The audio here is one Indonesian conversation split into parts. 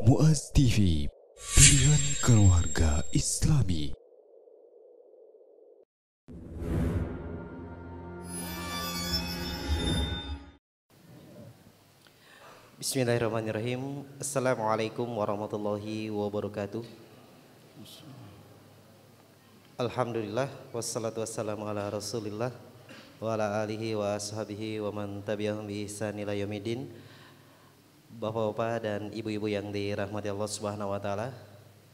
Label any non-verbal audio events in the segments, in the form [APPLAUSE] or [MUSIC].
Muaz TV, pilihan keluarga Islami. Bismillahirrahmanirrahim. Assalamualaikum warahmatullahi wabarakatuh. Alhamdulillah wassalatu wassalamu ala Rasulillah wa ala alihi wa ashabihi wa man tabi'ahum bi ihsan ila yaumidin. Bapak-bapak dan ibu-ibu yang dirahmati Allah Subhanahu wa taala.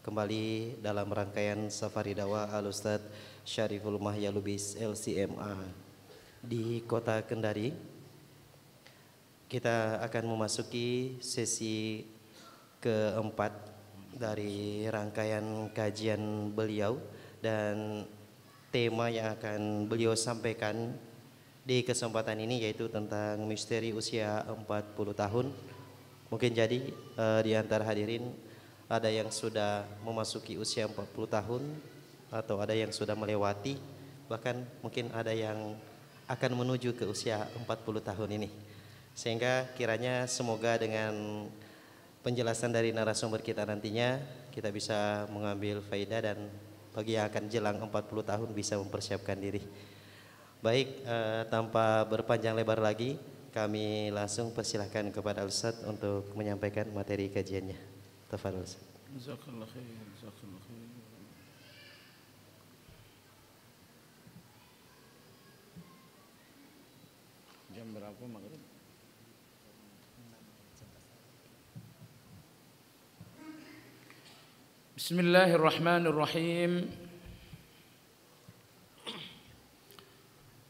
Kembali dalam rangkaian safari dakwah Al Ustaz Syariful Mahya Lubis LCMA di Kota Kendari. Kita akan memasuki sesi keempat dari rangkaian kajian beliau dan tema yang akan beliau sampaikan di kesempatan ini yaitu tentang misteri usia 40 tahun Mungkin jadi uh, di antara hadirin ada yang sudah memasuki usia 40 tahun atau ada yang sudah melewati bahkan mungkin ada yang akan menuju ke usia 40 tahun ini. Sehingga kiranya semoga dengan penjelasan dari narasumber kita nantinya kita bisa mengambil faedah dan bagi yang akan jelang 40 tahun bisa mempersiapkan diri. Baik, eh, tanpa berpanjang lebar lagi, kami langsung persilahkan kepada Ustaz untuk menyampaikan materi kajiannya. Tafadhol Ustaz. Jazakallah khair, jazakallah khair. Jam berapa maghrib? Bismillahirrahmanirrahim.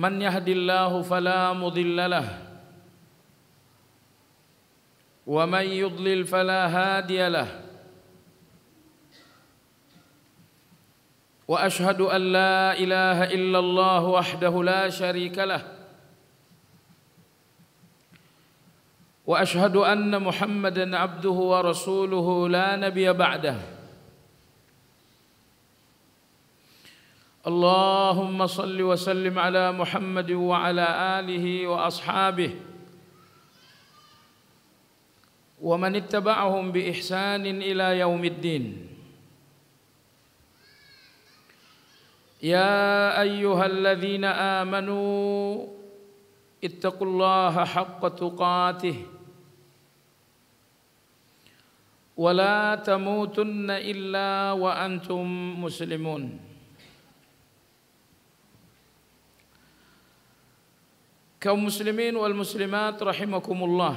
من يهد الله فلا مضل له ومن يضلل فلا هادي له واشهد ان لا اله الا الله وحده لا شريك له واشهد ان محمدا عبده ورسوله لا نبي بعده اللهم صل وسلم على محمد وعلى آله وأصحابه ومن اتبعهم بإحسان إلى يوم الدين يا أيها الذين آمنوا اتقوا الله حق تقاته ولا تموتن إلا وأنتم مسلمون kaum muslimin wal muslimat rahimakumullah.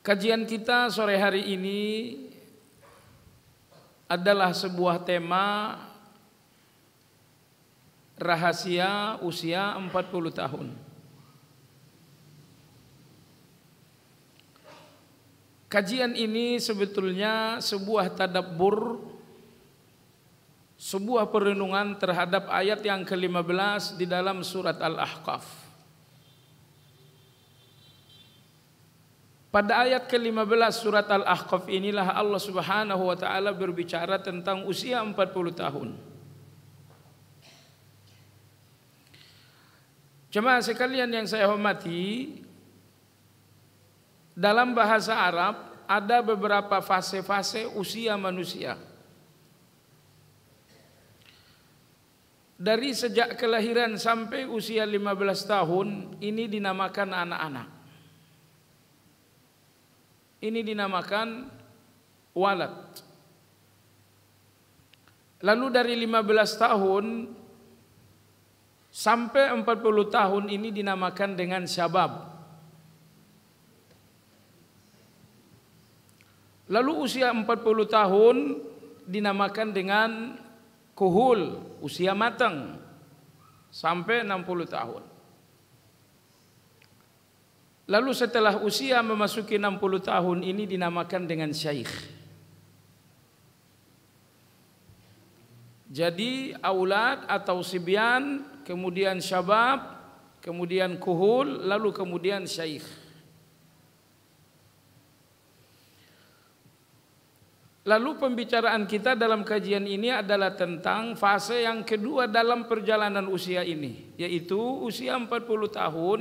Kajian kita sore hari ini adalah sebuah tema rahasia usia 40 tahun. Kajian ini sebetulnya sebuah tadabbur sebuah perenungan terhadap ayat yang ke-15 di dalam surat Al-Ahqaf. Pada ayat ke-15 surat Al-Ahqaf inilah Allah Subhanahu wa taala berbicara tentang usia 40 tahun. Jemaah sekalian yang saya hormati, dalam bahasa Arab ada beberapa fase-fase usia manusia. Dari sejak kelahiran sampai usia 15 tahun ini dinamakan anak-anak. Ini dinamakan walat. Lalu dari 15 tahun sampai 40 tahun ini dinamakan dengan syabab. Lalu usia 40 tahun dinamakan dengan kuhul, usia matang sampai 60 tahun. Lalu setelah usia memasuki 60 tahun ini dinamakan dengan syaikh. Jadi aulad atau sibian kemudian syabab, kemudian kuhul, lalu kemudian syaikh. Lalu pembicaraan kita dalam kajian ini adalah tentang fase yang kedua dalam perjalanan usia ini, yaitu usia 40 tahun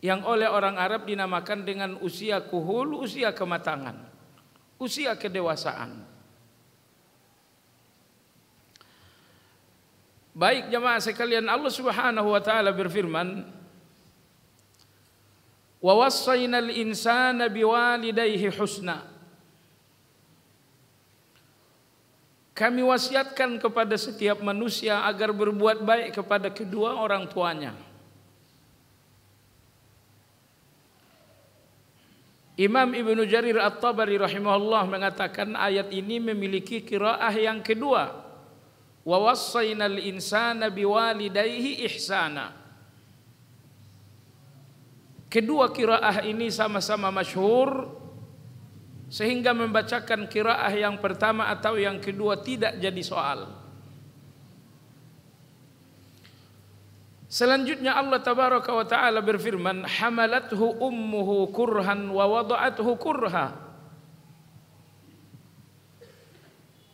yang oleh orang Arab dinamakan dengan usia kuhul, usia kematangan, usia kedewasaan. Baik jemaah sekalian Allah Subhanahu wa taala berfirman Wa wasainal insana biwalidayhi husna Kami wasiatkan kepada setiap manusia agar berbuat baik kepada kedua orang tuanya. Imam Ibnu Jarir At-Tabari rahimahullah mengatakan ayat ini memiliki kiraah yang kedua. Wa wassaynal insana biwalidayhi ihsana. Kedua kiraah ini sama-sama masyhur sehingga membacakan kiraah yang pertama atau yang kedua tidak jadi soal. Selanjutnya Allah tabaraka wa taala berfirman, hamalathu ummuhu kurhan wa wada'athu kurha.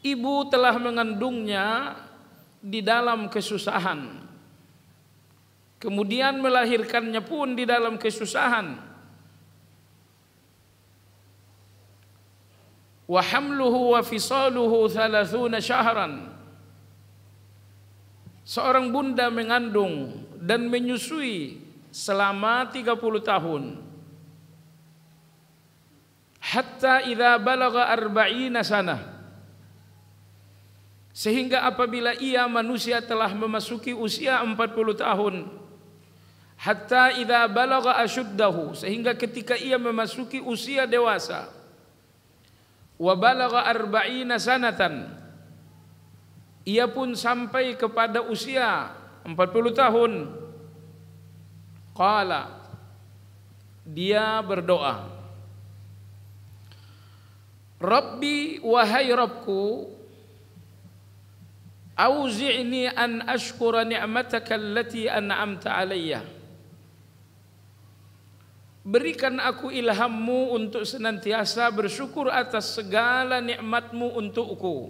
Ibu telah mengandungnya di dalam kesusahan. Kemudian melahirkannya pun di dalam kesusahan. wa hamluhu wa fisaluhu seorang bunda mengandung dan menyusui selama 30 tahun hatta idza balagha arba'ina sanah sehingga apabila ia manusia telah memasuki usia 40 tahun hatta idza balagha ashuddahu sehingga ketika ia memasuki usia dewasa wa balagha arba'ina sanatan ia pun sampai kepada usia 40 tahun Kala dia berdoa Rabbi wahai Rabbku Auzi'ni an ashkura ni'mataka allati an'amta alayya Berikan aku ilhammu untuk senantiasa bersyukur atas segala nikmatmu untukku.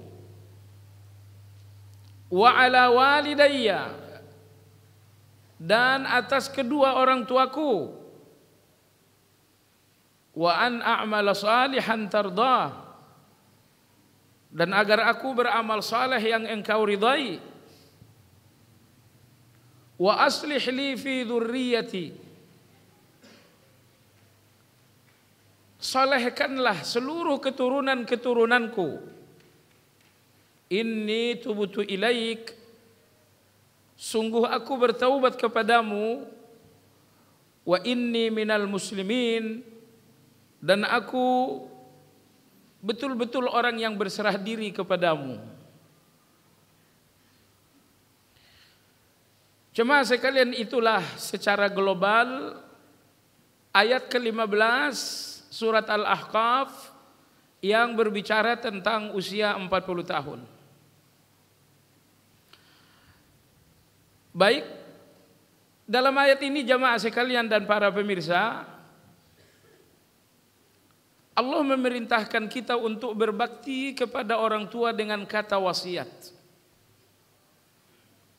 Wa ala walidayya dan atas kedua orang tuaku. Wa an a'mala salihan tardah dan agar aku beramal saleh yang engkau ridai. Wa aslih li fi dhurriyyati Salehkanlah seluruh keturunan-keturunanku. Ini tubutu ilaik. Sungguh aku bertaubat kepadamu. Wa inni minal muslimin. Dan aku betul-betul orang yang berserah diri kepadamu. Cuma sekalian itulah secara global ayat ke-15 surat Al-Ahqaf yang berbicara tentang usia 40 tahun. Baik, dalam ayat ini jamaah sekalian dan para pemirsa, Allah memerintahkan kita untuk berbakti kepada orang tua dengan kata wasiat.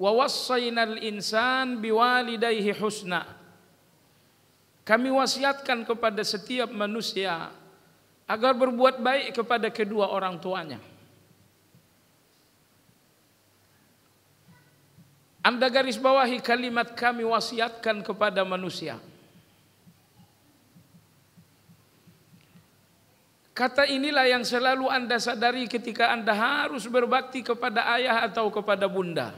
Wa wassaynal insan biwalidayhi husna. Kami wasiatkan kepada setiap manusia agar berbuat baik kepada kedua orang tuanya. Anda garis bawahi kalimat kami wasiatkan kepada manusia. Kata inilah yang selalu Anda sadari ketika Anda harus berbakti kepada ayah atau kepada bunda.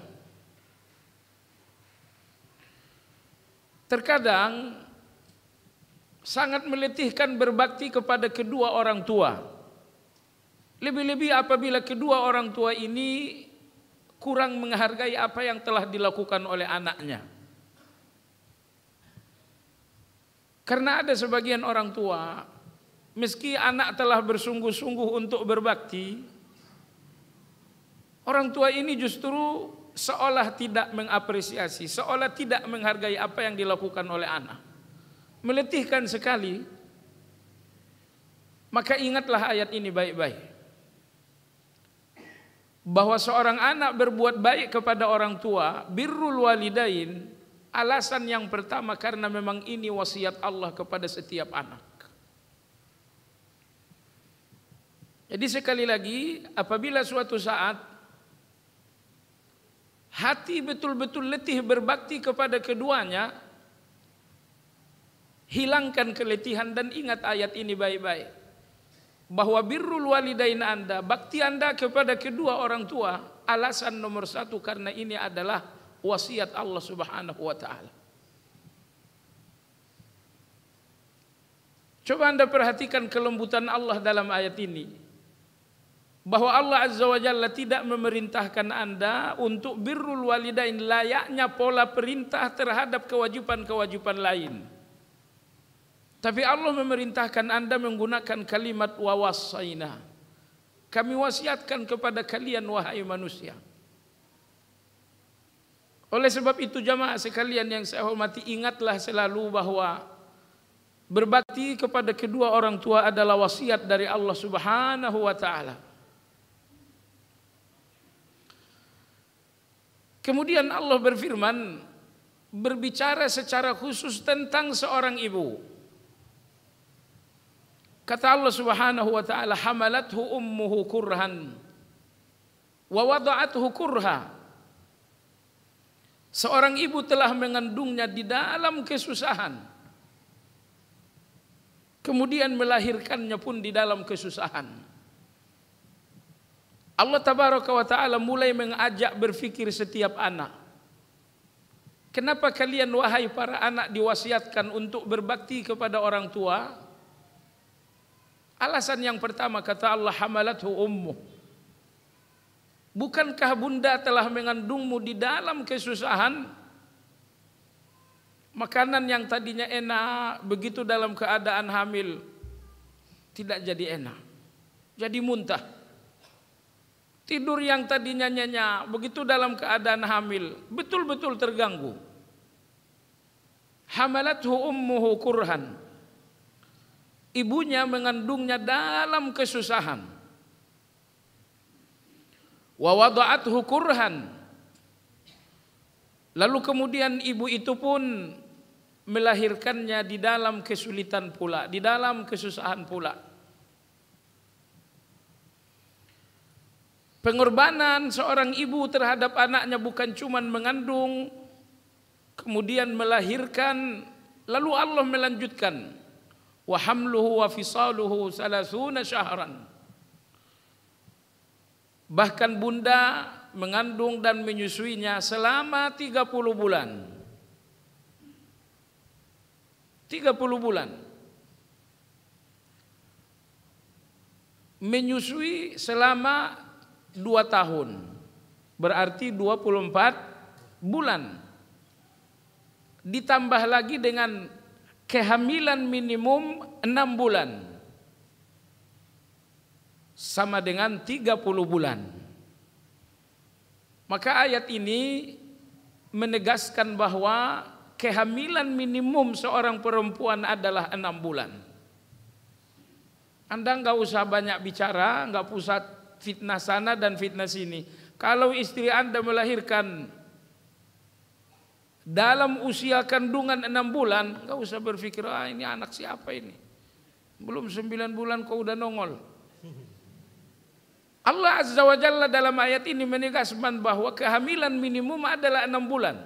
Terkadang sangat meletihkan berbakti kepada kedua orang tua. Lebih-lebih apabila kedua orang tua ini kurang menghargai apa yang telah dilakukan oleh anaknya. Karena ada sebagian orang tua, meski anak telah bersungguh-sungguh untuk berbakti, orang tua ini justru seolah tidak mengapresiasi, seolah tidak menghargai apa yang dilakukan oleh anak meletihkan sekali, maka ingatlah ayat ini baik-baik. Bahwa seorang anak berbuat baik kepada orang tua, birrul walidain, alasan yang pertama karena memang ini wasiat Allah kepada setiap anak. Jadi sekali lagi, apabila suatu saat hati betul-betul letih berbakti kepada keduanya, Hilangkan keletihan dan ingat ayat ini baik-baik. Bahwa birrul walidain Anda, bakti Anda kepada kedua orang tua, alasan nomor satu karena ini adalah wasiat Allah Subhanahu wa taala. Coba Anda perhatikan kelembutan Allah dalam ayat ini bahwa Allah Azza wa Jalla tidak memerintahkan Anda untuk birrul walidain layaknya pola perintah terhadap kewajiban-kewajiban lain. Tapi Allah memerintahkan Anda menggunakan kalimat wawasaina. Kami wasiatkan kepada kalian wahai manusia. Oleh sebab itu jamaah sekalian yang saya hormati ingatlah selalu bahwa berbakti kepada kedua orang tua adalah wasiat dari Allah Subhanahu wa taala. Kemudian Allah berfirman berbicara secara khusus tentang seorang ibu. Kata Allah Subhanahu wa taala, hamalathu ummuhu kurhan wa wada'athu kurha. Seorang ibu telah mengandungnya di dalam kesusahan. Kemudian melahirkannya pun di dalam kesusahan. Allah tabaraka wa taala mulai mengajak berfikir setiap anak. Kenapa kalian wahai para anak diwasiatkan untuk berbakti kepada orang tua? Alasan yang pertama kata Allah hamalathu ummu. Bukankah bunda telah mengandungmu di dalam kesusahan? Makanan yang tadinya enak begitu dalam keadaan hamil tidak jadi enak. Jadi muntah. Tidur yang tadinya nyenyak begitu dalam keadaan hamil betul-betul terganggu. Hamalathu ummuhu kurhan ibunya mengandungnya dalam kesusahan. wawaduat hukurhan. Lalu kemudian ibu itu pun melahirkannya di dalam kesulitan pula, di dalam kesusahan pula. Pengorbanan seorang ibu terhadap anaknya bukan cuma mengandung, kemudian melahirkan, lalu Allah melanjutkan wa hamluhu wa fisaluhu salasuna syahran. Bahkan bunda mengandung dan menyusuinya selama 30 bulan. 30 bulan. Menyusui selama 2 tahun. Berarti 24 bulan. Ditambah lagi dengan kehamilan minimum enam bulan sama dengan tiga puluh bulan. Maka ayat ini menegaskan bahwa kehamilan minimum seorang perempuan adalah enam bulan. Anda nggak usah banyak bicara, nggak pusat fitnah sana dan fitnah sini. Kalau istri Anda melahirkan dalam usia kandungan enam bulan, nggak usah berfikir ah ini anak siapa ini. Belum sembilan bulan kau udah nongol. Allah Azza wa Jalla dalam ayat ini menegaskan bahwa kehamilan minimum adalah enam bulan.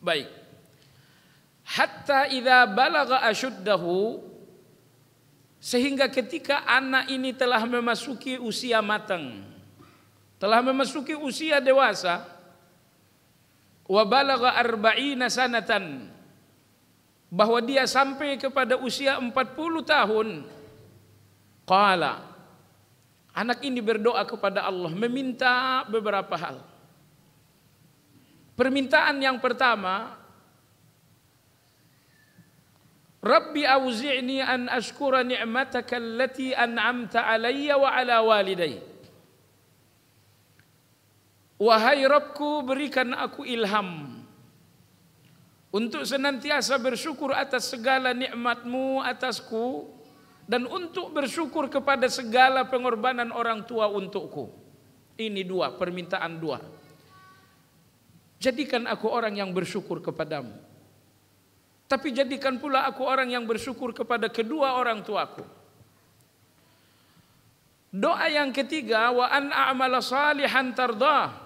Baik. Hatta idza balagha ashuddahu sehingga ketika anak ini telah memasuki usia matang, telah memasuki usia dewasa, wa balagha arba'ina sanatan bahwa dia sampai kepada usia 40 tahun qala anak ini berdoa kepada Allah meminta beberapa hal permintaan yang pertama Rabbi auzi'ni an ashkura ni'mataka allati an'amta alayya wa ala walidayya Wahai Rabbku berikan aku ilham untuk senantiasa bersyukur atas segala nikmatmu atasku dan untuk bersyukur kepada segala pengorbanan orang tua untukku. Ini dua, permintaan dua. Jadikan aku orang yang bersyukur kepadamu. Tapi jadikan pula aku orang yang bersyukur kepada kedua orang tuaku. Doa yang ketiga wa an a'mala salihan tardah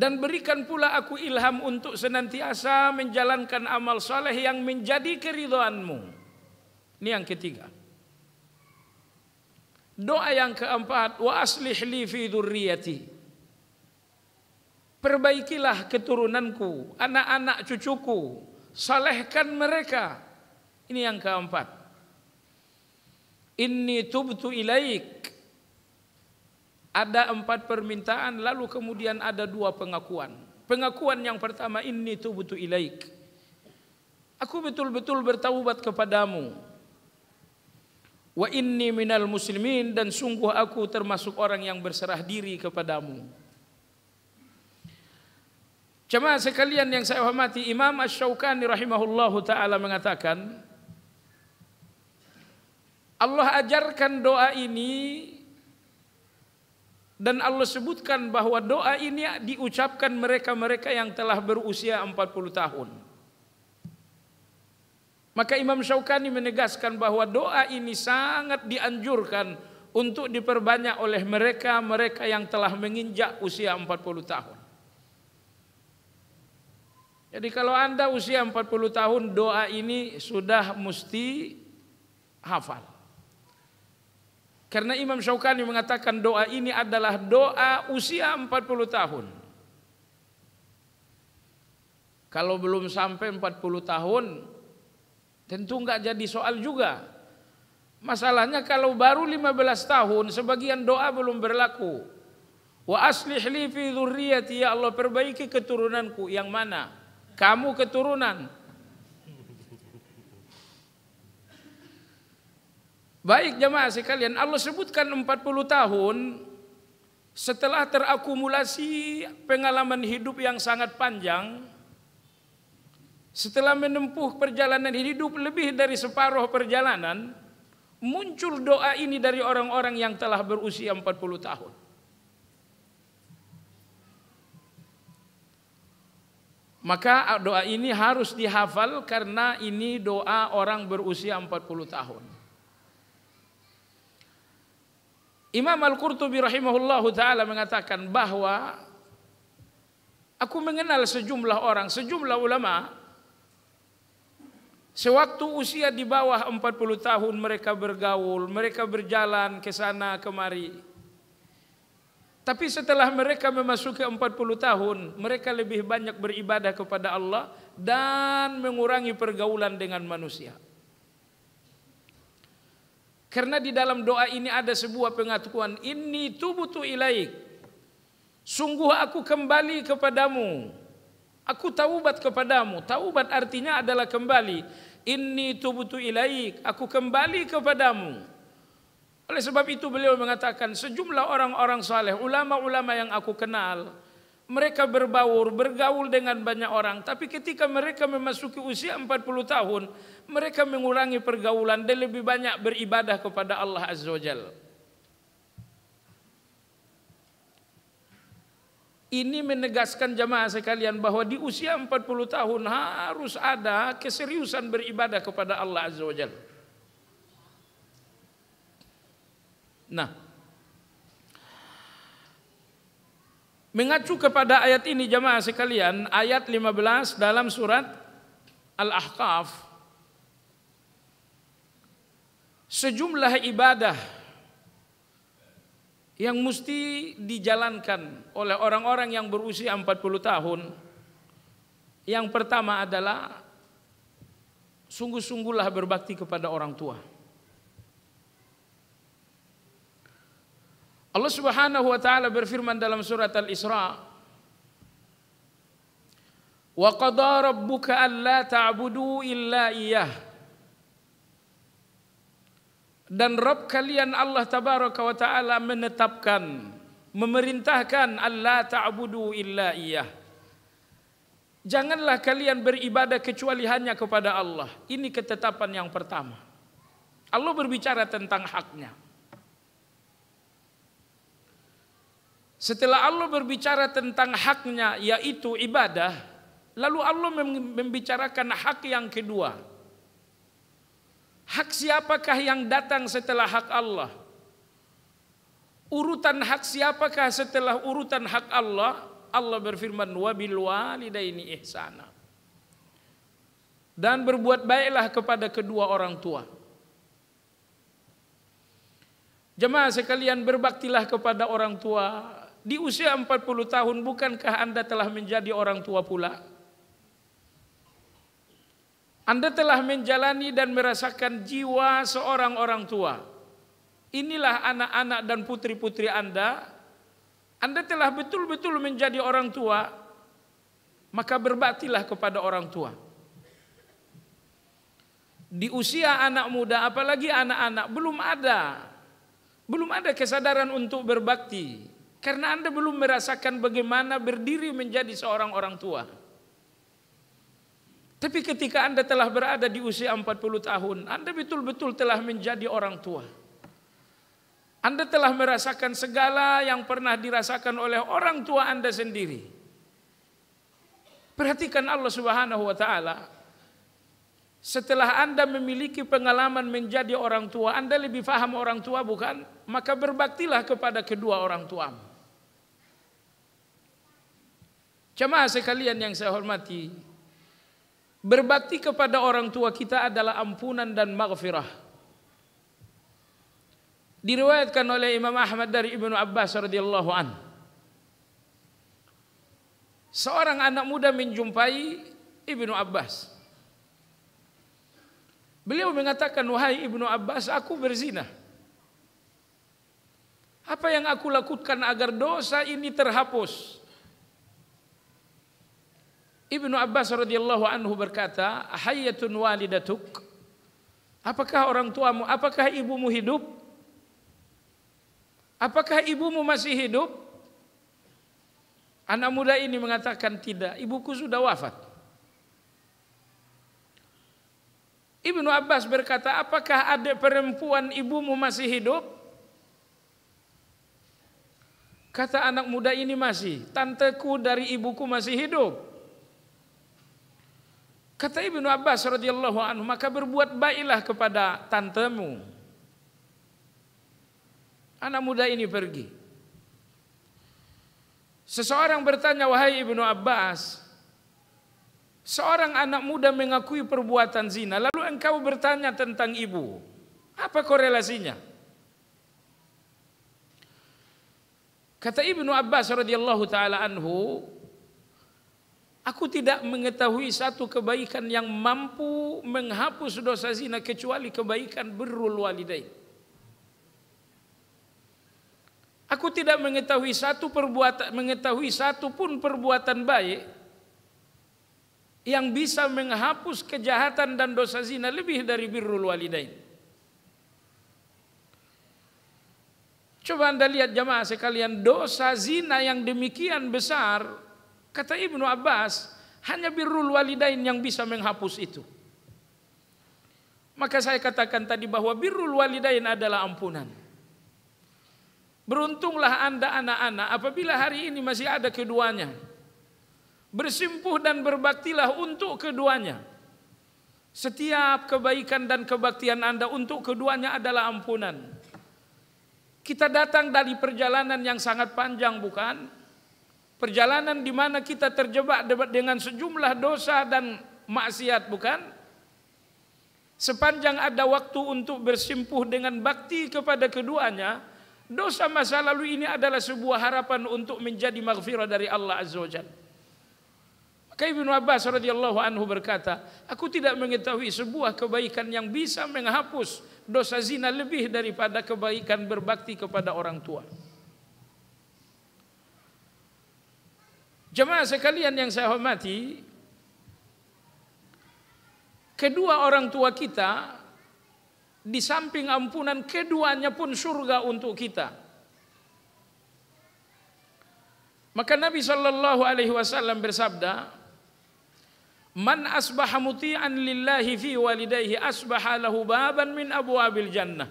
dan berikan pula aku ilham untuk senantiasa menjalankan amal soleh yang menjadi keridhoanmu. Ini yang ketiga. Doa yang keempat, wa aslih li fi dhurriyyati. Perbaikilah keturunanku, anak-anak cucuku, salehkan mereka. Ini yang keempat. Inni tubtu ilaik ada empat permintaan lalu kemudian ada dua pengakuan. Pengakuan yang pertama ini tuh butuh ilaik. Aku betul-betul bertaubat kepadamu. Wa inni minal muslimin dan sungguh aku termasuk orang yang berserah diri kepadamu. Cuma sekalian yang saya hormati, Imam Ash-Shawqani rahimahullahu taala mengatakan, Allah ajarkan doa ini dan Allah sebutkan bahwa doa ini diucapkan mereka-mereka yang telah berusia 40 tahun. Maka Imam Syaukani menegaskan bahwa doa ini sangat dianjurkan untuk diperbanyak oleh mereka-mereka yang telah menginjak usia 40 tahun. Jadi kalau Anda usia 40 tahun doa ini sudah mesti hafal. Karena Imam Syaukani mengatakan doa ini adalah doa usia 40 tahun. Kalau belum sampai 40 tahun tentu nggak jadi soal juga. Masalahnya kalau baru 15 tahun sebagian doa belum berlaku. Wa aslih li fi ya Allah perbaiki keturunanku yang mana? Kamu keturunan Baik jemaah sekalian, Allah sebutkan 40 tahun setelah terakumulasi pengalaman hidup yang sangat panjang, setelah menempuh perjalanan hidup lebih dari separuh perjalanan, muncul doa ini dari orang-orang yang telah berusia 40 tahun. Maka doa ini harus dihafal karena ini doa orang berusia 40 tahun. Imam Al-Qurtubi rahimahullahu taala mengatakan bahwa aku mengenal sejumlah orang, sejumlah ulama sewaktu usia di bawah 40 tahun mereka bergaul, mereka berjalan ke sana kemari. Tapi setelah mereka memasuki 40 tahun, mereka lebih banyak beribadah kepada Allah dan mengurangi pergaulan dengan manusia. Karena di dalam doa ini ada sebuah pengakuan, ini tubuh tu ilaik. Sungguh aku kembali kepadamu. Aku taubat kepadamu. Taubat artinya adalah kembali. Ini tubuh tu ilaik. Aku kembali kepadamu. Oleh sebab itu beliau mengatakan sejumlah orang-orang saleh, ulama-ulama yang aku kenal, mereka berbaur, bergaul dengan banyak orang. Tapi ketika mereka memasuki usia 40 tahun, mereka mengurangi pergaulan dan lebih banyak beribadah kepada Allah Azza wa Ini menegaskan jamaah sekalian bahwa di usia 40 tahun harus ada keseriusan beribadah kepada Allah Azza wa Nah, Mengacu kepada ayat ini jemaah sekalian, ayat 15 dalam surat Al-Ahqaf sejumlah ibadah yang mesti dijalankan oleh orang-orang yang berusia 40 tahun. Yang pertama adalah sungguh-sungguhlah berbakti kepada orang tua. Allah Subhanahu wa taala berfirman dalam surat Al-Isra Wa qadara rabbuka alla ta'budu illa iyyah Dan Rabb kalian Allah tabaraka wa taala menetapkan memerintahkan alla ta'budu illa iyyah Janganlah kalian beribadah kecuali hanya kepada Allah. Ini ketetapan yang pertama. Allah berbicara tentang haknya. Setelah Allah berbicara tentang haknya yaitu ibadah, lalu Allah membicarakan hak yang kedua. Hak siapakah yang datang setelah hak Allah? Urutan hak siapakah setelah urutan hak Allah? Allah berfirman wabil walidaini ihsana. Dan berbuat baiklah kepada kedua orang tua. Jemaah sekalian berbaktilah kepada orang tua, di usia 40 tahun bukankah Anda telah menjadi orang tua pula? Anda telah menjalani dan merasakan jiwa seorang orang tua. Inilah anak-anak dan putri-putri Anda. Anda telah betul-betul menjadi orang tua. Maka berbaktilah kepada orang tua. Di usia anak muda apalagi anak-anak belum ada belum ada kesadaran untuk berbakti. Karena Anda belum merasakan bagaimana berdiri menjadi seorang orang tua. Tapi ketika Anda telah berada di usia 40 tahun, Anda betul-betul telah menjadi orang tua. Anda telah merasakan segala yang pernah dirasakan oleh orang tua Anda sendiri. Perhatikan Allah Subhanahu wa taala. Setelah Anda memiliki pengalaman menjadi orang tua, Anda lebih paham orang tua bukan? Maka berbaktilah kepada kedua orang tuamu. Jemaah sekalian yang saya hormati, berbakti kepada orang tua kita adalah ampunan dan maghfirah. Diriwayatkan oleh Imam Ahmad dari Ibnu Abbas radhiyallahu an. Seorang anak muda menjumpai Ibnu Abbas. Beliau mengatakan, "Wahai Ibnu Abbas, aku berzina. Apa yang aku lakukan agar dosa ini terhapus?" Ibnu Abbas radhiyallahu anhu berkata, "Hayyatun walidatuk?" Apakah orang tuamu, apakah ibumu hidup? Apakah ibumu masih hidup? Anak muda ini mengatakan tidak, ibuku sudah wafat. Ibnu Abbas berkata, "Apakah adik perempuan ibumu masih hidup?" Kata anak muda ini masih, "Tanteku dari ibuku masih hidup." Kata Ibnu Abbas radhiyallahu anhu, maka berbuat baiklah kepada tantemu. Anak muda ini pergi. Seseorang bertanya, wahai Ibnu Abbas, seorang anak muda mengakui perbuatan zina, lalu engkau bertanya tentang ibu. Apa korelasinya? Kata Ibnu Abbas radhiyallahu taala anhu, Aku tidak mengetahui satu kebaikan yang mampu menghapus dosa zina kecuali kebaikan berul walidain. Aku tidak mengetahui satu perbuatan mengetahui satu pun perbuatan baik yang bisa menghapus kejahatan dan dosa zina lebih dari birrul walidain. Coba Anda lihat jemaah sekalian, dosa zina yang demikian besar Kata Ibnu Abbas, hanya birrul walidain yang bisa menghapus itu. Maka saya katakan tadi bahwa birrul walidain adalah ampunan. Beruntunglah Anda anak-anak apabila hari ini masih ada keduanya. Bersimpuh dan berbaktilah untuk keduanya. Setiap kebaikan dan kebaktian Anda untuk keduanya adalah ampunan. Kita datang dari perjalanan yang sangat panjang bukan? Perjalanan di mana kita terjebak dengan sejumlah dosa dan maksiat bukan? Sepanjang ada waktu untuk bersimpuh dengan bakti kepada keduanya, dosa masa lalu ini adalah sebuah harapan untuk menjadi maghfirah dari Allah Azza wa Jalla. Maka Ibnu Abbas radhiyallahu anhu berkata, "Aku tidak mengetahui sebuah kebaikan yang bisa menghapus dosa zina lebih daripada kebaikan berbakti kepada orang tua." Jemaah sekalian yang saya hormati, kedua orang tua kita di samping ampunan keduanya pun surga untuk kita. Maka Nabi Shallallahu alaihi wasallam bersabda, "Man asbah muti'an lillahi fi walidayhi asbaha lahu baban min abwabil jannah."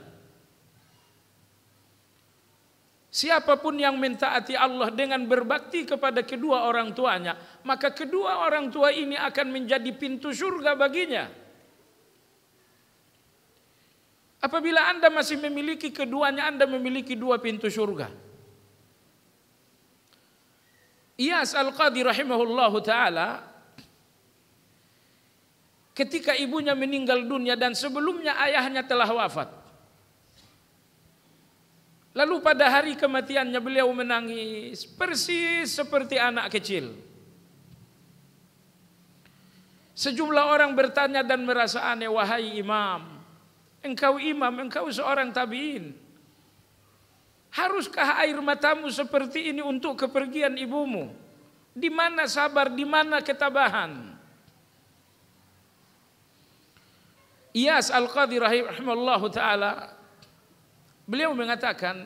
Siapapun yang mentaati Allah dengan berbakti kepada kedua orang tuanya, maka kedua orang tua ini akan menjadi pintu surga baginya. Apabila Anda masih memiliki keduanya, Anda memiliki dua pintu surga. Ia Al-Qadi rahimahullahu taala ketika ibunya meninggal dunia dan sebelumnya ayahnya telah wafat. Lalu pada hari kematiannya beliau menangis persis seperti anak kecil. Sejumlah orang bertanya dan merasa aneh, wahai imam. Engkau imam, engkau seorang tabiin. Haruskah air matamu seperti ini untuk kepergian ibumu? Di mana sabar, di mana ketabahan? Iyas Al-Qadhi rahimahullahu taala Beliau mengatakan,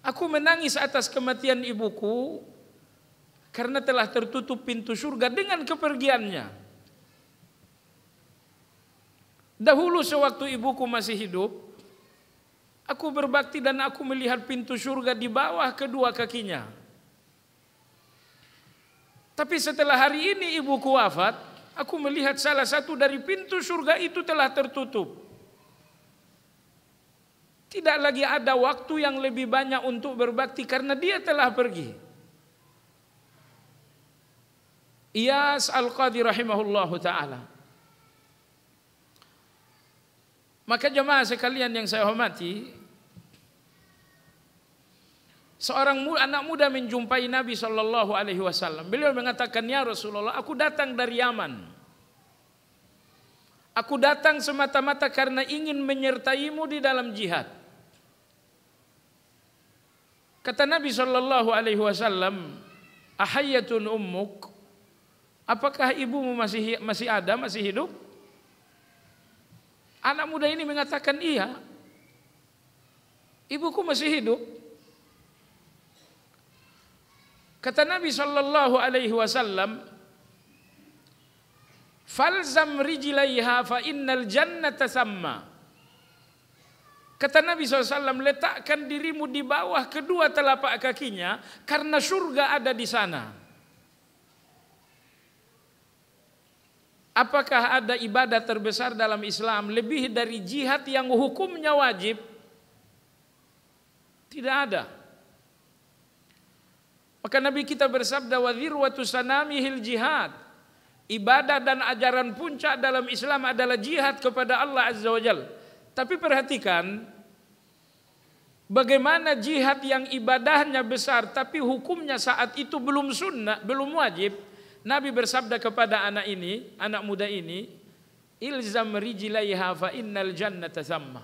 Aku menangis atas kematian ibuku karena telah tertutup pintu surga dengan kepergiannya. Dahulu sewaktu ibuku masih hidup, aku berbakti dan aku melihat pintu surga di bawah kedua kakinya. Tapi setelah hari ini ibuku wafat, aku melihat salah satu dari pintu surga itu telah tertutup. Tidak lagi ada waktu yang lebih banyak untuk berbakti karena dia telah pergi. Iyas al Qadhi rahimahullahu taala. Maka jemaah sekalian yang saya hormati, seorang anak muda menjumpai Nabi saw. Alaihi Wasallam. Beliau mengatakan, ya Rasulullah, aku datang dari Yaman. Aku datang semata-mata karena ingin menyertaimu di dalam jihad. Kata Nabi Shallallahu Alaihi Wasallam, ahayatun ummuk, apakah ibumu masih masih ada, masih hidup? Anak muda ini mengatakan iya. Ibuku masih hidup. Kata Nabi Shallallahu Alaihi Wasallam, falzam rijlaiha fa innal jannata samma. Kata Nabi SAW, letakkan dirimu di bawah kedua telapak kakinya karena surga ada di sana. Apakah ada ibadah terbesar dalam Islam lebih dari jihad yang hukumnya wajib? Tidak ada. Maka Nabi kita bersabda sanami hil jihad. Ibadah dan ajaran puncak dalam Islam adalah jihad kepada Allah Azza wa Jalla. Tapi perhatikan bagaimana jihad yang ibadahnya besar tapi hukumnya saat itu belum sunnah, belum wajib. Nabi bersabda kepada anak ini, anak muda ini, ilzam rijlaiha fa innal jannata thamma.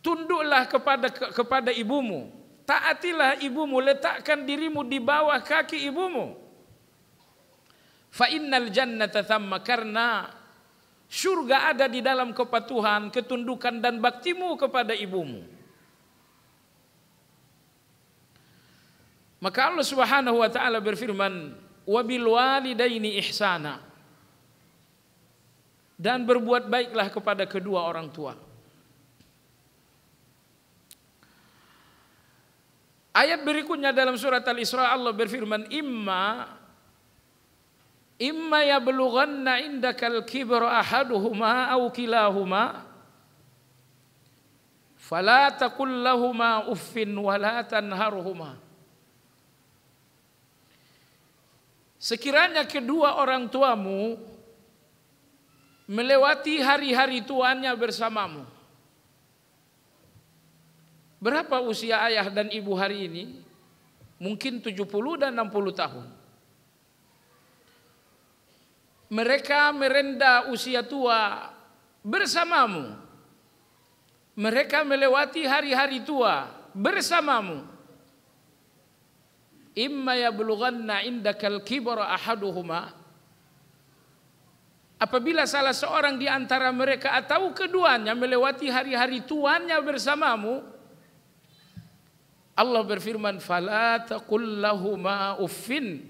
Tunduklah kepada kepada ibumu. Taatilah ibumu, letakkan dirimu di bawah kaki ibumu. Fa innal jannata thamma karena Surga ada di dalam kepatuhan, ketundukan dan baktimu kepada ibumu. Maka Allah Subhanahu wa taala berfirman, "Wa bil walidaini ihsana." Dan berbuat baiklah kepada kedua orang tua. Ayat berikutnya dalam surat Al-Isra Allah berfirman, "Imma imma yablughanna indakal kibra ahaduhuma aw kilahuma fala taqul lahumā uffin wala tanharhuma Sekiranya kedua orang tuamu melewati hari-hari tuannya bersamamu. Berapa usia ayah dan ibu hari ini? Mungkin 70 dan 60 tahun. Mereka merenda usia tua bersamamu. Mereka melewati hari-hari tua bersamamu. Imma yablughanna indakal kibara ahaduhuma Apabila salah seorang di antara mereka atau keduanya melewati hari-hari tuannya bersamamu, Allah berfirman, "Fala taqul lahumu uffin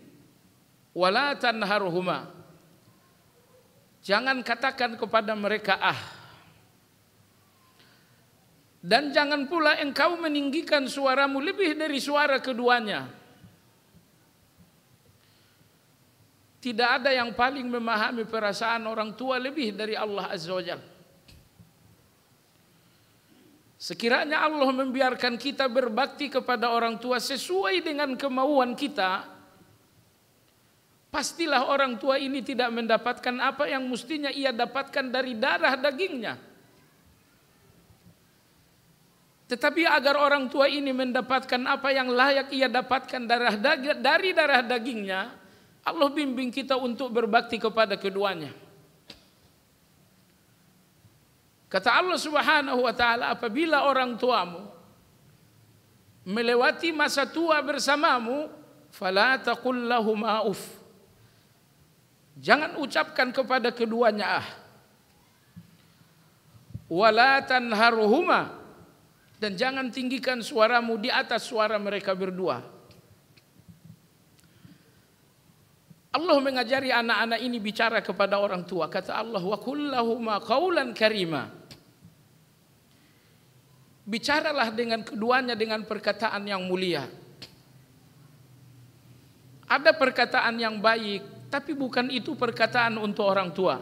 wa la tanharhuma." Jangan katakan kepada mereka ah. Dan jangan pula engkau meninggikan suaramu lebih dari suara keduanya. Tidak ada yang paling memahami perasaan orang tua lebih dari Allah Azza wa Jalla. Sekiranya Allah membiarkan kita berbakti kepada orang tua sesuai dengan kemauan kita, Pastilah orang tua ini tidak mendapatkan apa yang mestinya ia dapatkan dari darah dagingnya. Tetapi agar orang tua ini mendapatkan apa yang layak ia dapatkan darah daging, dari darah dagingnya, Allah bimbing kita untuk berbakti kepada keduanya. Kata Allah Subhanahu wa taala, apabila orang tuamu melewati masa tua bersamamu, fala taqul lahum Jangan ucapkan kepada keduanya ah. Wala tanharuhuma dan jangan tinggikan suaramu di atas suara mereka berdua. Allah mengajari anak-anak ini bicara kepada orang tua. Kata Allah, wa kullahuma kaulan karima. Bicaralah dengan keduanya dengan perkataan yang mulia. Ada perkataan yang baik, tapi bukan itu perkataan untuk orang tua.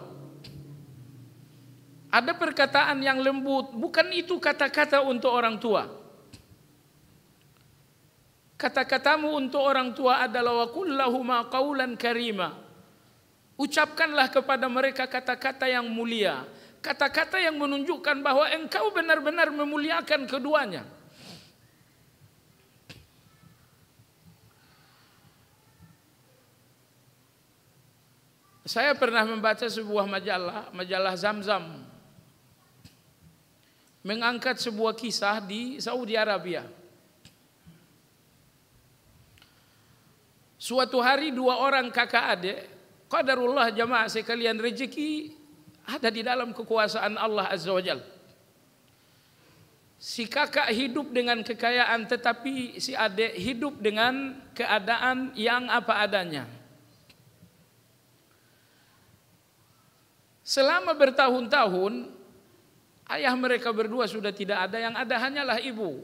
Ada perkataan yang lembut, bukan itu kata-kata untuk orang tua. Kata-katamu untuk orang tua adalah wa kullahuma qaulan karima. Ucapkanlah kepada mereka kata-kata yang mulia, kata-kata yang menunjukkan bahwa engkau benar-benar memuliakan keduanya. Saya pernah membaca sebuah majalah, majalah Zamzam. Mengangkat sebuah kisah di Saudi Arabia. Suatu hari dua orang kakak adik, qadarullah jamaah sekalian rezeki ada di dalam kekuasaan Allah Azza wa Jalla. Si kakak hidup dengan kekayaan tetapi si adik hidup dengan keadaan yang apa adanya. Selama bertahun-tahun ayah mereka berdua sudah tidak ada, yang ada hanyalah ibu.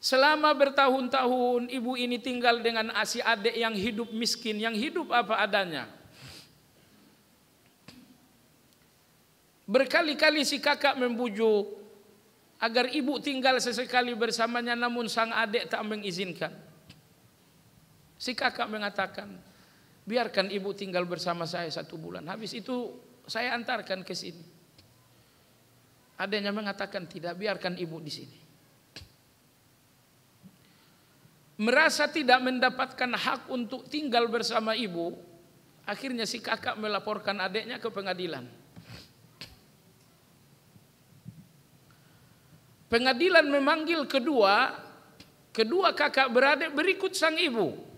Selama bertahun-tahun ibu ini tinggal dengan asi adik yang hidup miskin, yang hidup apa adanya. Berkali-kali si kakak membujuk agar ibu tinggal sesekali bersamanya namun sang adik tak mengizinkan. Si kakak mengatakan, biarkan ibu tinggal bersama saya satu bulan. Habis itu saya antarkan ke sini. Ada yang mengatakan tidak, biarkan ibu di sini. Merasa tidak mendapatkan hak untuk tinggal bersama ibu, akhirnya si kakak melaporkan adiknya ke pengadilan. Pengadilan memanggil kedua, kedua kakak beradik berikut sang ibu.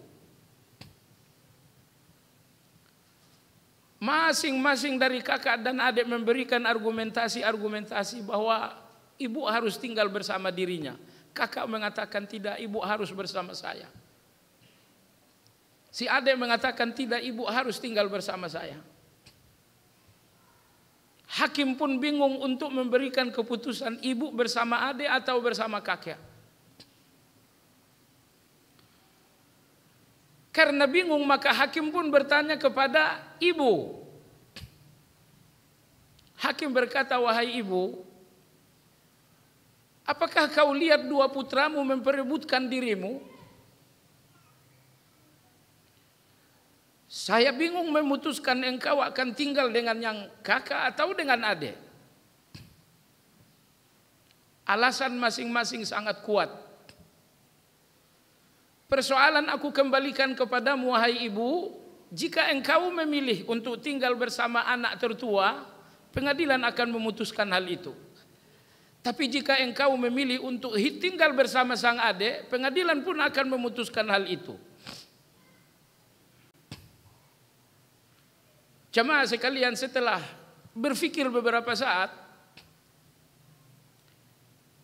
Masing-masing dari kakak dan adik memberikan argumentasi-argumentasi bahwa ibu harus tinggal bersama dirinya. Kakak mengatakan tidak, ibu harus bersama saya. Si adik mengatakan tidak, ibu harus tinggal bersama saya. Hakim pun bingung untuk memberikan keputusan ibu bersama adik atau bersama kakak. Karena bingung maka hakim pun bertanya kepada ibu. Hakim berkata, wahai ibu, apakah kau lihat dua putramu memperebutkan dirimu? Saya bingung memutuskan engkau akan tinggal dengan yang kakak atau dengan adik. Alasan masing-masing sangat kuat. Persoalan aku kembalikan kepadamu wahai ibu, jika engkau memilih untuk tinggal bersama anak tertua, pengadilan akan memutuskan hal itu. Tapi jika engkau memilih untuk tinggal bersama sang adik, pengadilan pun akan memutuskan hal itu. Jemaah sekalian setelah berpikir beberapa saat,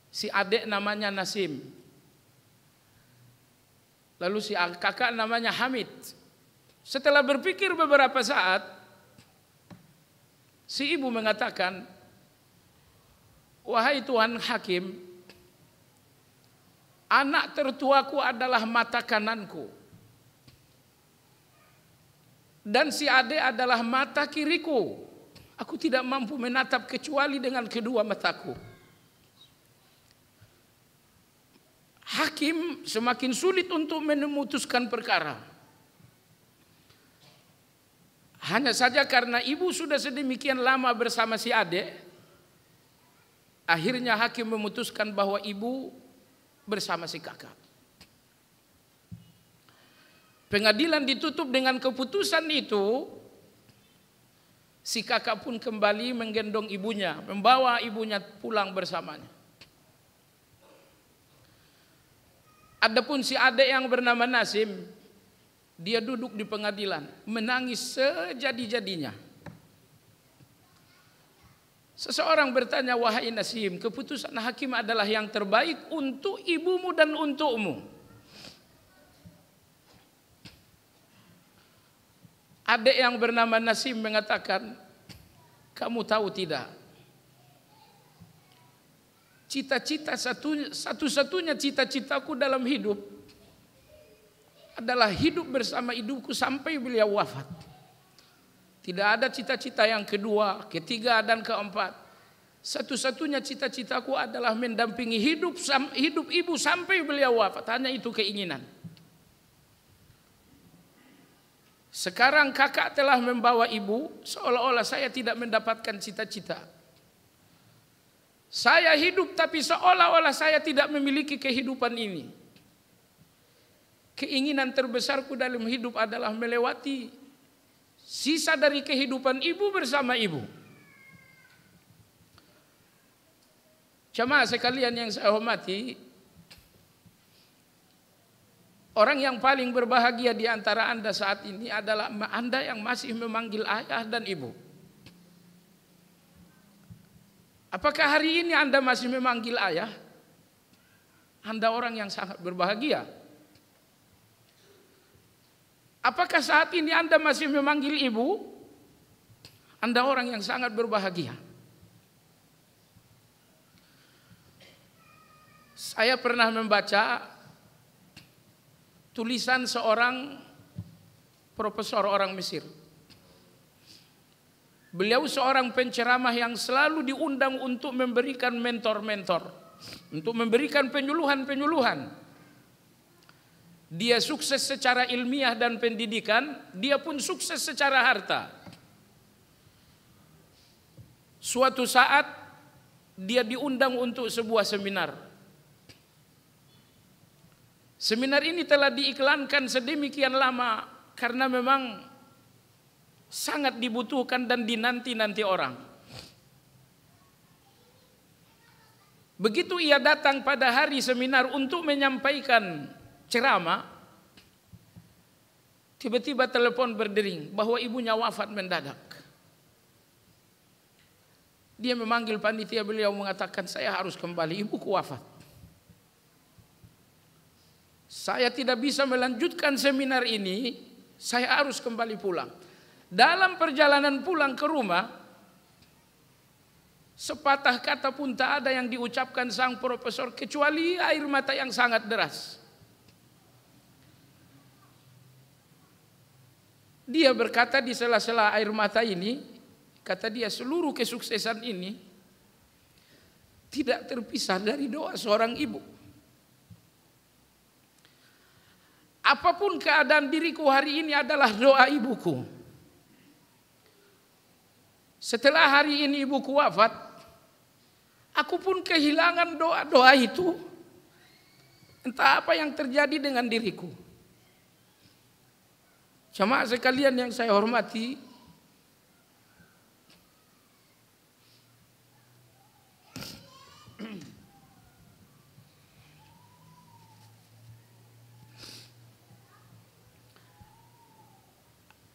si adik namanya Nasim. Lalu si kakak namanya Hamid. Setelah berpikir beberapa saat, si ibu mengatakan, "Wahai Tuhan Hakim, anak tertuaku adalah mata kananku." dan si ade adalah mata kiriku. Aku tidak mampu menatap kecuali dengan kedua mataku. hakim semakin sulit untuk memutuskan perkara. Hanya saja karena ibu sudah sedemikian lama bersama si adik, akhirnya hakim memutuskan bahwa ibu bersama si kakak. Pengadilan ditutup dengan keputusan itu, si kakak pun kembali menggendong ibunya, membawa ibunya pulang bersamanya. Adapun si adik yang bernama Nasim, dia duduk di pengadilan, menangis sejadi-jadinya. Seseorang bertanya, wahai Nasim, keputusan hakim adalah yang terbaik untuk ibumu dan untukmu. Adik yang bernama Nasim mengatakan, kamu tahu tidak, Cita-cita satu, satunya cita-citaku dalam hidup adalah hidup bersama hidupku sampai beliau wafat. Tidak ada cita-cita yang kedua, ketiga dan keempat. Satu-satunya cita-citaku adalah mendampingi hidup hidup ibu sampai beliau wafat. Hanya itu keinginan. Sekarang kakak telah membawa ibu, seolah-olah saya tidak mendapatkan cita-cita. Saya hidup tapi seolah-olah saya tidak memiliki kehidupan ini. Keinginan terbesarku dalam hidup adalah melewati sisa dari kehidupan ibu bersama ibu. Cuma sekalian yang saya hormati, orang yang paling berbahagia di antara Anda saat ini adalah Anda yang masih memanggil ayah dan ibu. Apakah hari ini Anda masih memanggil ayah? Anda orang yang sangat berbahagia. Apakah saat ini Anda masih memanggil ibu? Anda orang yang sangat berbahagia. Saya pernah membaca tulisan seorang profesor orang Mesir. Beliau seorang penceramah yang selalu diundang untuk memberikan mentor-mentor, untuk memberikan penyuluhan-penyuluhan. Dia sukses secara ilmiah dan pendidikan, dia pun sukses secara harta. Suatu saat dia diundang untuk sebuah seminar. Seminar ini telah diiklankan sedemikian lama karena memang sangat dibutuhkan dan dinanti-nanti orang. Begitu ia datang pada hari seminar untuk menyampaikan ceramah, tiba-tiba telepon berdering bahwa ibunya wafat mendadak. Dia memanggil panitia beliau mengatakan saya harus kembali ibuku wafat. Saya tidak bisa melanjutkan seminar ini, saya harus kembali pulang. Dalam perjalanan pulang ke rumah, sepatah kata pun tak ada yang diucapkan sang profesor kecuali air mata yang sangat deras. Dia berkata di sela-sela air mata ini, kata dia seluruh kesuksesan ini tidak terpisah dari doa seorang ibu. Apapun keadaan diriku hari ini adalah doa ibuku. Setelah hari ini ibuku wafat, aku pun kehilangan doa-doa itu. Entah apa yang terjadi dengan diriku. Jamaah sekalian yang saya hormati,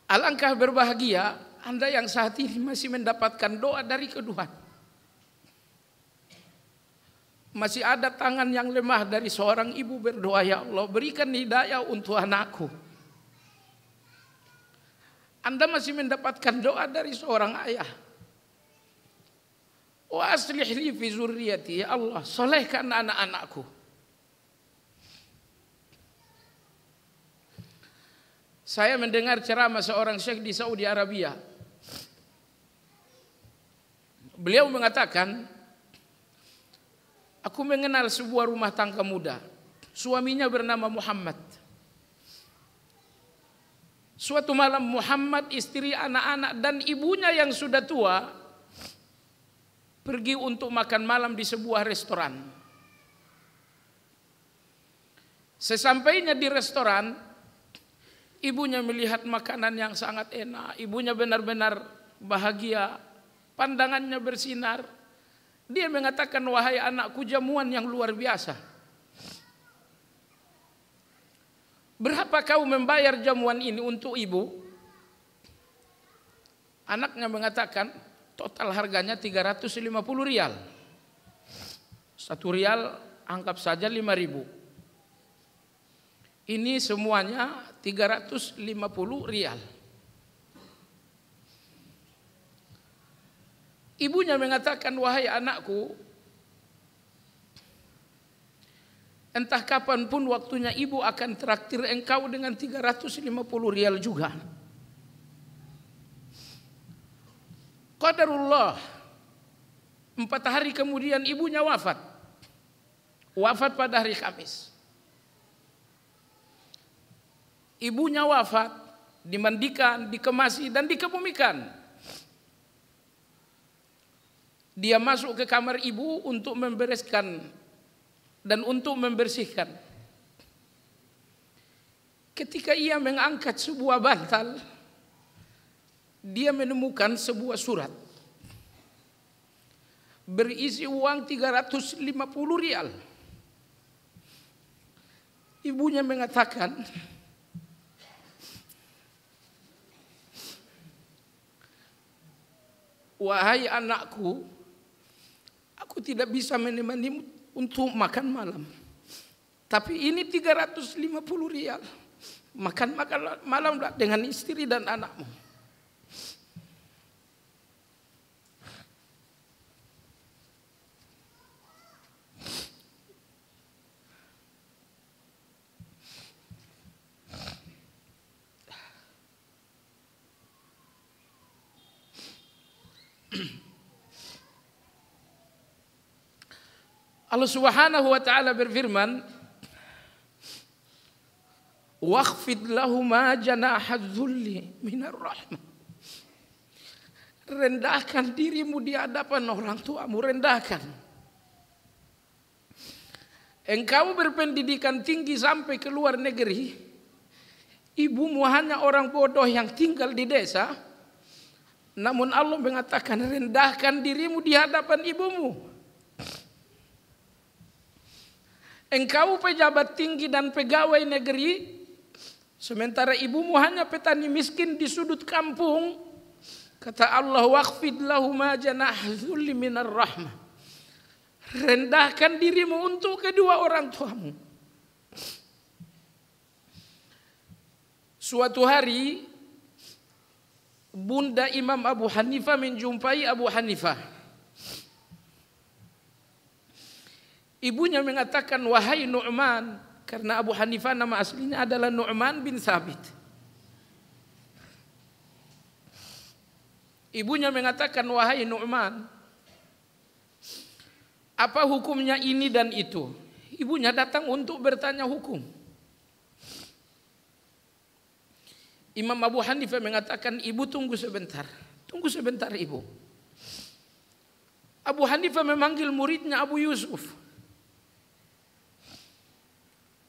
[CLEARS THROAT] Alangkah berbahagia anda yang saat ini masih mendapatkan doa dari keduhan. Masih ada tangan yang lemah dari seorang ibu berdoa, Ya Allah berikan hidayah untuk anakku. Anda masih mendapatkan doa dari seorang ayah. Wa aslih li fi zurriyati, Ya Allah solehkan anak-anakku. Saya mendengar ceramah seorang syekh di Saudi Arabia Beliau mengatakan, aku mengenal sebuah rumah tangga muda. Suaminya bernama Muhammad. Suatu malam Muhammad, istri, anak-anak dan ibunya yang sudah tua pergi untuk makan malam di sebuah restoran. Sesampainya di restoran, ibunya melihat makanan yang sangat enak, ibunya benar-benar bahagia, pandangannya bersinar. Dia mengatakan, wahai anakku jamuan yang luar biasa. Berapa kau membayar jamuan ini untuk ibu? Anaknya mengatakan, total harganya 350 rial. Satu rial anggap saja 5 ribu. Ini semuanya 350 rial. Ibunya mengatakan, wahai anakku, entah kapan pun waktunya ibu akan traktir engkau dengan 350 rial juga. Qadarullah, empat hari kemudian ibunya wafat. Wafat pada hari Kamis. Ibunya wafat, dimandikan, dikemasi, dan dikebumikan dia masuk ke kamar ibu untuk membereskan dan untuk membersihkan. Ketika ia mengangkat sebuah bantal, dia menemukan sebuah surat berisi uang 350 rial. Ibunya mengatakan, "Wahai anakku, Aku tidak bisa menemanimu untuk makan malam. Tapi ini 350 rial. Makan makan malam dengan istri dan anakmu. Allah Subhanahu wa taala berfirman, "Wakhfid lahuma janahadz-dzulli minar rahmah." Rendahkan dirimu di hadapan orang tuamu, rendahkan. Engkau berpendidikan tinggi sampai ke luar negeri. Ibumu hanya orang bodoh yang tinggal di desa. Namun Allah mengatakan rendahkan dirimu di hadapan ibumu. Engkau pejabat tinggi dan pegawai negeri, sementara ibumu hanya petani miskin di sudut kampung. Kata Allah, waqfid lahuma janah minar rahmah. Rendahkan dirimu untuk kedua orang tuamu. Suatu hari, Bunda Imam Abu Hanifah menjumpai Abu Hanifah. Ibunya mengatakan, wahai Nu'man. Karena Abu Hanifah nama aslinya adalah Nu'man bin Sabit. Ibunya mengatakan, wahai Nu'man. Apa hukumnya ini dan itu? Ibunya datang untuk bertanya hukum. Imam Abu Hanifah mengatakan, ibu tunggu sebentar. Tunggu sebentar ibu. Abu Hanifah memanggil muridnya Abu Yusuf.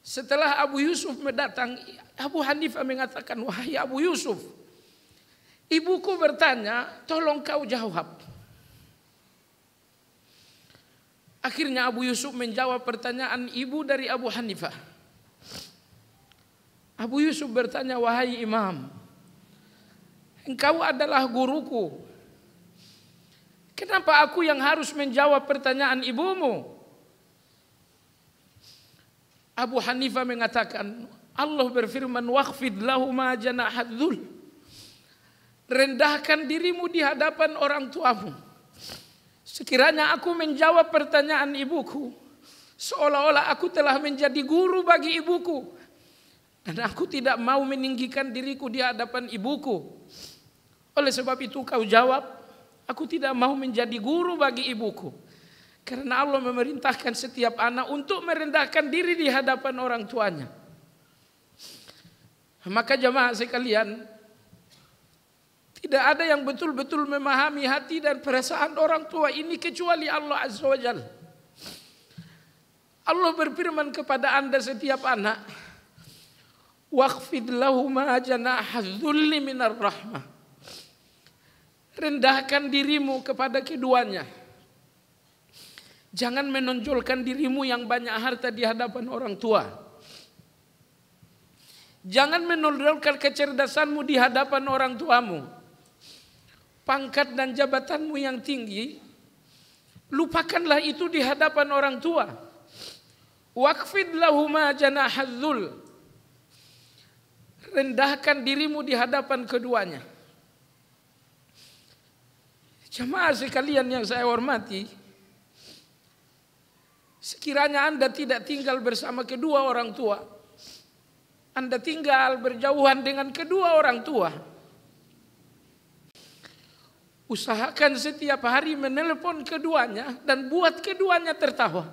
Setelah Abu Yusuf mendatang, Abu Hanifah mengatakan, wahai Abu Yusuf, ibuku bertanya, tolong kau jawab. Akhirnya Abu Yusuf menjawab pertanyaan ibu dari Abu Hanifah. Abu Yusuf bertanya, wahai imam, engkau adalah guruku. Kenapa aku yang harus menjawab pertanyaan ibumu? Abu Hanifah mengatakan Allah berfirman wakfid lahuma janahadzul. Rendahkan dirimu di hadapan orang tuamu. Sekiranya aku menjawab pertanyaan ibuku, seolah-olah aku telah menjadi guru bagi ibuku. Dan aku tidak mau meninggikan diriku di hadapan ibuku. Oleh sebab itu kau jawab, aku tidak mau menjadi guru bagi ibuku. Karena Allah memerintahkan setiap anak untuk merendahkan diri di hadapan orang tuanya. Maka jemaah sekalian, tidak ada yang betul-betul memahami hati dan perasaan orang tua ini kecuali Allah Azza wa Jal. Allah berfirman kepada anda setiap anak, Waqfid lahuma janahadzulli minar rahmah. Rendahkan dirimu kepada keduanya. Jangan menonjolkan dirimu yang banyak harta di hadapan orang tua. Jangan menonjolkan kecerdasanmu di hadapan orang tuamu. Pangkat dan jabatanmu yang tinggi, lupakanlah itu di hadapan orang tua. Wakfid lahuma janahadzul. Rendahkan dirimu di hadapan keduanya. Jemaah sekalian yang saya hormati, Sekiranya Anda tidak tinggal bersama kedua orang tua, Anda tinggal berjauhan dengan kedua orang tua. Usahakan setiap hari menelpon keduanya dan buat keduanya tertawa.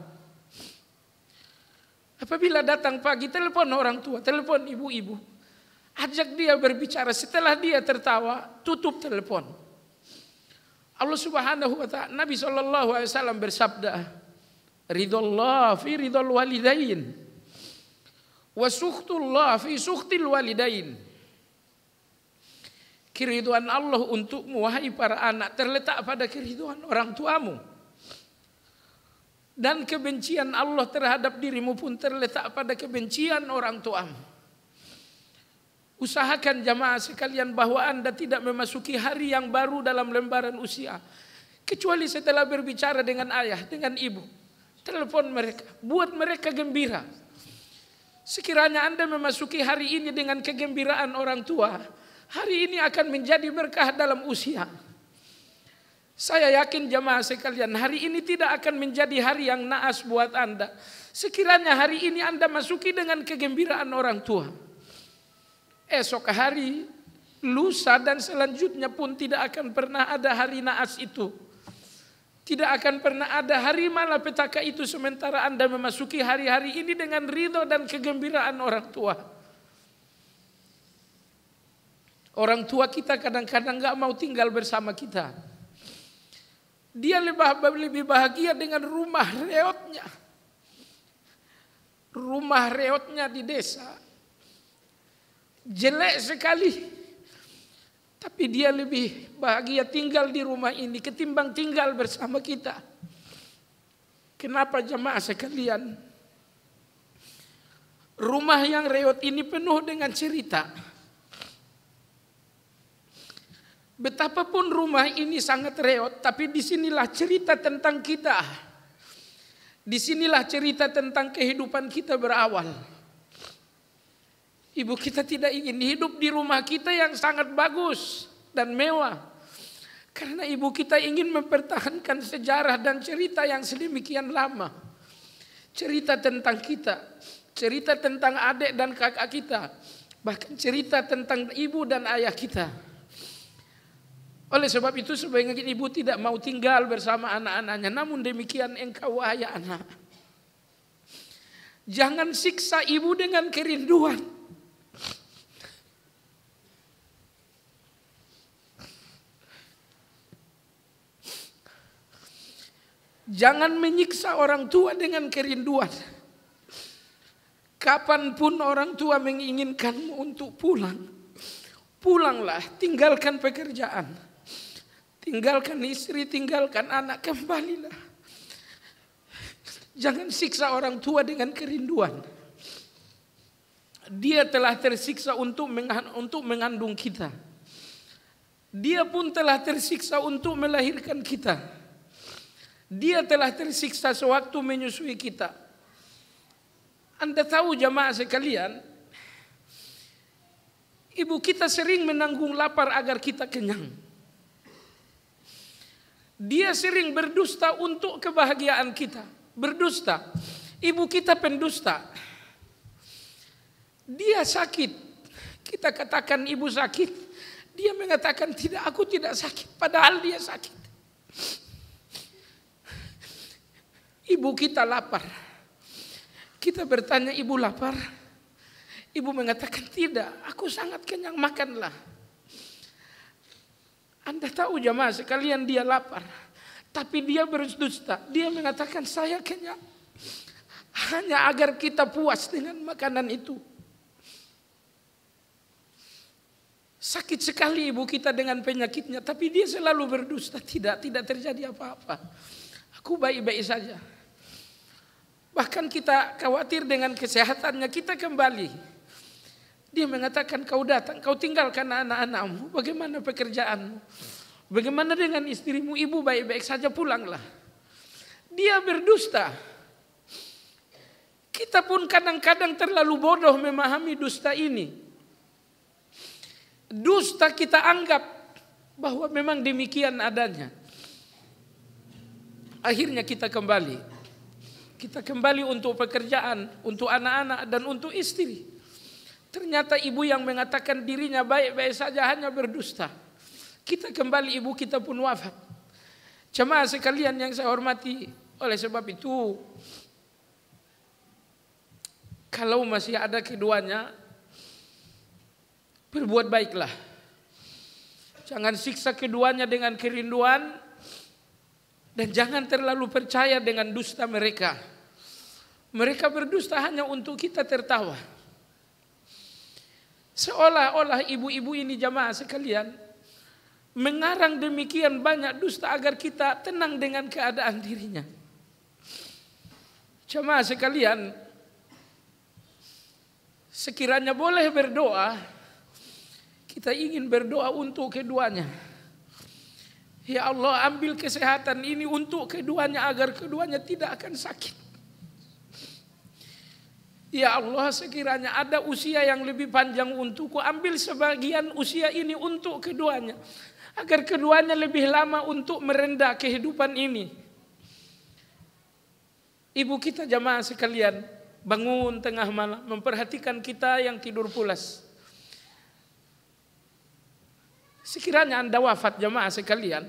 Apabila datang pagi, telepon orang tua, telepon ibu-ibu. Ajak dia berbicara, setelah dia tertawa, tutup telepon. Allah Subhanahu wa taala Nabi sallallahu alaihi wasallam bersabda, Allah fi ridal walidain wa sukhtullah fi sukhtil walidain keriduan Allah untukmu wahai para anak terletak pada keriduan orang tuamu dan kebencian Allah terhadap dirimu pun terletak pada kebencian orang tuamu Usahakan jamaah sekalian bahwa Anda tidak memasuki hari yang baru dalam lembaran usia. Kecuali setelah berbicara dengan ayah, dengan ibu. Telepon mereka, buat mereka gembira. Sekiranya Anda memasuki hari ini dengan kegembiraan orang tua, hari ini akan menjadi berkah dalam usia. Saya yakin jemaah sekalian, hari ini tidak akan menjadi hari yang naas buat Anda. Sekiranya hari ini Anda masuki dengan kegembiraan orang tua. Esok hari, lusa dan selanjutnya pun tidak akan pernah ada hari naas itu. Tidak akan pernah ada hari malapetaka itu sementara Anda memasuki hari-hari ini dengan ridho dan kegembiraan orang tua. Orang tua kita kadang-kadang gak mau tinggal bersama kita. Dia lebih bahagia dengan rumah reotnya. Rumah reotnya di desa. Jelek sekali. Tapi dia lebih bahagia tinggal di rumah ini ketimbang tinggal bersama kita. Kenapa jemaah sekalian? Rumah yang reot ini penuh dengan cerita. Betapapun rumah ini sangat reot, tapi disinilah cerita tentang kita. Disinilah cerita tentang kehidupan kita berawal. Ibu kita tidak ingin hidup di rumah kita yang sangat bagus dan mewah. Karena ibu kita ingin mempertahankan sejarah dan cerita yang sedemikian lama. Cerita tentang kita, cerita tentang adik dan kakak kita, bahkan cerita tentang ibu dan ayah kita. Oleh sebab itu sebaiknya ibu tidak mau tinggal bersama anak-anaknya. Namun demikian engkau ayah anak. Jangan siksa ibu dengan kerinduan. Jangan menyiksa orang tua dengan kerinduan. Kapanpun orang tua menginginkanmu untuk pulang, pulanglah, tinggalkan pekerjaan. Tinggalkan istri, tinggalkan anak, kembalilah. Jangan siksa orang tua dengan kerinduan. Dia telah tersiksa untuk untuk mengandung kita. Dia pun telah tersiksa untuk melahirkan kita. Dia telah tersiksa sewaktu menyusui kita. Anda tahu jamaah sekalian, ibu kita sering menanggung lapar agar kita kenyang. Dia sering berdusta untuk kebahagiaan kita. Berdusta. Ibu kita pendusta. Dia sakit. Kita katakan ibu sakit. Dia mengatakan tidak, aku tidak sakit. Padahal dia sakit. Ibu kita lapar. Kita bertanya ibu lapar. Ibu mengatakan tidak, aku sangat kenyang, makanlah. Anda tahu jamaah sekalian dia lapar. Tapi dia berdusta, dia mengatakan saya kenyang. Hanya agar kita puas dengan makanan itu. Sakit sekali ibu kita dengan penyakitnya, tapi dia selalu berdusta. Tidak, tidak terjadi apa-apa. Aku baik-baik saja. Bahkan kita khawatir dengan kesehatannya, kita kembali. Dia mengatakan kau datang, kau tinggalkan anak-anakmu, bagaimana pekerjaanmu? Bagaimana dengan istrimu, ibu baik-baik saja pulanglah. Dia berdusta. Kita pun kadang-kadang terlalu bodoh memahami dusta ini. Dusta kita anggap bahwa memang demikian adanya. Akhirnya kita kembali kita kembali untuk pekerjaan, untuk anak-anak dan untuk istri. Ternyata ibu yang mengatakan dirinya baik-baik saja hanya berdusta. Kita kembali ibu kita pun wafat. Cuma sekalian yang saya hormati, oleh sebab itu kalau masih ada keduanya berbuat baiklah. Jangan siksa keduanya dengan kerinduan dan jangan terlalu percaya dengan dusta mereka. Mereka berdusta hanya untuk kita tertawa. Seolah-olah ibu-ibu ini jamaah sekalian mengarang demikian banyak dusta agar kita tenang dengan keadaan dirinya. Jamaah sekalian, sekiranya boleh berdoa, kita ingin berdoa untuk keduanya. Ya Allah, ambil kesehatan ini untuk keduanya agar keduanya tidak akan sakit. Ya Allah sekiranya ada usia yang lebih panjang untukku ambil sebagian usia ini untuk keduanya. Agar keduanya lebih lama untuk merendah kehidupan ini. Ibu kita jamaah sekalian bangun tengah malam memperhatikan kita yang tidur pulas. Sekiranya anda wafat jamaah sekalian.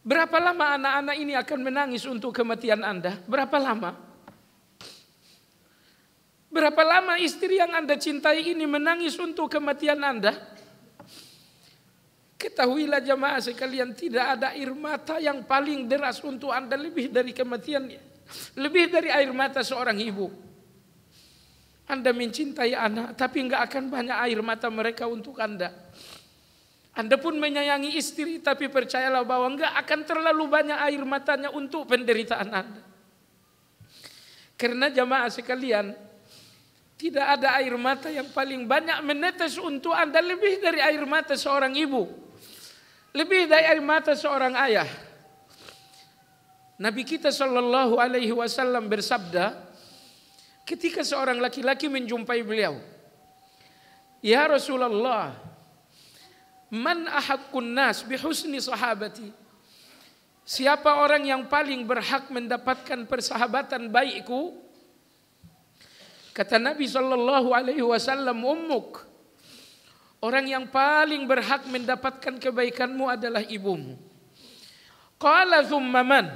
Berapa lama anak-anak ini akan menangis untuk kematian anda? Berapa lama? Berapa lama istri yang Anda cintai ini menangis untuk kematian Anda? Ketahuilah jamaah sekalian tidak ada air mata yang paling deras untuk Anda lebih dari kematian, Lebih dari air mata seorang ibu. Anda mencintai anak tapi enggak akan banyak air mata mereka untuk Anda. Anda pun menyayangi istri tapi percayalah bahwa enggak akan terlalu banyak air matanya untuk penderitaan Anda. Karena jamaah sekalian, tidak ada air mata yang paling banyak menetes untuk Anda lebih dari air mata seorang ibu. Lebih dari air mata seorang ayah. Nabi kita Shallallahu Alaihi Wasallam bersabda, ketika seorang laki-laki menjumpai beliau, ya Rasulullah, man ahakun nas bihusni sahabati. Siapa orang yang paling berhak mendapatkan persahabatan baikku? Kata Nabi Shallallahu Alaihi Wasallam, umuk. Orang yang paling berhak mendapatkan kebaikanmu adalah ibumu. Qala thummaman.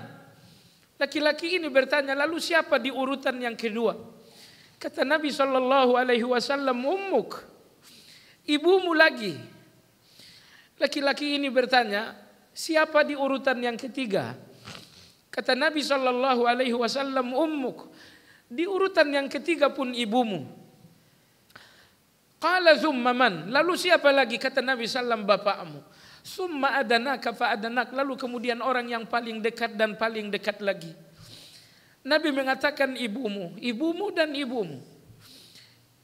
Laki-laki ini bertanya, lalu siapa di urutan yang kedua? Kata Nabi Shallallahu Alaihi Wasallam, umuk. Ibumu lagi. Laki-laki ini bertanya, siapa di urutan yang ketiga? Kata Nabi Shallallahu Alaihi Wasallam, ummuk. Di urutan yang ketiga pun ibumu. Qala man? Lalu siapa lagi? Kata Nabi Sallam bapakmu. Summa adanaka adanak. Lalu kemudian orang yang paling dekat dan paling dekat lagi. Nabi mengatakan ibumu. Ibumu dan ibumu.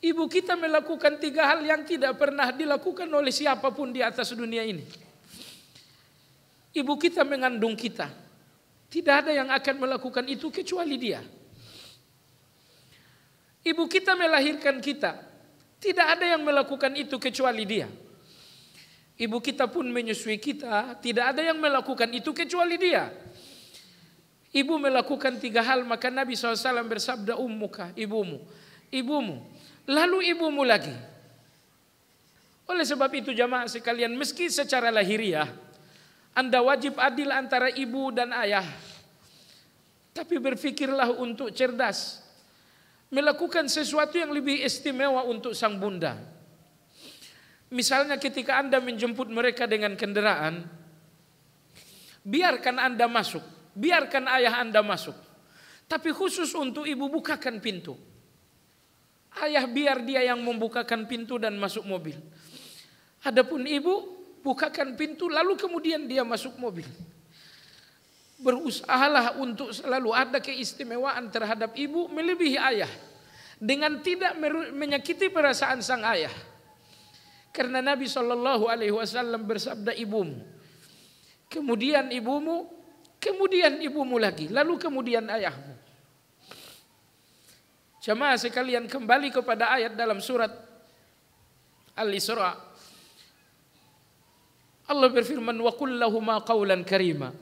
Ibu kita melakukan tiga hal yang tidak pernah dilakukan oleh siapapun di atas dunia ini. Ibu kita mengandung kita. Tidak ada yang akan melakukan itu kecuali Dia. Ibu kita melahirkan kita. Tidak ada yang melakukan itu kecuali dia. Ibu kita pun menyusui kita. Tidak ada yang melakukan itu kecuali dia. Ibu melakukan tiga hal. Maka Nabi SAW bersabda ummuka, ibumu. Ibumu. Lalu ibumu lagi. Oleh sebab itu jamaah sekalian meski secara lahiriah Anda wajib adil antara ibu dan ayah. Tapi berfikirlah untuk cerdas melakukan sesuatu yang lebih istimewa untuk sang bunda. Misalnya ketika Anda menjemput mereka dengan kendaraan, biarkan Anda masuk, biarkan ayah Anda masuk. Tapi khusus untuk ibu bukakan pintu. Ayah biar dia yang membukakan pintu dan masuk mobil. Adapun ibu bukakan pintu lalu kemudian dia masuk mobil. Berusahalah untuk selalu ada keistimewaan terhadap ibu melebihi ayah. Dengan tidak menyakiti perasaan sang ayah. Karena Nabi Shallallahu Alaihi Wasallam bersabda ibumu, kemudian ibumu, kemudian ibumu lagi, lalu kemudian ayahmu. Jamaah sekalian kembali kepada ayat dalam surat Al-Isra. Allah berfirman wa kullahu ma qaulan karima.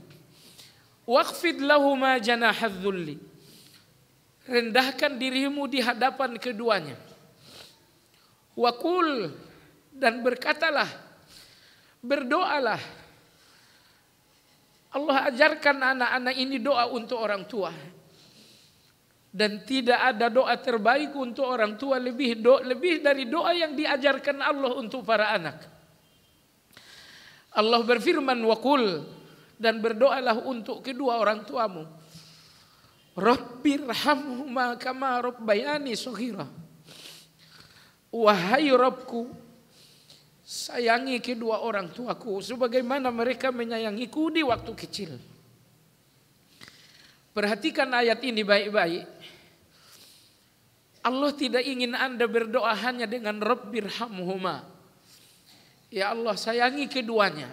Waqfid lahuma janahadzulli. Rendahkan dirimu di hadapan keduanya. Wakul dan berkatalah, berdoalah. Allah ajarkan anak-anak ini doa untuk orang tua. Dan tidak ada doa terbaik untuk orang tua lebih do, lebih dari doa yang diajarkan Allah untuk para anak. Allah berfirman, wakul dan berdoalah untuk kedua orang tuamu. Rabbirhamhuma kama rabbayani sughira. Wahai Rabbku, sayangi kedua orang tuaku sebagaimana mereka menyayangiku di waktu kecil. Perhatikan ayat ini baik-baik. Allah tidak ingin Anda berdoa hanya dengan Rabbirhamhuma. Ya Allah sayangi keduanya.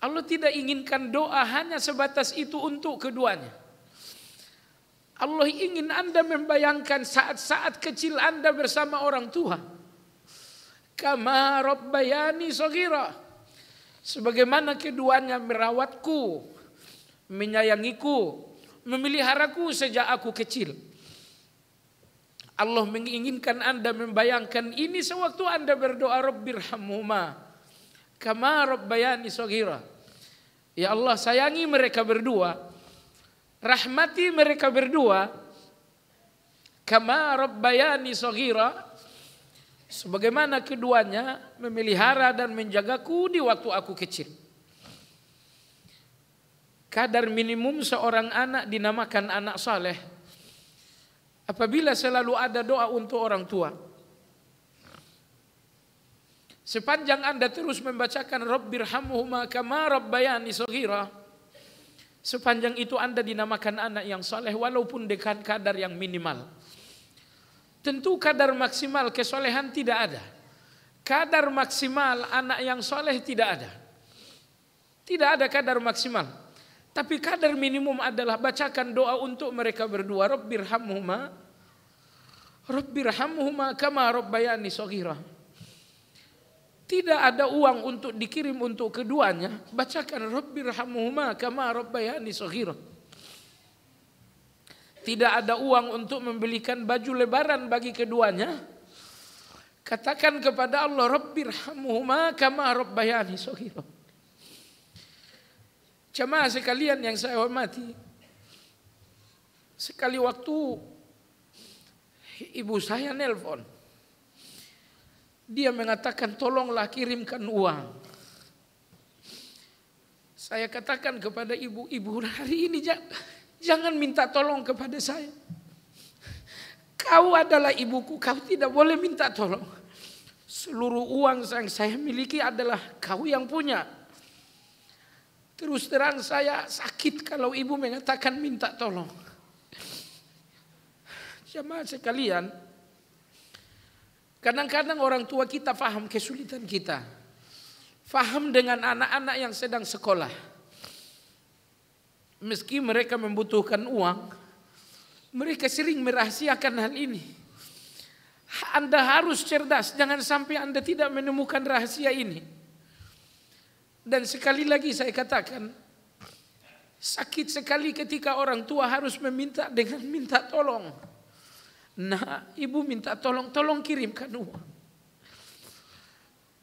Allah tidak inginkan doa hanya sebatas itu untuk keduanya. Allah ingin Anda membayangkan saat-saat kecil Anda bersama orang tua. Kama rabbayani Sebagaimana keduanya merawatku, menyayangiku, memeliharaku sejak aku kecil. Allah menginginkan Anda membayangkan ini sewaktu Anda berdoa Rabbirhamhuma kama rabbayani saghira. Ya Allah sayangi mereka berdua. Rahmati mereka berdua. Kama rabbayani saghira. Sebagaimana keduanya memelihara dan menjagaku di waktu aku kecil. Kadar minimum seorang anak dinamakan anak saleh apabila selalu ada doa untuk orang tua. Sepanjang Anda terus membacakan Rabbirhamhuma kama rabbayani saghira. Sepanjang itu Anda dinamakan anak yang soleh walaupun dekat kadar yang minimal. Tentu kadar maksimal kesolehan tidak ada. Kadar maksimal anak yang soleh tidak ada. Tidak ada kadar maksimal. Tapi kadar minimum adalah bacakan doa untuk mereka berdua. Rabbirhamhuma. Rabbirhamhuma kama rabbayani saghira tidak ada uang untuk dikirim untuk keduanya, bacakan Rabbirhamuhuma kama rabbayani shaghira. Tidak ada uang untuk membelikan baju lebaran bagi keduanya. Katakan kepada Allah Rabbirhamuhuma kama rabbayani shaghira. Jemaah sekalian yang saya hormati, sekali waktu ibu saya nelpon. Dia mengatakan tolonglah kirimkan uang. Saya katakan kepada ibu-ibu hari ini jangan minta tolong kepada saya. Kau adalah ibuku, kau tidak boleh minta tolong. Seluruh uang yang saya miliki adalah kau yang punya. Terus terang saya sakit kalau ibu mengatakan minta tolong. Jemaah sekalian, Kadang-kadang orang tua kita faham kesulitan kita. Faham dengan anak-anak yang sedang sekolah. Meski mereka membutuhkan uang, mereka sering merahasiakan hal ini. Anda harus cerdas, jangan sampai Anda tidak menemukan rahasia ini. Dan sekali lagi saya katakan, sakit sekali ketika orang tua harus meminta dengan minta tolong. Nah ibu minta tolong, tolong kirimkan uang.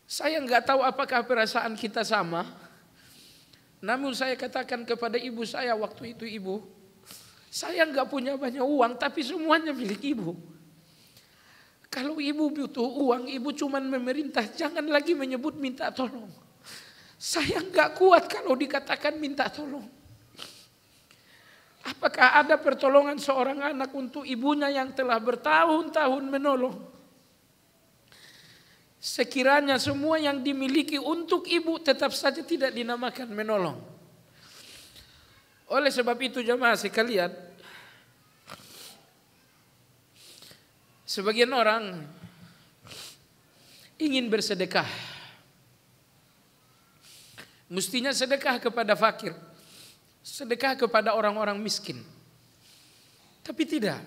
Saya nggak tahu apakah perasaan kita sama. Namun saya katakan kepada ibu saya waktu itu ibu. Saya nggak punya banyak uang tapi semuanya milik ibu. Kalau ibu butuh uang, ibu cuman memerintah, jangan lagi menyebut minta tolong. Saya nggak kuat kalau dikatakan minta tolong. Apakah ada pertolongan seorang anak untuk ibunya yang telah bertahun-tahun menolong? Sekiranya semua yang dimiliki untuk ibu tetap saja tidak dinamakan menolong. Oleh sebab itu jemaah sekalian, sebagian orang ingin bersedekah. Mestinya sedekah kepada fakir sedekah kepada orang-orang miskin. Tapi tidak,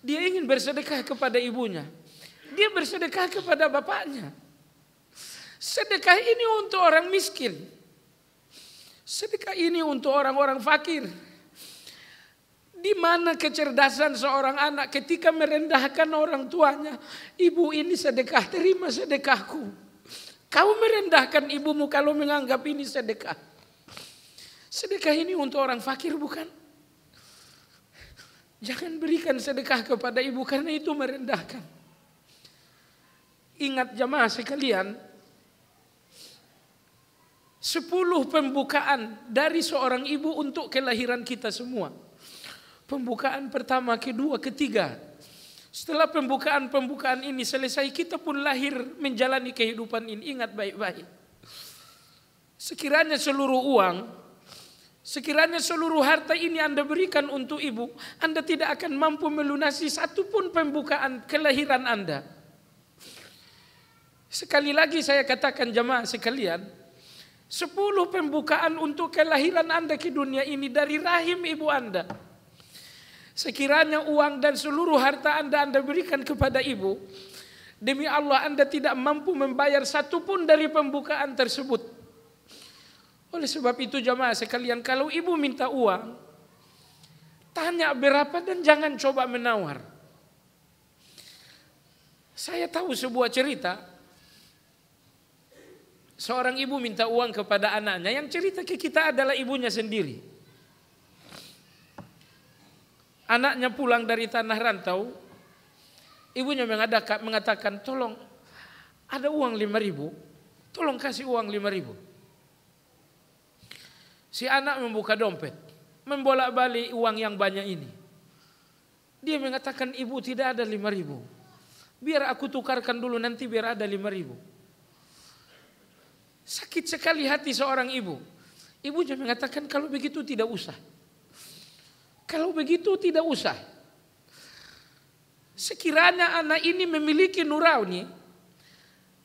dia ingin bersedekah kepada ibunya. Dia bersedekah kepada bapaknya. Sedekah ini untuk orang miskin. Sedekah ini untuk orang-orang fakir. Di mana kecerdasan seorang anak ketika merendahkan orang tuanya? Ibu ini sedekah, terima sedekahku. Kau merendahkan ibumu kalau menganggap ini sedekah. Sedekah ini untuk orang fakir bukan? Jangan berikan sedekah kepada ibu karena itu merendahkan. Ingat jamaah sekalian, sepuluh pembukaan dari seorang ibu untuk kelahiran kita semua. Pembukaan pertama, kedua, ketiga. Setelah pembukaan-pembukaan ini selesai, kita pun lahir menjalani kehidupan ini. Ingat baik-baik. Sekiranya seluruh uang Sekiranya seluruh harta ini Anda berikan untuk ibu, Anda tidak akan mampu melunasi satu pun pembukaan kelahiran Anda. Sekali lagi saya katakan jemaah sekalian, sepuluh pembukaan untuk kelahiran Anda ke dunia ini dari rahim ibu Anda. Sekiranya uang dan seluruh harta Anda Anda berikan kepada ibu, demi Allah Anda tidak mampu membayar satu pun dari pembukaan tersebut. Oleh sebab itu jamaah sekalian kalau ibu minta uang, tanya berapa dan jangan coba menawar. Saya tahu sebuah cerita, seorang ibu minta uang kepada anaknya, yang cerita ke kita adalah ibunya sendiri. Anaknya pulang dari tanah rantau, ibunya mengadakan, mengatakan, tolong ada uang lima ribu, tolong kasih uang lima ribu. Si anak membuka dompet, membolak-balik uang yang banyak ini. Dia mengatakan ibu tidak ada lima ribu. Biar aku tukarkan dulu nanti biar ada lima ribu. Sakit sekali hati seorang ibu. Ibu juga mengatakan kalau begitu tidak usah. Kalau begitu tidak usah. Sekiranya anak ini memiliki nurani,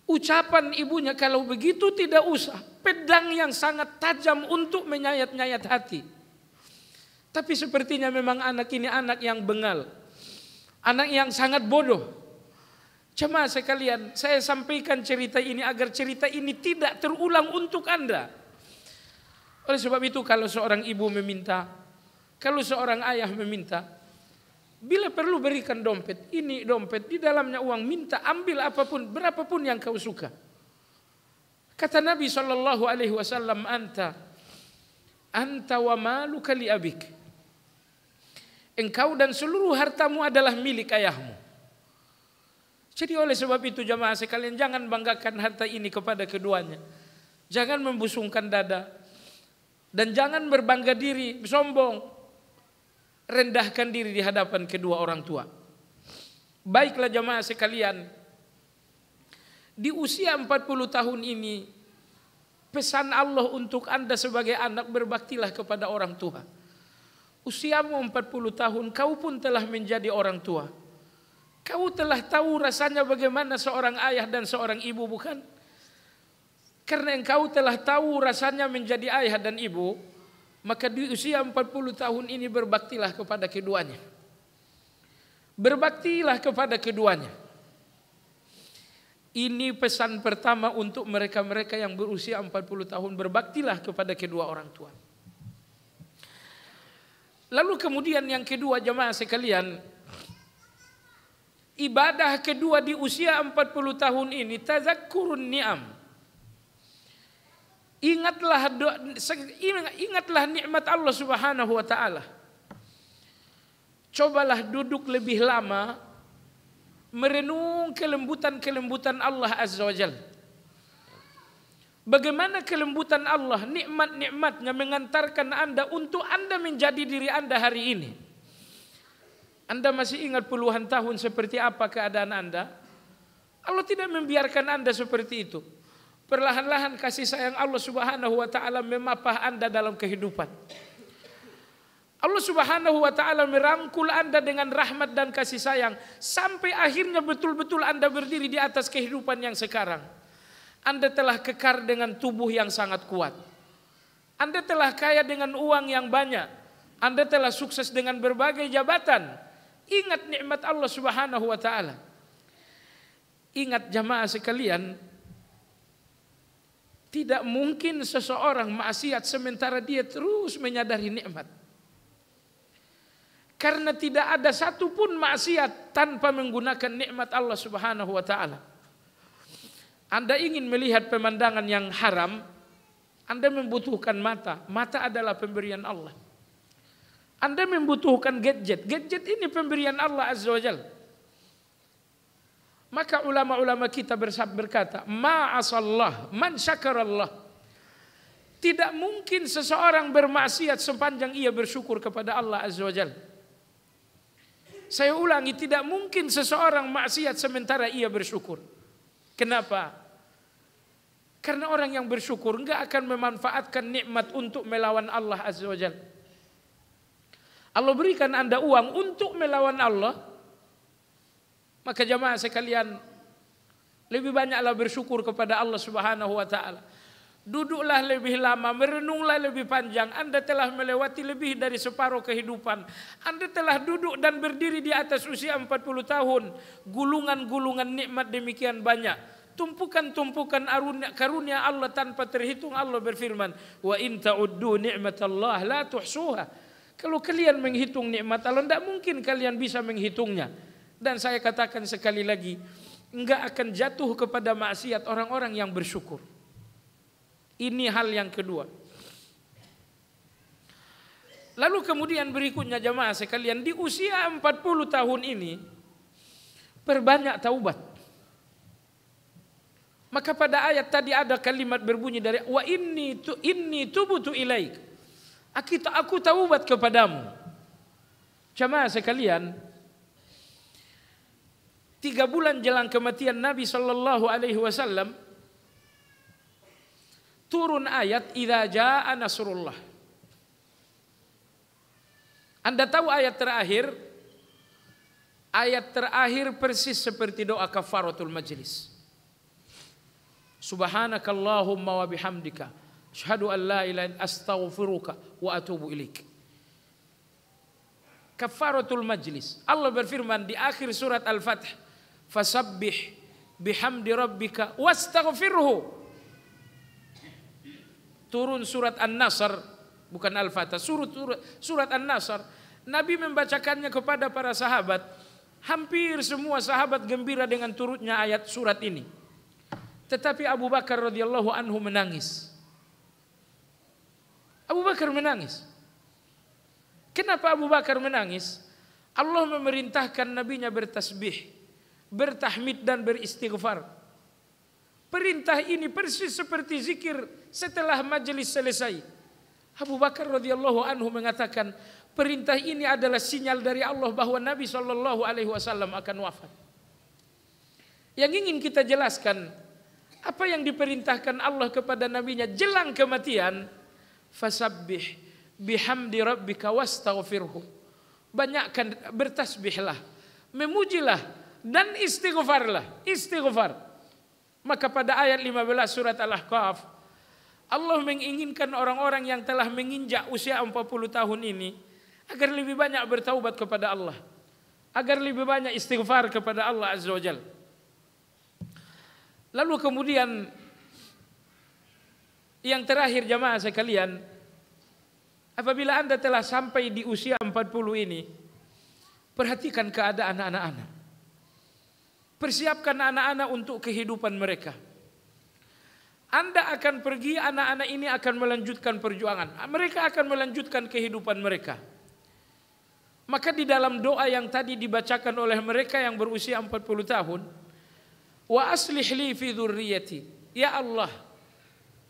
Ucapan ibunya kalau begitu tidak usah. Pedang yang sangat tajam untuk menyayat-nyayat hati. Tapi sepertinya memang anak ini anak yang bengal. Anak yang sangat bodoh. Cuma sekalian, saya sampaikan cerita ini agar cerita ini tidak terulang untuk Anda. Oleh sebab itu kalau seorang ibu meminta, kalau seorang ayah meminta, Bila perlu berikan dompet, ini dompet, di dalamnya uang, minta ambil apapun, berapapun yang kau suka. Kata Nabi Shallallahu Alaihi Wasallam, anta, anta wa maluka li abik. Engkau dan seluruh hartamu adalah milik ayahmu. Jadi oleh sebab itu jamaah sekalian jangan banggakan harta ini kepada keduanya. Jangan membusungkan dada. Dan jangan berbangga diri, sombong rendahkan diri di hadapan kedua orang tua. Baiklah jemaah sekalian, di usia 40 tahun ini pesan Allah untuk Anda sebagai anak berbaktilah kepada orang tua. Usiamu 40 tahun kau pun telah menjadi orang tua. Kau telah tahu rasanya bagaimana seorang ayah dan seorang ibu bukan? Karena engkau telah tahu rasanya menjadi ayah dan ibu, maka di usia 40 tahun ini berbaktilah kepada keduanya. Berbaktilah kepada keduanya. Ini pesan pertama untuk mereka-mereka yang berusia 40 tahun berbaktilah kepada kedua orang tua. Lalu kemudian yang kedua jemaah sekalian, ibadah kedua di usia 40 tahun ini tazakkurun ni'am Ingatlah ingatlah nikmat Allah Subhanahu wa taala. Cobalah duduk lebih lama merenung kelembutan-kelembutan Allah Azza wa Jalla. Bagaimana kelembutan Allah, nikmat-nikmatnya mengantarkan Anda untuk Anda menjadi diri Anda hari ini. Anda masih ingat puluhan tahun seperti apa keadaan Anda? Allah tidak membiarkan Anda seperti itu. Perlahan-lahan kasih sayang Allah Subhanahu wa taala memapah Anda dalam kehidupan. Allah Subhanahu wa taala merangkul Anda dengan rahmat dan kasih sayang sampai akhirnya betul-betul Anda berdiri di atas kehidupan yang sekarang. Anda telah kekar dengan tubuh yang sangat kuat. Anda telah kaya dengan uang yang banyak. Anda telah sukses dengan berbagai jabatan. Ingat nikmat Allah Subhanahu wa taala. Ingat jamaah sekalian, tidak mungkin seseorang maksiat sementara dia terus menyadari nikmat. Karena tidak ada satupun maksiat tanpa menggunakan nikmat Allah Subhanahu wa taala. Anda ingin melihat pemandangan yang haram, Anda membutuhkan mata. Mata adalah pemberian Allah. Anda membutuhkan gadget. Gadget ini pemberian Allah Azza wa Jalla. Maka ulama-ulama kita bersab berkata, ma'asallah, man syakarallah. Tidak mungkin seseorang bermaksiat sepanjang ia bersyukur kepada Allah Azza wa Jal. Saya ulangi, tidak mungkin seseorang maksiat sementara ia bersyukur. Kenapa? Karena orang yang bersyukur enggak akan memanfaatkan nikmat untuk melawan Allah Azza wa Jal. Allah berikan anda uang untuk melawan Allah, Maka jemaah sekalian lebih banyaklah bersyukur kepada Allah Subhanahu wa taala. Duduklah lebih lama, merenunglah lebih panjang. Anda telah melewati lebih dari separuh kehidupan. Anda telah duduk dan berdiri di atas usia 40 tahun. Gulungan-gulungan nikmat demikian banyak tumpukan-tumpukan karunia Allah tanpa terhitung Allah berfirman wa in ta'uddu ni'matallah la tuhsuha kalau kalian menghitung nikmat Allah tidak mungkin kalian bisa menghitungnya dan saya katakan sekali lagi, enggak akan jatuh kepada maksiat orang-orang yang bersyukur. Ini hal yang kedua. Lalu kemudian berikutnya jamaah sekalian di usia 40 tahun ini perbanyak taubat. Maka pada ayat tadi ada kalimat berbunyi dari wa inni tu inni tubutu ilaik. Aku aku taubat kepadamu. Jamaah sekalian, tiga bulan jelang kematian Nabi Sallallahu Alaihi Wasallam turun ayat idza jaa nasrullah. Anda tahu ayat terakhir? Ayat terakhir persis seperti doa kafaratul majlis. Subhanakallahumma wa bihamdika asyhadu an la ilaha illa astaghfiruka wa atubu ilaik kafaratul majlis. Allah berfirman di akhir surat al fath fasabbih bihamdi rabbika wastaghfirhu. Turun surat An-Nasr bukan Al-Fatah, surat surat, surat An-Nasr. Nabi membacakannya kepada para sahabat. Hampir semua sahabat gembira dengan turutnya ayat surat ini. Tetapi Abu Bakar radhiyallahu anhu menangis. Abu Bakar menangis. Kenapa Abu Bakar menangis? Allah memerintahkan nabinya bertasbih bertahmid dan beristighfar. Perintah ini persis seperti zikir setelah majelis selesai. Abu Bakar radhiyallahu anhu mengatakan, perintah ini adalah sinyal dari Allah bahwa Nabi sallallahu alaihi wasallam akan wafat. Yang ingin kita jelaskan, apa yang diperintahkan Allah kepada nabinya jelang kematian, fasabbih bihamdi rabbika wastaghfirhu. Banyakkan bertasbihlah, memujilah dan istighfarlah, istighfar. Maka pada ayat 15 surat Al-Ahqaf Allah menginginkan orang-orang yang telah menginjak usia 40 tahun ini agar lebih banyak bertaubat kepada Allah, agar lebih banyak istighfar kepada Allah Azza wa Lalu kemudian yang terakhir jamaah sekalian, apabila Anda telah sampai di usia 40 ini, perhatikan keadaan anak-anak. Persiapkan anak-anak untuk kehidupan mereka. Anda akan pergi, anak-anak ini akan melanjutkan perjuangan. Mereka akan melanjutkan kehidupan mereka. Maka di dalam doa yang tadi dibacakan oleh mereka yang berusia 40 tahun, wa aslih li fi Ya Allah,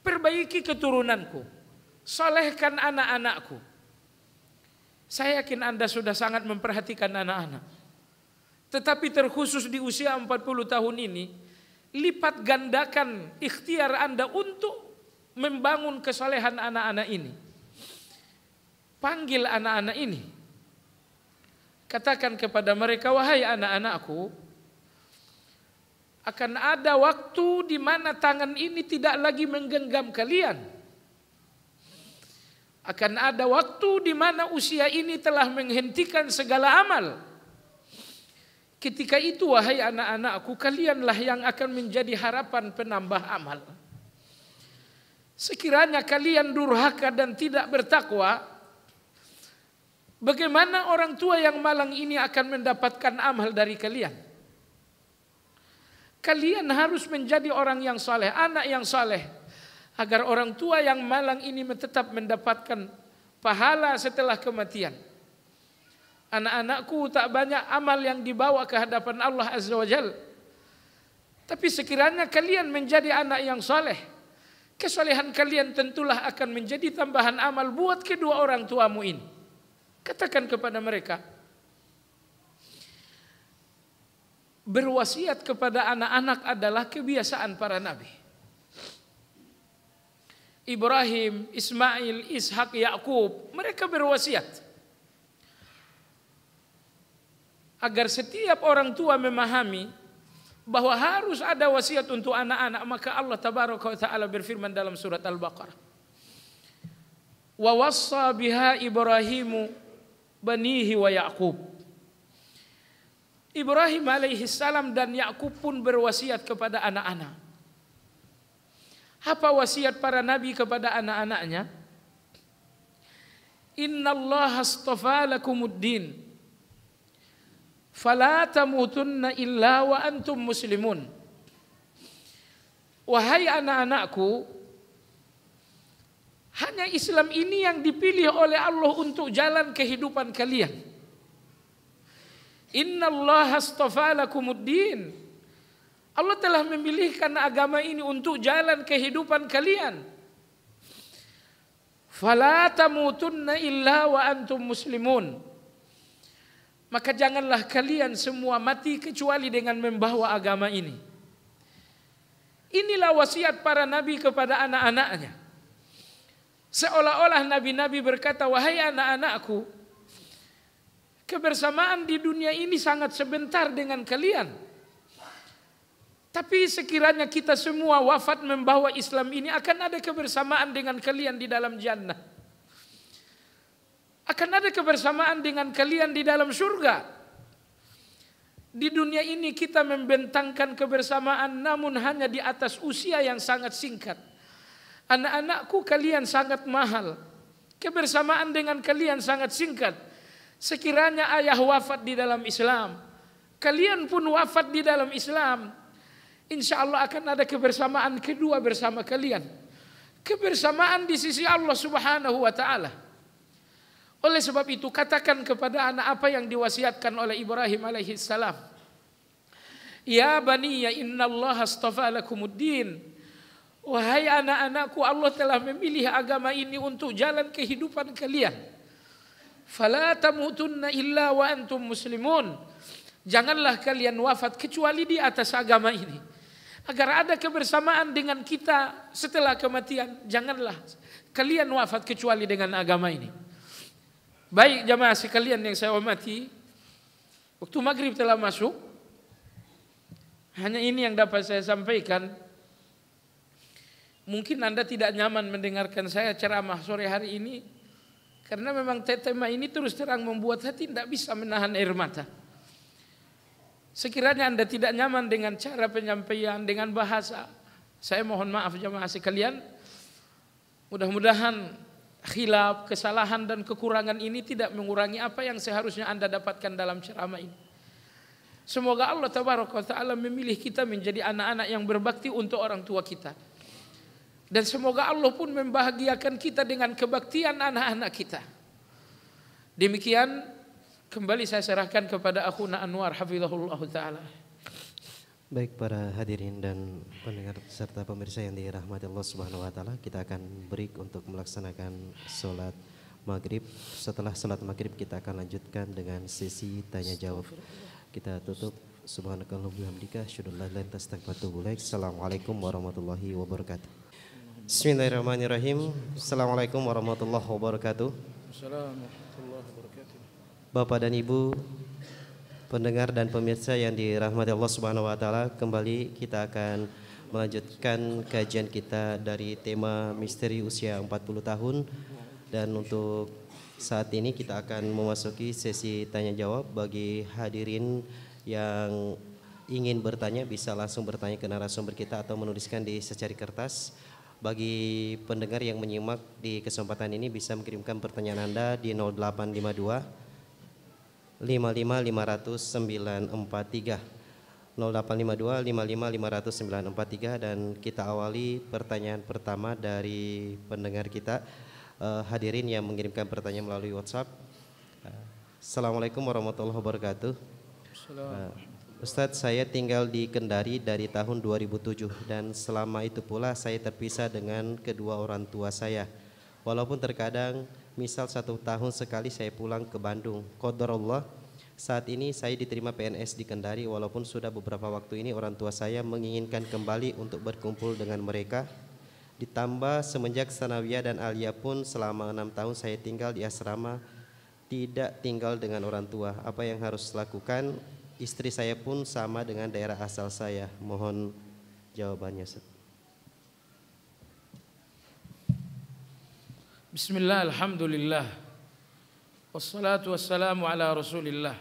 perbaiki keturunanku. Solehkan anak-anakku. Saya yakin Anda sudah sangat memperhatikan anak-anak. Tetapi terkhusus di usia 40 tahun ini, lipat gandakan ikhtiar Anda untuk membangun kesalehan anak-anak ini. Panggil anak-anak ini. Katakan kepada mereka, wahai anak-anakku, akan ada waktu di mana tangan ini tidak lagi menggenggam kalian. Akan ada waktu di mana usia ini telah menghentikan segala amal Ketika itu wahai anak-anakku kalianlah yang akan menjadi harapan penambah amal. Sekiranya kalian durhaka dan tidak bertakwa, bagaimana orang tua yang malang ini akan mendapatkan amal dari kalian? Kalian harus menjadi orang yang saleh, anak yang saleh, agar orang tua yang malang ini tetap mendapatkan pahala setelah kematian anak-anakku tak banyak amal yang dibawa ke hadapan Allah Azza wa Jal. Tapi sekiranya kalian menjadi anak yang soleh, kesolehan kalian tentulah akan menjadi tambahan amal buat kedua orang tuamu ini. Katakan kepada mereka, berwasiat kepada anak-anak adalah kebiasaan para nabi. Ibrahim, Ismail, Ishak, Yakub, mereka berwasiat. agar setiap orang tua memahami bahwa harus ada wasiat untuk anak-anak maka Allah tabaraka wa taala berfirman dalam surat Al-Baqarah wa wassa biha Ibrahimu banihi wa Yaqub Ibrahim alaihi salam dan Yakub pun berwasiat kepada anak-anak apa wasiat para nabi kepada anak-anaknya Inna Allah astafa lakumuddin fala tamutunna illa wa antum muslimun. Wahai anak-anakku, hanya Islam ini yang dipilih oleh Allah untuk jalan kehidupan kalian. Inna Allah astafa lakumuddin. Allah telah memilihkan agama ini untuk jalan kehidupan kalian. Fala tamutunna illa wa antum muslimun maka janganlah kalian semua mati kecuali dengan membawa agama ini. Inilah wasiat para nabi kepada anak-anaknya. Seolah-olah nabi-nabi berkata, "Wahai anak-anakku, kebersamaan di dunia ini sangat sebentar dengan kalian. Tapi sekiranya kita semua wafat membawa Islam ini akan ada kebersamaan dengan kalian di dalam jannah." akan ada kebersamaan dengan kalian di dalam surga. Di dunia ini kita membentangkan kebersamaan namun hanya di atas usia yang sangat singkat. Anak-anakku kalian sangat mahal. Kebersamaan dengan kalian sangat singkat. Sekiranya ayah wafat di dalam Islam, kalian pun wafat di dalam Islam. Insya Allah akan ada kebersamaan kedua bersama kalian. Kebersamaan di sisi Allah Subhanahu wa Ta'ala. Oleh sebab itu katakan kepada anak apa yang diwasiatkan oleh Ibrahim alaihi salam. Ya bani ya Allah astafa lakumuddin. Wahai anak-anakku Allah telah memilih agama ini untuk jalan kehidupan kalian. Fala tamutunna illa wa antum muslimun. Janganlah kalian wafat kecuali di atas agama ini. Agar ada kebersamaan dengan kita setelah kematian. Janganlah kalian wafat kecuali dengan agama ini. Baik jamaah sekalian yang saya hormati, waktu maghrib telah masuk. Hanya ini yang dapat saya sampaikan. Mungkin Anda tidak nyaman mendengarkan saya ceramah sore hari ini. Karena memang tema ini terus terang membuat hati tidak bisa menahan air mata. Sekiranya Anda tidak nyaman dengan cara penyampaian, dengan bahasa, saya mohon maaf jamaah sekalian. Mudah-mudahan khilaf, kesalahan dan kekurangan ini tidak mengurangi apa yang seharusnya Anda dapatkan dalam ceramah ini. Semoga Allah taala memilih kita menjadi anak-anak yang berbakti untuk orang tua kita. Dan semoga Allah pun membahagiakan kita dengan kebaktian anak-anak kita. Demikian kembali saya serahkan kepada akhuna Anwar hafizahullah taala. Baik para hadirin dan pendengar serta pemirsa yang dirahmati Allah Subhanahu wa taala, kita akan break untuk melaksanakan sholat maghrib. Setelah sholat maghrib kita akan lanjutkan dengan sesi tanya jawab. Kita tutup Assalamualaikum warahmatullahi wabarakatuh. Bismillahirrahmanirrahim. Assalamualaikum warahmatullahi wabarakatuh. Assalamualaikum warahmatullahi wabarakatuh. Bapak dan Ibu pendengar dan pemirsa yang dirahmati Allah Subhanahu wa taala, kembali kita akan melanjutkan kajian kita dari tema misteri usia 40 tahun dan untuk saat ini kita akan memasuki sesi tanya jawab bagi hadirin yang ingin bertanya bisa langsung bertanya ke narasumber kita atau menuliskan di secari kertas bagi pendengar yang menyimak di kesempatan ini bisa mengirimkan pertanyaan Anda di 0852 55543 0852 555943 dan kita awali pertanyaan pertama dari pendengar kita uh, hadirin yang mengirimkan pertanyaan melalui WhatsApp. Eh, Assalamualaikum warahmatullahi wabarakatuh. Uh, Ustadz saya tinggal di Kendari dari tahun 2007 dan selama itu pula saya terpisah dengan kedua orang tua saya. Walaupun terkadang Misal satu tahun sekali saya pulang ke Bandung. Allah, saat ini saya diterima PNS di Kendari walaupun sudah beberapa waktu ini orang tua saya menginginkan kembali untuk berkumpul dengan mereka. Ditambah semenjak Sanawiyah dan Alia pun selama enam tahun saya tinggal di asrama tidak tinggal dengan orang tua. Apa yang harus lakukan? Istri saya pun sama dengan daerah asal saya. Mohon jawabannya. Bismillah, Alhamdulillah Wassalatu wassalamu ala rasulillah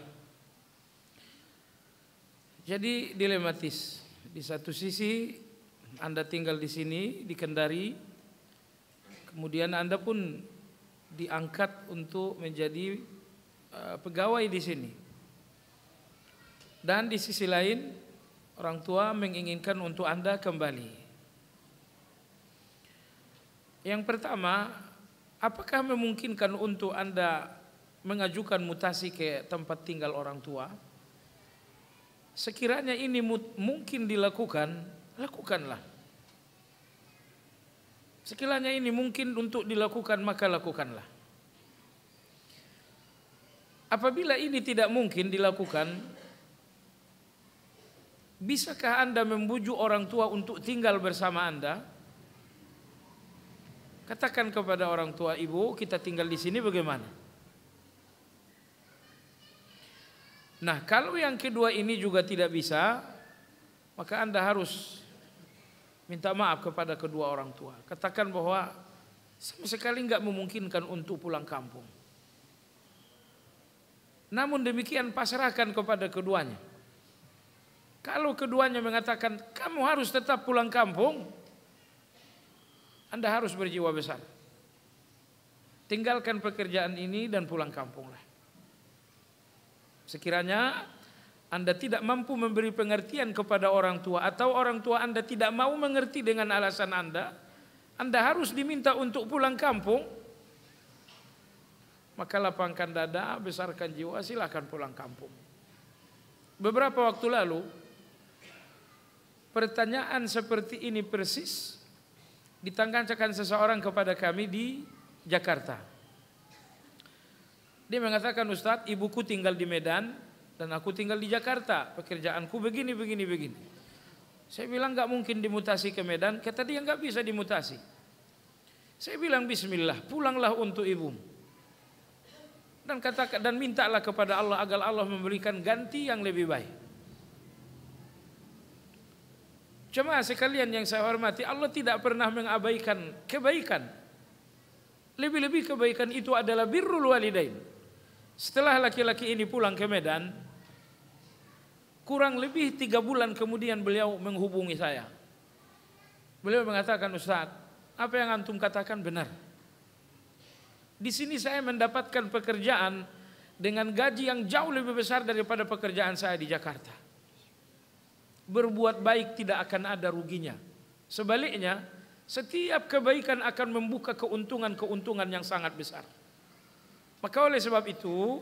Jadi dilematis Di satu sisi Anda tinggal di sini, di Kendari Kemudian Anda pun diangkat untuk menjadi eh, pegawai di sini Dan di sisi lain Orang tua menginginkan untuk Anda kembali Yang pertama Apakah memungkinkan untuk Anda mengajukan mutasi ke tempat tinggal orang tua? Sekiranya ini mungkin dilakukan, lakukanlah. Sekiranya ini mungkin untuk dilakukan maka lakukanlah. Apabila ini tidak mungkin dilakukan, bisakah Anda membujuk orang tua untuk tinggal bersama Anda? Katakan kepada orang tua ibu, kita tinggal di sini bagaimana? Nah, kalau yang kedua ini juga tidak bisa, maka Anda harus minta maaf kepada kedua orang tua. Katakan bahwa sama sekali nggak memungkinkan untuk pulang kampung. Namun demikian pasrahkan kepada keduanya. Kalau keduanya mengatakan kamu harus tetap pulang kampung, anda harus berjiwa besar. Tinggalkan pekerjaan ini dan pulang kampunglah. Sekiranya Anda tidak mampu memberi pengertian kepada orang tua atau orang tua Anda tidak mau mengerti dengan alasan Anda, Anda harus diminta untuk pulang kampung. Maka lapangkan dada, besarkan jiwa, silahkan pulang kampung. Beberapa waktu lalu, pertanyaan seperti ini persis ditanggalkan seseorang kepada kami di Jakarta. Dia mengatakan Ustadz ibuku tinggal di Medan dan aku tinggal di Jakarta. Pekerjaanku begini, begini, begini. Saya bilang nggak mungkin dimutasi ke Medan. Kata dia nggak bisa dimutasi. Saya bilang Bismillah, pulanglah untuk ibu. dan kata dan mintalah kepada Allah agar Allah memberikan ganti yang lebih baik. Cuma sekalian yang saya hormati, Allah tidak pernah mengabaikan kebaikan. Lebih-lebih kebaikan itu adalah birrul walidain. Setelah laki-laki ini pulang ke Medan, kurang lebih tiga bulan kemudian beliau menghubungi saya. Beliau mengatakan, Ustaz, apa yang antum katakan benar. Di sini saya mendapatkan pekerjaan dengan gaji yang jauh lebih besar daripada pekerjaan saya di Jakarta berbuat baik tidak akan ada ruginya. Sebaliknya, setiap kebaikan akan membuka keuntungan-keuntungan yang sangat besar. Maka oleh sebab itu,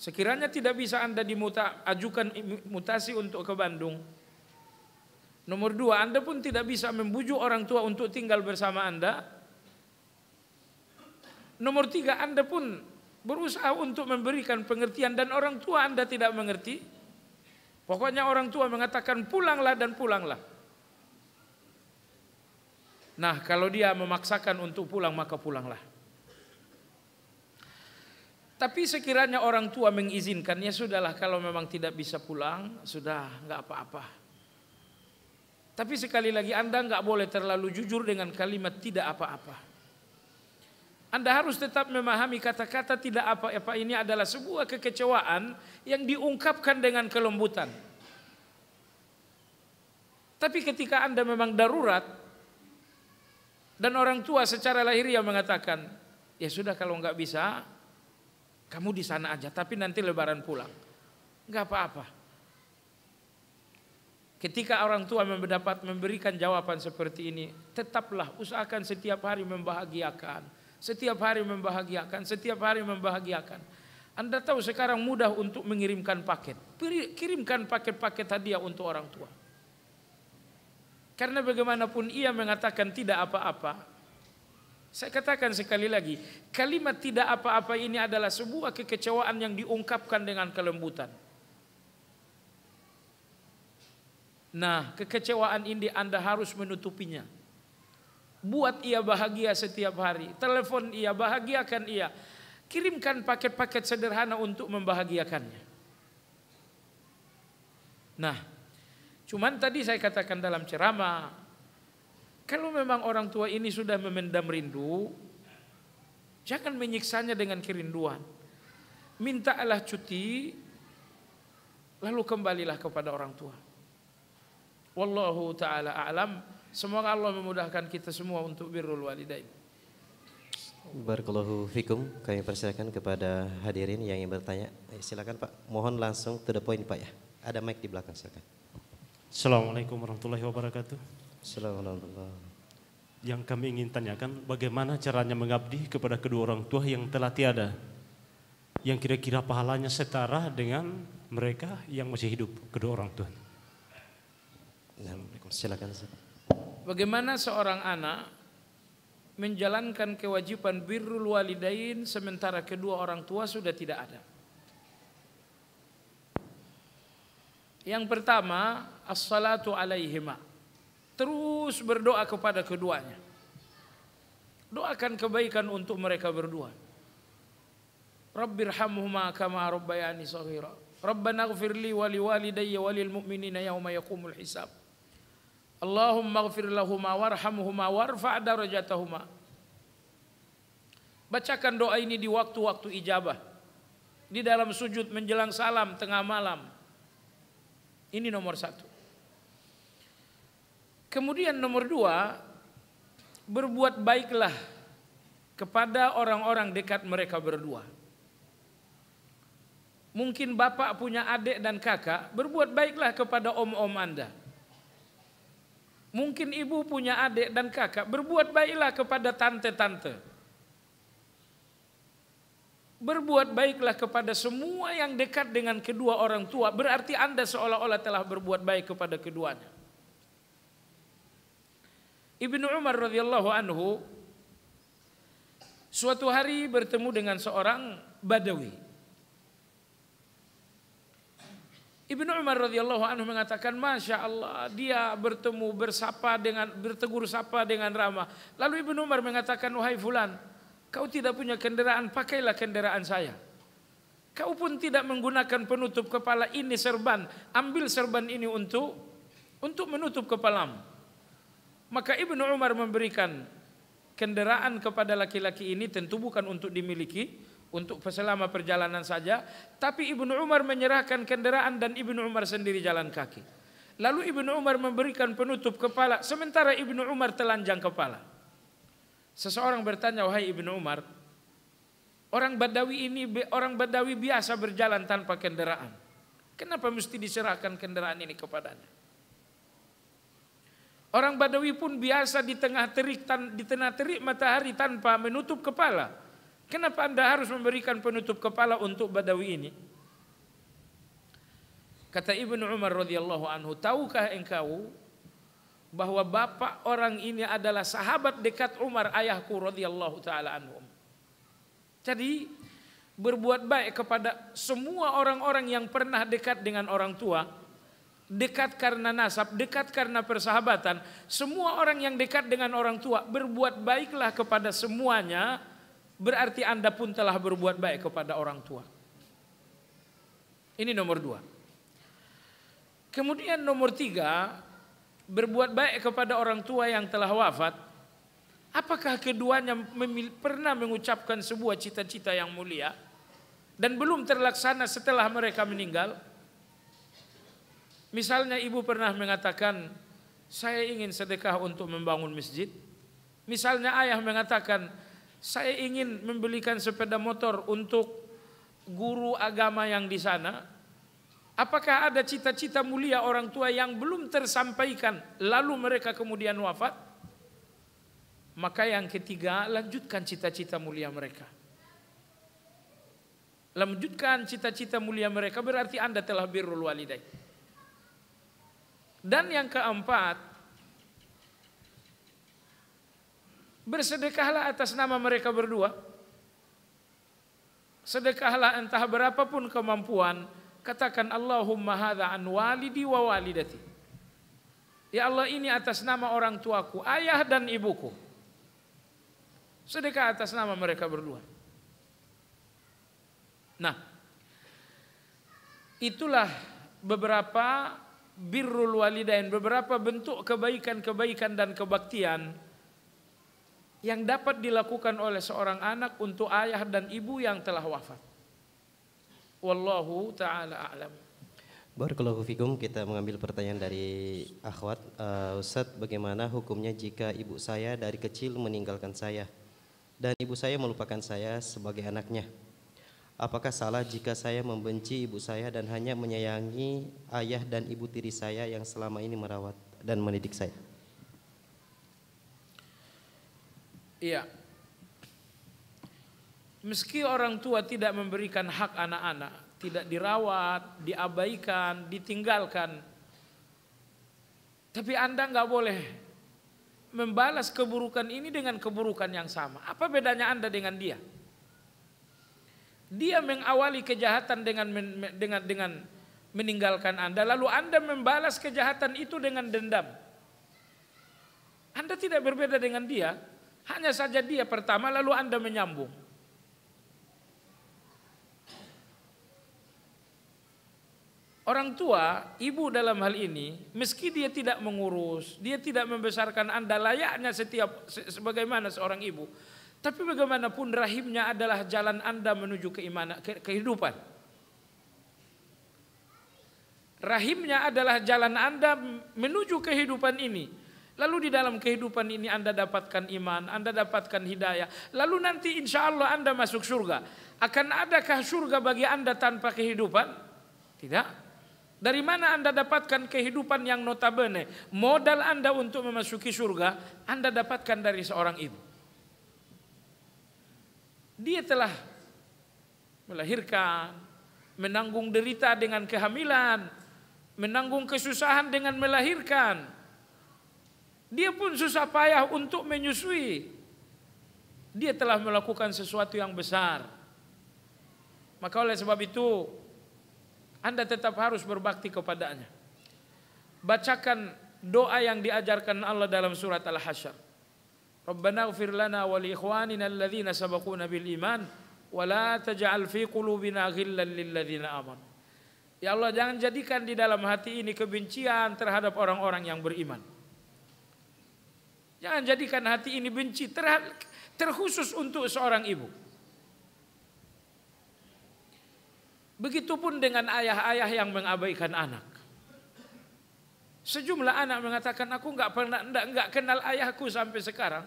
sekiranya tidak bisa Anda dimuta, ajukan mutasi untuk ke Bandung, nomor dua, Anda pun tidak bisa membujuk orang tua untuk tinggal bersama Anda. Nomor tiga, Anda pun berusaha untuk memberikan pengertian dan orang tua Anda tidak mengerti. Pokoknya orang tua mengatakan pulanglah dan pulanglah. Nah kalau dia memaksakan untuk pulang maka pulanglah. Tapi sekiranya orang tua mengizinkannya sudahlah kalau memang tidak bisa pulang sudah nggak apa-apa. Tapi sekali lagi anda nggak boleh terlalu jujur dengan kalimat tidak apa-apa. Anda harus tetap memahami kata-kata tidak apa-apa ini adalah sebuah kekecewaan yang diungkapkan dengan kelembutan. Tapi ketika Anda memang darurat dan orang tua secara lahir yang mengatakan, ya sudah kalau nggak bisa, kamu di sana aja, tapi nanti lebaran pulang. Nggak apa-apa. Ketika orang tua mendapat memberikan jawaban seperti ini, tetaplah usahakan setiap hari membahagiakan setiap hari membahagiakan, setiap hari membahagiakan. Anda tahu sekarang mudah untuk mengirimkan paket. Kirimkan paket-paket hadiah untuk orang tua. Karena bagaimanapun ia mengatakan tidak apa-apa, saya katakan sekali lagi, kalimat tidak apa-apa ini adalah sebuah kekecewaan yang diungkapkan dengan kelembutan. Nah, kekecewaan ini Anda harus menutupinya. Buat ia bahagia setiap hari. Telepon ia, bahagiakan ia. Kirimkan paket-paket sederhana untuk membahagiakannya. Nah, cuman tadi saya katakan dalam ceramah, kalau memang orang tua ini sudah memendam rindu, jangan menyiksanya dengan kerinduan. Mintalah cuti, lalu kembalilah kepada orang tua. Wallahu taala a'lam. Semoga Allah memudahkan kita semua untuk birrul walidain. Barakallahu fikum. Kami persilakan kepada hadirin yang ingin bertanya. Eh, silakan Pak. Mohon langsung to the point Pak ya. Ada mic di belakang silakan. Assalamualaikum warahmatullahi wabarakatuh. Assalamualaikum warahmatullahi Yang kami ingin tanyakan bagaimana caranya mengabdi kepada kedua orang tua yang telah tiada. Yang kira-kira pahalanya setara dengan mereka yang masih hidup kedua orang tua. Assalamualaikum. Nah, silakan. silakan. Bagaimana seorang anak menjalankan kewajiban birrul walidain sementara kedua orang tua sudah tidak ada? Yang pertama, as-salatu alaihima. Terus berdoa kepada keduanya. Doakan kebaikan untuk mereka berdua. Rabbirhamhuma kama rabbayani shaghira. Rabbana ighfirli wa liwalidayya wa lil mu'minina yawma yaqumul hisab. Allahumma gfir lahuma warhamhuma warfa' darajatahuma. Bacakan doa ini di waktu-waktu ijabah. Di dalam sujud menjelang salam tengah malam. Ini nomor satu. Kemudian nomor dua, berbuat baiklah kepada orang-orang dekat mereka berdua. Mungkin bapak punya adik dan kakak, berbuat baiklah kepada om-om Anda. Mungkin ibu punya adik dan kakak, berbuat baiklah kepada tante-tante. Berbuat baiklah kepada semua yang dekat dengan kedua orang tua, berarti Anda seolah-olah telah berbuat baik kepada keduanya. Ibnu Umar radhiyallahu anhu suatu hari bertemu dengan seorang Badawi Ibnu Umar radhiyallahu anhu mengatakan, masya Allah dia bertemu bersapa dengan bertegur sapa dengan ramah. Lalu Ibnu Umar mengatakan, wahai Fulan, kau tidak punya kendaraan, pakailah kendaraan saya. Kau pun tidak menggunakan penutup kepala ini serban, ambil serban ini untuk untuk menutup kepalamu. Maka Ibnu Umar memberikan kendaraan kepada laki-laki ini tentu bukan untuk dimiliki, untuk selama perjalanan saja. Tapi Ibnu Umar menyerahkan kendaraan dan Ibnu Umar sendiri jalan kaki. Lalu Ibnu Umar memberikan penutup kepala sementara Ibnu Umar telanjang kepala. Seseorang bertanya, "Wahai Ibnu Umar, orang Badawi ini orang Badawi biasa berjalan tanpa kendaraan. Kenapa mesti diserahkan kendaraan ini kepadanya?" Orang Badawi pun biasa di tengah terik di tengah terik matahari tanpa menutup kepala. Kenapa Anda harus memberikan penutup kepala untuk Badawi ini? Kata Ibnu Umar radhiyallahu anhu, "Tahukah engkau bahwa bapak orang ini adalah sahabat dekat Umar ayahku radhiyallahu taala anhu?" Jadi berbuat baik kepada semua orang-orang yang pernah dekat dengan orang tua, dekat karena nasab, dekat karena persahabatan, semua orang yang dekat dengan orang tua berbuat baiklah kepada semuanya berarti Anda pun telah berbuat baik kepada orang tua. Ini nomor dua. Kemudian nomor tiga, berbuat baik kepada orang tua yang telah wafat. Apakah keduanya pernah mengucapkan sebuah cita-cita yang mulia dan belum terlaksana setelah mereka meninggal? Misalnya ibu pernah mengatakan, saya ingin sedekah untuk membangun masjid. Misalnya ayah mengatakan, saya ingin membelikan sepeda motor untuk guru agama yang di sana. Apakah ada cita-cita mulia orang tua yang belum tersampaikan lalu mereka kemudian wafat? Maka yang ketiga lanjutkan cita-cita mulia mereka. Lanjutkan cita-cita mulia mereka berarti Anda telah birrul walidai. Dan yang keempat, Bersedekahlah atas nama mereka berdua. Sedekahlah entah berapapun kemampuan. Katakan Allahumma hadha an walidi wa walidati. Ya Allah ini atas nama orang tuaku, ayah dan ibuku. Sedekah atas nama mereka berdua. Nah, itulah beberapa birrul walidain, beberapa bentuk kebaikan-kebaikan dan kebaktian yang dapat dilakukan oleh seorang anak untuk ayah dan ibu yang telah wafat. Wallahu taala alam. Barakallahu fikum, kita mengambil pertanyaan dari akhwat. Uh, Ustaz, bagaimana hukumnya jika ibu saya dari kecil meninggalkan saya dan ibu saya melupakan saya sebagai anaknya? Apakah salah jika saya membenci ibu saya dan hanya menyayangi ayah dan ibu tiri saya yang selama ini merawat dan mendidik saya? Iya. Meski orang tua tidak memberikan hak anak-anak, tidak dirawat, diabaikan, ditinggalkan. Tapi Anda nggak boleh membalas keburukan ini dengan keburukan yang sama. Apa bedanya Anda dengan dia? Dia mengawali kejahatan dengan dengan dengan meninggalkan Anda, lalu Anda membalas kejahatan itu dengan dendam. Anda tidak berbeda dengan dia, hanya saja dia pertama lalu Anda menyambung. Orang tua, ibu dalam hal ini, meski dia tidak mengurus, dia tidak membesarkan Anda layaknya setiap sebagaimana seorang ibu, tapi bagaimanapun rahimnya adalah jalan Anda menuju keimanan ke, kehidupan. Rahimnya adalah jalan Anda menuju kehidupan ini. Lalu di dalam kehidupan ini Anda dapatkan iman, Anda dapatkan hidayah. Lalu nanti insya Allah Anda masuk surga. Akan adakah surga bagi Anda tanpa kehidupan? Tidak. Dari mana Anda dapatkan kehidupan yang notabene? Modal Anda untuk memasuki surga, Anda dapatkan dari seorang ibu. Dia telah melahirkan, menanggung derita dengan kehamilan, menanggung kesusahan dengan melahirkan, dia pun susah payah untuk menyusui. Dia telah melakukan sesuatu yang besar. Maka oleh sebab itu, Anda tetap harus berbakti kepadanya. Bacakan doa yang diajarkan Allah dalam surat Al-Hasyr. Rabbana ighfir lana wa li ikhwanina alladhina sabaquna bil iman wa la taj'al fi qulubina ghillan lil ladzina amanu. Ya Allah, jangan jadikan di dalam hati ini kebencian terhadap orang-orang yang beriman. Jangan jadikan hati ini benci terkhusus untuk seorang ibu. Begitupun dengan ayah-ayah yang mengabaikan anak. Sejumlah anak mengatakan aku nggak pernah nggak nggak kenal ayahku sampai sekarang.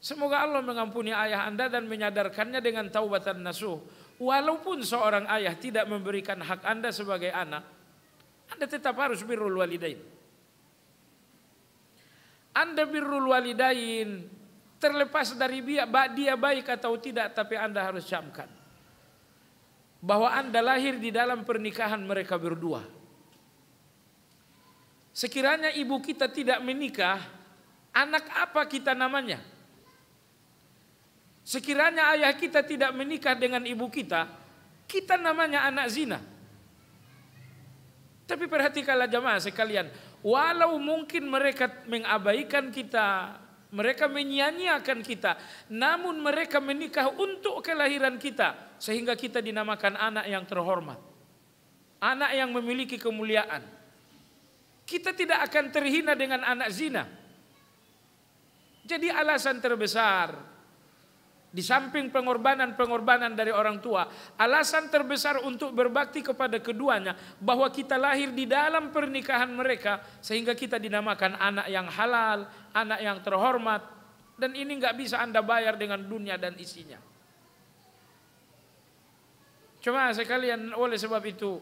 Semoga Allah mengampuni ayah anda dan menyadarkannya dengan taubatan nasuh. Walaupun seorang ayah tidak memberikan hak anda sebagai anak, anda tetap harus birrul walidain. Anda birrul walidain terlepas dari dia, dia baik atau tidak tapi Anda harus camkan bahwa Anda lahir di dalam pernikahan mereka berdua. Sekiranya ibu kita tidak menikah, anak apa kita namanya? Sekiranya ayah kita tidak menikah dengan ibu kita, kita namanya anak zina. Tapi perhatikanlah jamaah sekalian, Walau mungkin mereka mengabaikan kita, mereka menyia kita, namun mereka menikah untuk kelahiran kita sehingga kita dinamakan anak yang terhormat. Anak yang memiliki kemuliaan. Kita tidak akan terhina dengan anak zina. Jadi alasan terbesar di samping pengorbanan-pengorbanan dari orang tua, alasan terbesar untuk berbakti kepada keduanya bahwa kita lahir di dalam pernikahan mereka sehingga kita dinamakan anak yang halal, anak yang terhormat dan ini nggak bisa Anda bayar dengan dunia dan isinya. Cuma sekalian oleh sebab itu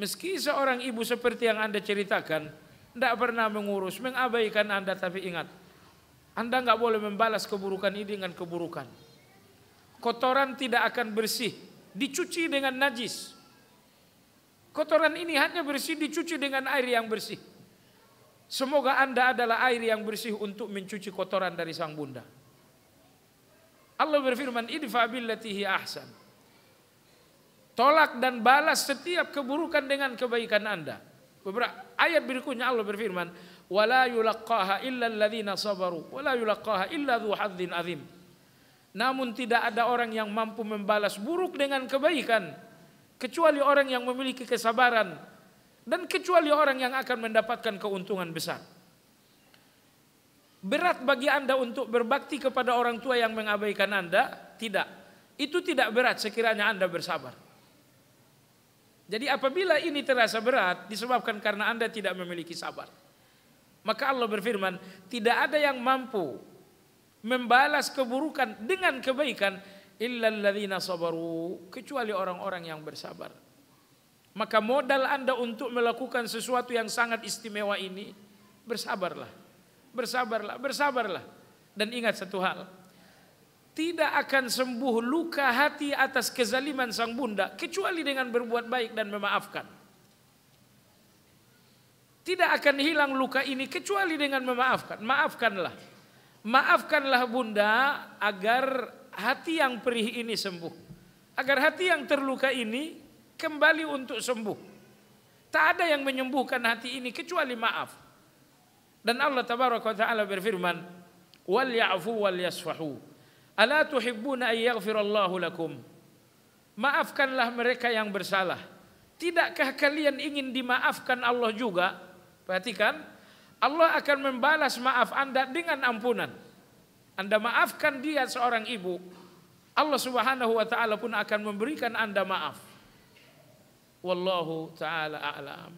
meski seorang ibu seperti yang Anda ceritakan tidak pernah mengurus, mengabaikan Anda tapi ingat anda nggak boleh membalas keburukan ini dengan keburukan. Kotoran tidak akan bersih, dicuci dengan najis. Kotoran ini hanya bersih dicuci dengan air yang bersih. Semoga Anda adalah air yang bersih untuk mencuci kotoran dari sang bunda. Allah berfirman, "Idfa billatihi ahsan." Tolak dan balas setiap keburukan dengan kebaikan Anda. Beberapa ayat berikutnya Allah berfirman, "Wala yulaqqaha illa alladziina sabaru, wala yulaqqaha illa dzu hadzin 'adzim." Namun tidak ada orang yang mampu membalas buruk dengan kebaikan kecuali orang yang memiliki kesabaran dan kecuali orang yang akan mendapatkan keuntungan besar. Berat bagi Anda untuk berbakti kepada orang tua yang mengabaikan Anda? Tidak. Itu tidak berat sekiranya Anda bersabar. Jadi apabila ini terasa berat disebabkan karena Anda tidak memiliki sabar. Maka Allah berfirman, tidak ada yang mampu membalas keburukan dengan kebaikan illalladzina sabaru kecuali orang-orang yang bersabar. Maka modal Anda untuk melakukan sesuatu yang sangat istimewa ini bersabarlah. Bersabarlah, bersabarlah. Dan ingat satu hal, tidak akan sembuh luka hati atas kezaliman sang bunda kecuali dengan berbuat baik dan memaafkan. Tidak akan hilang luka ini kecuali dengan memaafkan. Maafkanlah. Maafkanlah bunda agar hati yang perih ini sembuh. Agar hati yang terluka ini kembali untuk sembuh. Tak ada yang menyembuhkan hati ini kecuali maaf. Dan Allah tabaraka wa taala berfirman, "Wal ya'fu wal yasfahu. Ala tuhibbuna ayyaghfirallahu lakum?" Maafkanlah mereka yang bersalah. Tidakkah kalian ingin dimaafkan Allah juga? Perhatikan, Allah akan membalas maaf Anda dengan ampunan. Anda maafkan dia seorang ibu, Allah Subhanahu wa taala pun akan memberikan Anda maaf. Wallahu taala a'lam.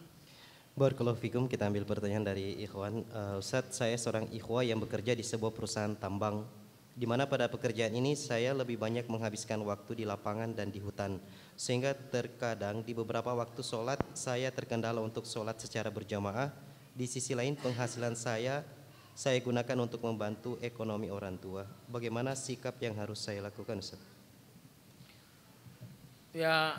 Barakallahu fikum, kita ambil pertanyaan dari Ikhwan. Uh, Ustaz, saya seorang ikhwa yang bekerja di sebuah perusahaan tambang di mana pada pekerjaan ini saya lebih banyak menghabiskan waktu di lapangan dan di hutan, sehingga terkadang di beberapa waktu sholat saya terkendala untuk sholat secara berjamaah di sisi lain penghasilan saya saya gunakan untuk membantu ekonomi orang tua. Bagaimana sikap yang harus saya lakukan Ustaz? Ya,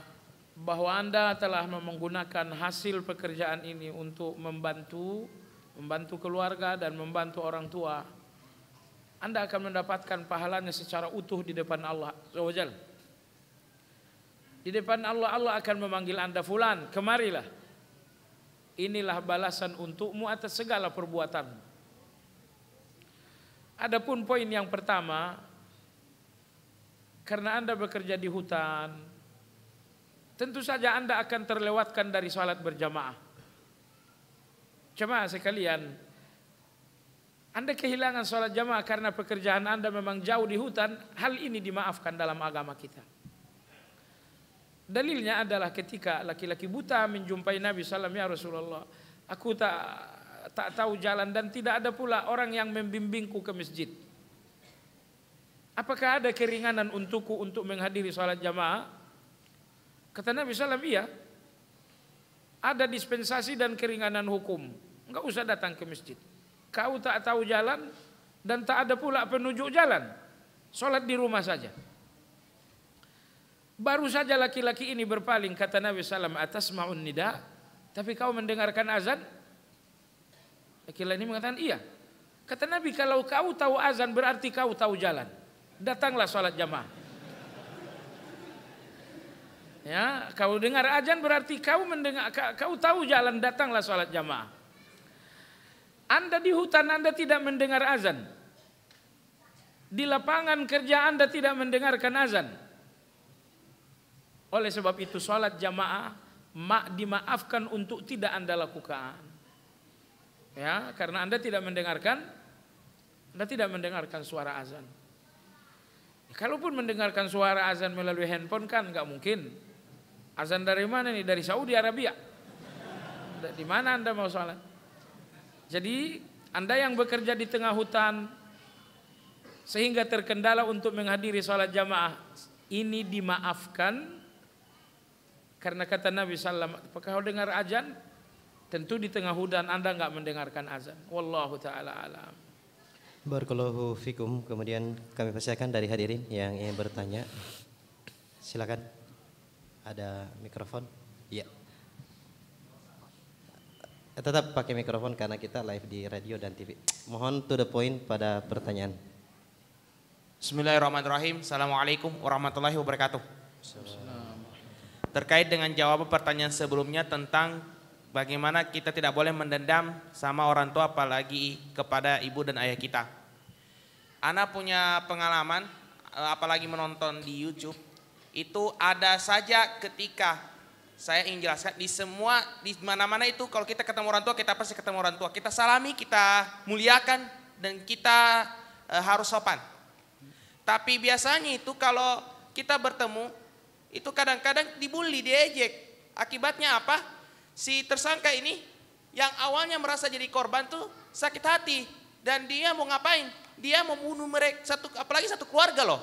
bahwa Anda telah menggunakan hasil pekerjaan ini untuk membantu membantu keluarga dan membantu orang tua. Anda akan mendapatkan pahalanya secara utuh di depan Allah Di depan Allah Allah akan memanggil Anda fulan, kemarilah. Inilah balasan untukmu atas segala perbuatanmu. Adapun poin yang pertama, karena Anda bekerja di hutan, tentu saja Anda akan terlewatkan dari salat berjamaah. Cuma sekalian, Anda kehilangan salat jamaah karena pekerjaan Anda memang jauh di hutan, hal ini dimaafkan dalam agama kita. Dalilnya adalah ketika laki-laki buta menjumpai Nabi SAW, ya Rasulullah, aku tak tak tahu jalan dan tidak ada pula orang yang membimbingku ke masjid. Apakah ada keringanan untukku untuk menghadiri sholat jamaah? Kata Nabi SAW, iya. Ada dispensasi dan keringanan hukum. Enggak usah datang ke masjid. Kau tak tahu jalan dan tak ada pula penunjuk jalan. Sholat di rumah saja. Baru saja laki-laki ini berpaling kata Nabi Sallam atas ma'un nida. Tapi kau mendengarkan azan? Laki-laki ini mengatakan iya. Kata Nabi kalau kau tahu azan berarti kau tahu jalan. Datanglah sholat jamaah. Ya, kau dengar azan berarti kau mendengar kau tahu jalan datanglah sholat jamaah. Anda di hutan Anda tidak mendengar azan. Di lapangan kerja Anda tidak mendengarkan azan. Oleh sebab itu sholat jamaah mak dimaafkan untuk tidak anda lakukan. Ya, karena anda tidak mendengarkan, anda tidak mendengarkan suara azan. Kalaupun mendengarkan suara azan melalui handphone kan nggak mungkin. Azan dari mana nih? Dari Saudi Arabia. Di mana anda mau sholat? Jadi anda yang bekerja di tengah hutan sehingga terkendala untuk menghadiri sholat jamaah ini dimaafkan karena kata Nabi Sallam, apakah kau dengar azan? Tentu di tengah hudan Anda nggak mendengarkan azan. Wallahu taala alam. Barakallahu fikum. Kemudian kami persilakan dari hadirin yang ingin bertanya. Silakan. Ada mikrofon? Iya. Tetap pakai mikrofon karena kita live di radio dan TV. Mohon to the point pada pertanyaan. Bismillahirrahmanirrahim. Assalamualaikum warahmatullahi wabarakatuh. Assalamualaikum terkait dengan jawaban pertanyaan sebelumnya tentang bagaimana kita tidak boleh mendendam sama orang tua apalagi kepada ibu dan ayah kita. Ana punya pengalaman eh, apalagi menonton di YouTube itu ada saja ketika saya ingin jelaskan di semua di mana-mana itu kalau kita ketemu orang tua kita pasti ketemu orang tua kita salami kita muliakan dan kita e, harus sopan tapi biasanya itu kalau kita bertemu itu kadang-kadang dibully, diejek. Akibatnya apa? Si tersangka ini yang awalnya merasa jadi korban tuh sakit hati dan dia mau ngapain? Dia mau bunuh mereka satu apalagi satu keluarga loh.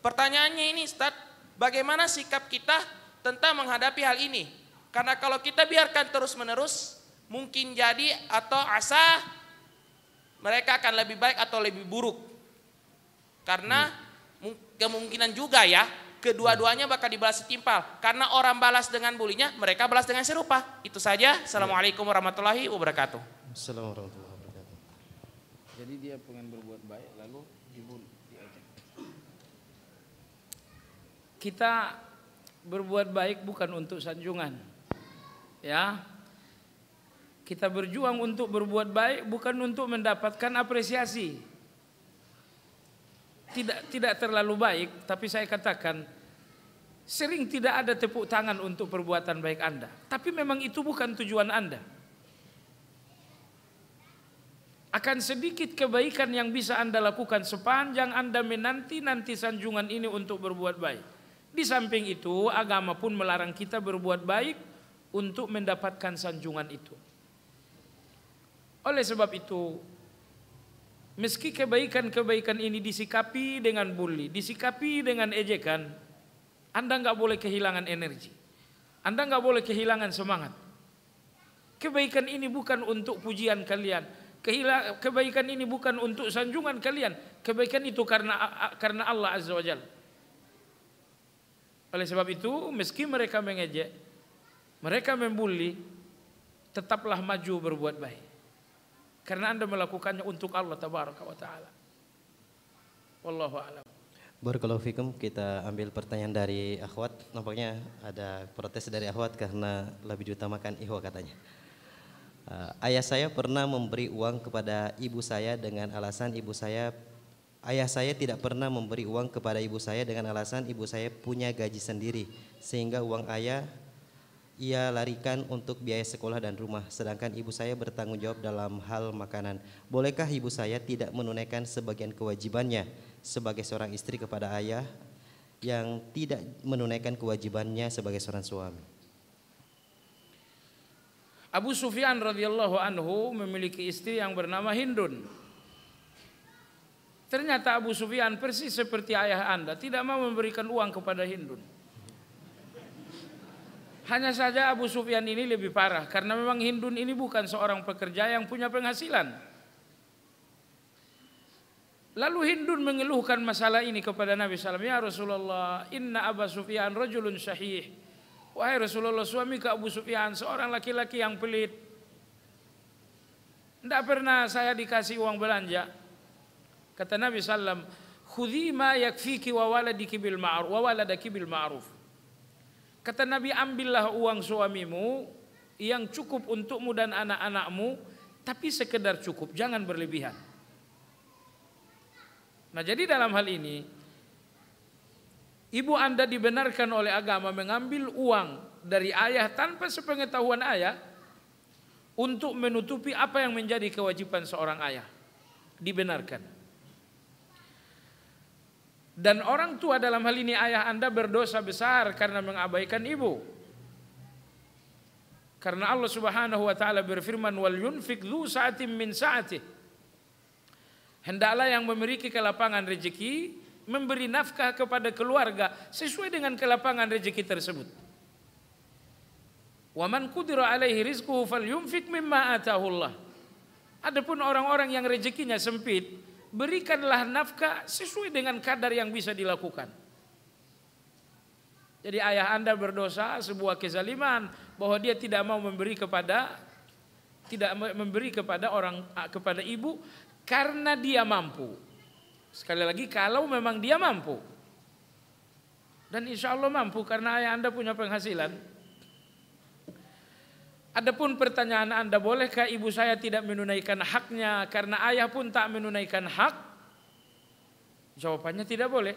Pertanyaannya ini, Ustaz, bagaimana sikap kita tentang menghadapi hal ini? Karena kalau kita biarkan terus-menerus, mungkin jadi atau asa mereka akan lebih baik atau lebih buruk. Karena hmm. kemungkinan juga ya Kedua-duanya bakal dibalas setimpal. Karena orang balas dengan bulinya, mereka balas dengan serupa. Itu saja. Assalamualaikum warahmatullahi wabarakatuh. Assalamualaikum warahmatullahi wabarakatuh. Jadi dia pengen berbuat baik lalu diajak Kita berbuat baik bukan untuk sanjungan. Ya. Kita berjuang untuk berbuat baik bukan untuk mendapatkan apresiasi tidak tidak terlalu baik, tapi saya katakan sering tidak ada tepuk tangan untuk perbuatan baik Anda. Tapi memang itu bukan tujuan Anda. Akan sedikit kebaikan yang bisa Anda lakukan sepanjang Anda menanti-nanti sanjungan ini untuk berbuat baik. Di samping itu, agama pun melarang kita berbuat baik untuk mendapatkan sanjungan itu. Oleh sebab itu, Meski kebaikan-kebaikan ini disikapi dengan bully, disikapi dengan ejekan, Anda nggak boleh kehilangan energi. Anda nggak boleh kehilangan semangat. Kebaikan ini bukan untuk pujian kalian. Kebaikan ini bukan untuk sanjungan kalian. Kebaikan itu karena karena Allah Azza wa Jalla. Oleh sebab itu, meski mereka mengejek, mereka membuli, tetaplah maju berbuat baik. Karena Anda melakukannya untuk Allah tabaraka wa taala. Wallahu a'lam. Barakallahu fikum, kita ambil pertanyaan dari akhwat. Nampaknya ada protes dari akhwat karena lebih diutamakan ihwa katanya. Eh, ayah saya pernah memberi uang kepada ibu saya dengan alasan ibu saya Ayah saya tidak pernah memberi uang kepada ibu saya dengan alasan ibu saya punya gaji sendiri sehingga uang ayah ia larikan untuk biaya sekolah dan rumah, sedangkan ibu saya bertanggung jawab dalam hal makanan. Bolehkah ibu saya tidak menunaikan sebagian kewajibannya sebagai seorang istri kepada ayah yang tidak menunaikan kewajibannya sebagai seorang suami? Abu Sufyan radhiyallahu anhu memiliki istri yang bernama Hindun. Ternyata Abu Sufyan persis seperti ayah Anda tidak mau memberikan uang kepada Hindun. Hanya saja Abu Sufyan ini lebih parah karena memang Hindun ini bukan seorang pekerja yang punya penghasilan. Lalu Hindun mengeluhkan masalah ini kepada Nabi SAW. Ya Rasulullah, inna Abu Sufyan rajulun syahih. Wahai Rasulullah, suami ke Abu Sufyan seorang laki-laki yang pelit. Tidak pernah saya dikasih uang belanja. Kata Nabi SAW, Khudi ma yakfiki wa waladiki bil ma'ruf wa waladaki bil ma'ruf. Kata Nabi, ambillah uang suamimu yang cukup untukmu dan anak-anakmu, tapi sekedar cukup, jangan berlebihan. Nah, jadi dalam hal ini ibu Anda dibenarkan oleh agama mengambil uang dari ayah tanpa sepengetahuan ayah untuk menutupi apa yang menjadi kewajiban seorang ayah. Dibenarkan. Dan orang tua dalam hal ini ayah Anda berdosa besar karena mengabaikan ibu. Karena Allah Subhanahu wa taala berfirman wal yunfik lu saatim min saatih. Hendaklah yang memiliki kelapangan rezeki memberi nafkah kepada keluarga sesuai dengan kelapangan rezeki tersebut. Waman kudira alaihi rizquhu falyunfik mimma atahu Allah. Adapun orang-orang yang rezekinya sempit, berikanlah nafkah sesuai dengan kadar yang bisa dilakukan. Jadi ayah anda berdosa sebuah kezaliman bahwa dia tidak mau memberi kepada tidak memberi kepada orang ah, kepada ibu karena dia mampu. Sekali lagi kalau memang dia mampu. Dan insya Allah mampu karena ayah anda punya penghasilan. Adapun pertanyaan Anda, bolehkah ibu saya tidak menunaikan haknya karena ayah pun tak menunaikan hak? Jawabannya tidak boleh.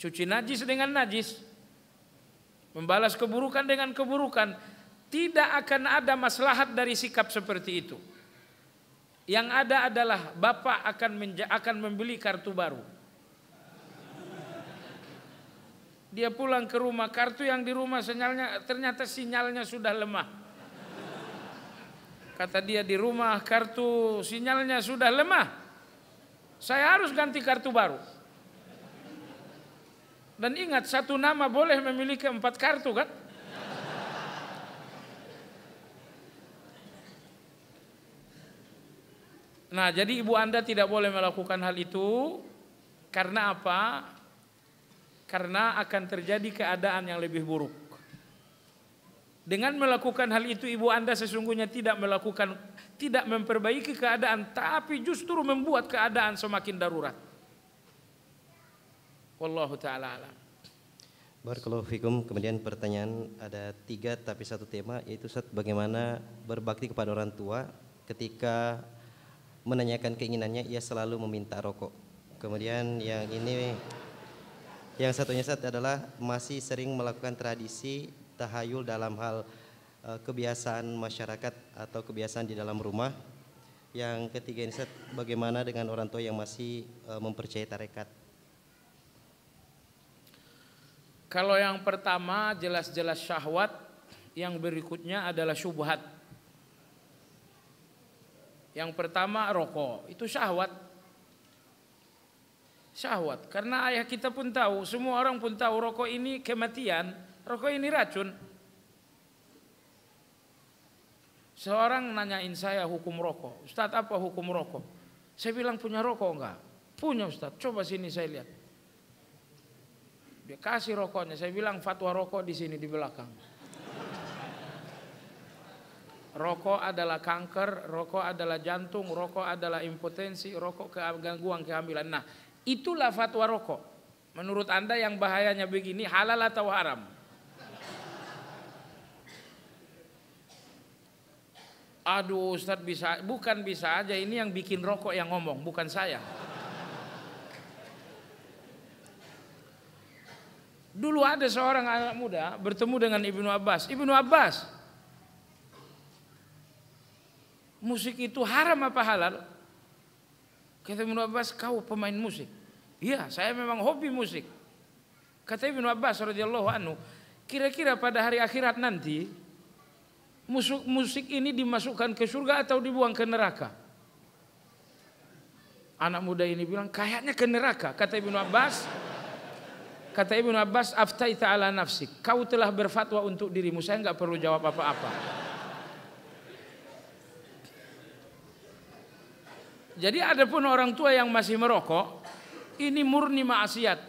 Cuci najis dengan najis. Membalas keburukan dengan keburukan. Tidak akan ada maslahat dari sikap seperti itu. Yang ada adalah bapak akan akan membeli kartu baru. Dia pulang ke rumah, kartu yang di rumah sinyalnya ternyata sinyalnya sudah lemah. Kata dia di rumah kartu sinyalnya sudah lemah. Saya harus ganti kartu baru. Dan ingat satu nama boleh memiliki empat kartu kan? Nah jadi ibu anda tidak boleh melakukan hal itu. Karena apa? karena akan terjadi keadaan yang lebih buruk. Dengan melakukan hal itu ibu Anda sesungguhnya tidak melakukan tidak memperbaiki keadaan tapi justru membuat keadaan semakin darurat. Wallahu taala alam. Barakallahu fikum. Kemudian pertanyaan ada tiga tapi satu tema yaitu saat bagaimana berbakti kepada orang tua ketika menanyakan keinginannya ia selalu meminta rokok. Kemudian yang ini yang satunya saat adalah masih sering melakukan tradisi tahayul dalam hal e, kebiasaan masyarakat atau kebiasaan di dalam rumah. Yang ketiga ini saat bagaimana dengan orang tua yang masih e, mempercayai tarekat? Kalau yang pertama jelas-jelas syahwat, yang berikutnya adalah syubhat. Yang pertama rokok, itu syahwat syahwat. Karena ayah kita pun tahu, semua orang pun tahu rokok ini kematian, rokok ini racun. Seorang nanyain saya hukum rokok. Ustadz apa hukum rokok? Saya bilang punya rokok enggak? Punya Ustadz, coba sini saya lihat. Dia kasih rokoknya, saya bilang fatwa rokok di sini di belakang. Rokok adalah kanker, rokok adalah jantung, rokok adalah impotensi, rokok gangguan kehamilan. Nah, Itulah fatwa rokok. Menurut Anda yang bahayanya begini halal atau haram? Aduh Ustadz bisa, bukan bisa aja ini yang bikin rokok yang ngomong, bukan saya. Dulu ada seorang anak muda bertemu dengan Ibnu Abbas. Ibnu Abbas, musik itu haram apa halal? Kata Ibnu Abbas, kau pemain musik. Iya, saya memang hobi musik. Kata Ibnu Abbas radhiyallahu anhu, kira-kira pada hari akhirat nanti musik musik ini dimasukkan ke surga atau dibuang ke neraka? Anak muda ini bilang kayaknya ke neraka. Kata Ibnu Abbas, kata Ibnu Abbas, aftaita ala nafsik. Kau telah berfatwa untuk dirimu. Saya nggak perlu jawab apa-apa. Jadi ada pun orang tua yang masih merokok, ini murni maksiat.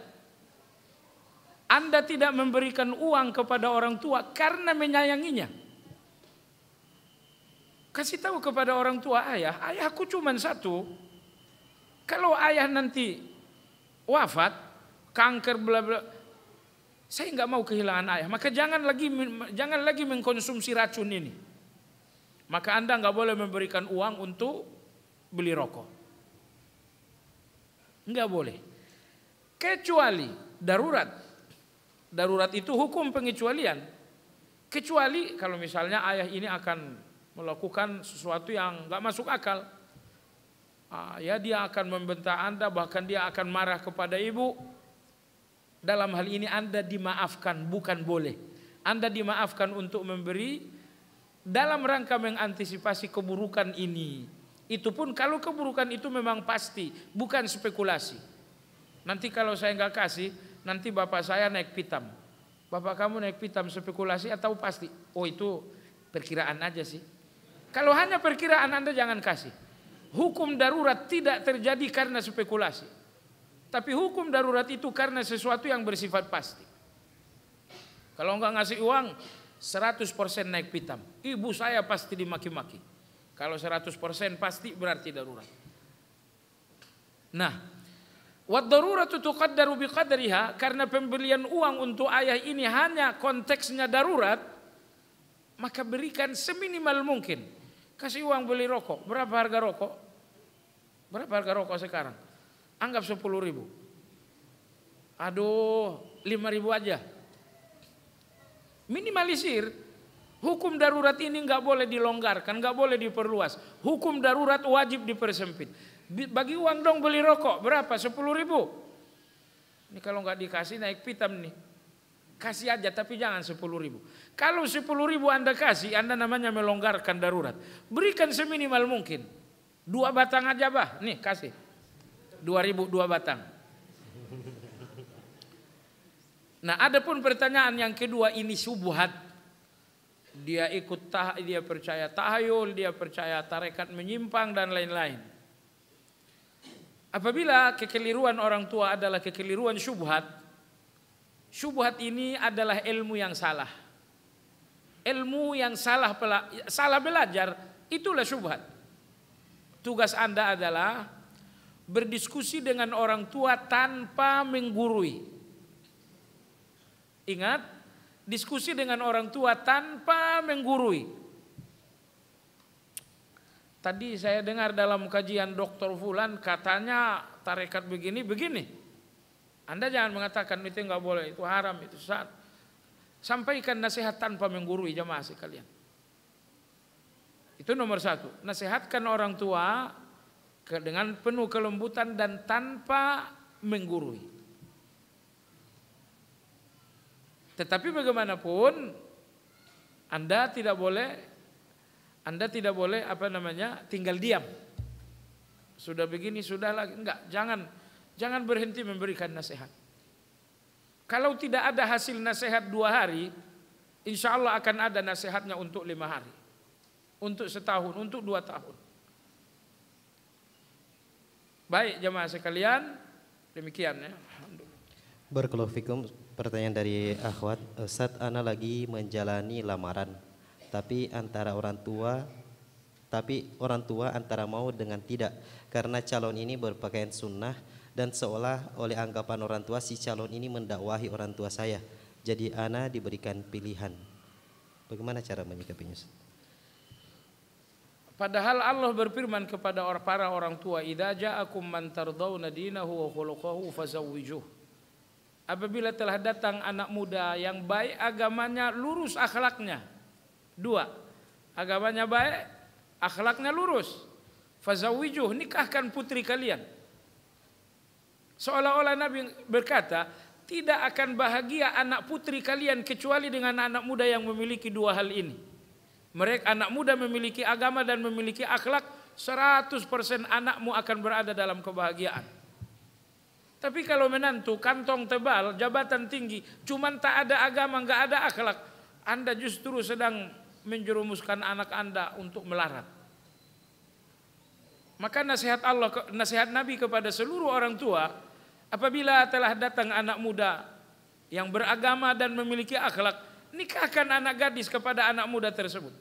Anda tidak memberikan uang kepada orang tua karena menyayanginya. Kasih tahu kepada orang tua ayah, ayahku cuma satu. Kalau ayah nanti wafat, kanker bla bla, saya nggak mau kehilangan ayah. Maka jangan lagi jangan lagi mengkonsumsi racun ini. Maka anda nggak boleh memberikan uang untuk beli rokok. Enggak boleh. Kecuali darurat. Darurat itu hukum pengecualian. Kecuali kalau misalnya ayah ini akan melakukan sesuatu yang nggak masuk akal. Ya dia akan membentak Anda bahkan dia akan marah kepada ibu. Dalam hal ini Anda dimaafkan bukan boleh. Anda dimaafkan untuk memberi dalam rangka mengantisipasi keburukan ini itu pun kalau keburukan itu memang pasti, bukan spekulasi. Nanti kalau saya nggak kasih, nanti bapak saya naik pitam. Bapak kamu naik pitam spekulasi atau pasti? Oh itu perkiraan aja sih. Kalau hanya perkiraan Anda jangan kasih. Hukum darurat tidak terjadi karena spekulasi. Tapi hukum darurat itu karena sesuatu yang bersifat pasti. Kalau nggak ngasih uang, 100% naik pitam. Ibu saya pasti dimaki-maki. Kalau 100% pasti berarti darurat. Nah, wad daruratu tuqaddaru biqadriha karena pembelian uang untuk ayah ini hanya konteksnya darurat, maka berikan seminimal mungkin. Kasih uang beli rokok. Berapa harga rokok? Berapa harga rokok sekarang? Anggap 10 ribu. Aduh, 5 ribu aja. Minimalisir Hukum darurat ini nggak boleh dilonggarkan, nggak boleh diperluas. Hukum darurat wajib dipersempit. Bagi uang dong beli rokok berapa? Sepuluh ribu. Ini kalau nggak dikasih naik pitam nih. Kasih aja tapi jangan sepuluh ribu. Kalau sepuluh ribu anda kasih, anda namanya melonggarkan darurat. Berikan seminimal mungkin. Dua batang aja bah, nih kasih. Dua ribu dua batang. Nah adapun pertanyaan yang kedua ini subuhat dia ikut tah dia percaya tahayul, dia percaya tarekat menyimpang dan lain-lain. Apabila kekeliruan orang tua adalah kekeliruan syubhat, syubhat ini adalah ilmu yang salah. Ilmu yang salah salah belajar itulah syubhat. Tugas Anda adalah berdiskusi dengan orang tua tanpa menggurui. Ingat, Diskusi dengan orang tua tanpa menggurui. Tadi saya dengar dalam kajian Dr. Fulan katanya tarekat begini, begini. Anda jangan mengatakan itu nggak boleh, itu haram, itu saat. Sampaikan nasihat tanpa menggurui jamaah sekalian. Itu nomor satu. Nasihatkan orang tua dengan penuh kelembutan dan tanpa menggurui. Tetapi bagaimanapun Anda tidak boleh Anda tidak boleh apa namanya tinggal diam. Sudah begini sudah lagi enggak jangan jangan berhenti memberikan nasihat. Kalau tidak ada hasil nasihat dua hari, insya Allah akan ada nasihatnya untuk lima hari, untuk setahun, untuk dua tahun. Baik jemaah sekalian, demikian ya. Barakallahu fikum pertanyaan dari akhwat, eh, saat Ana lagi menjalani lamaran, tapi antara orang tua, tapi orang tua antara mau dengan tidak, karena calon ini berpakaian sunnah dan seolah oleh anggapan orang tua si calon ini mendakwahi orang tua saya. Jadi Ana diberikan pilihan. Bagaimana cara menyikapinya? Padahal Allah berfirman kepada para orang tua, "Idza ja'akum man tardawna dinahu wa khuluquhu fazawwijuhu." Apabila telah datang anak muda yang baik agamanya lurus akhlaknya. Dua, agamanya baik, akhlaknya lurus. Fazawijuh, nikahkan putri kalian. Seolah-olah Nabi berkata, tidak akan bahagia anak putri kalian kecuali dengan anak muda yang memiliki dua hal ini. Mereka anak muda memiliki agama dan memiliki akhlak, 100% anakmu akan berada dalam kebahagiaan. Tapi kalau menantu kantong tebal, jabatan tinggi, cuman tak ada agama, nggak ada akhlak, Anda justru sedang menjerumuskan anak Anda untuk melarat. Maka nasihat Allah, nasihat Nabi kepada seluruh orang tua, apabila telah datang anak muda yang beragama dan memiliki akhlak, nikahkan anak gadis kepada anak muda tersebut.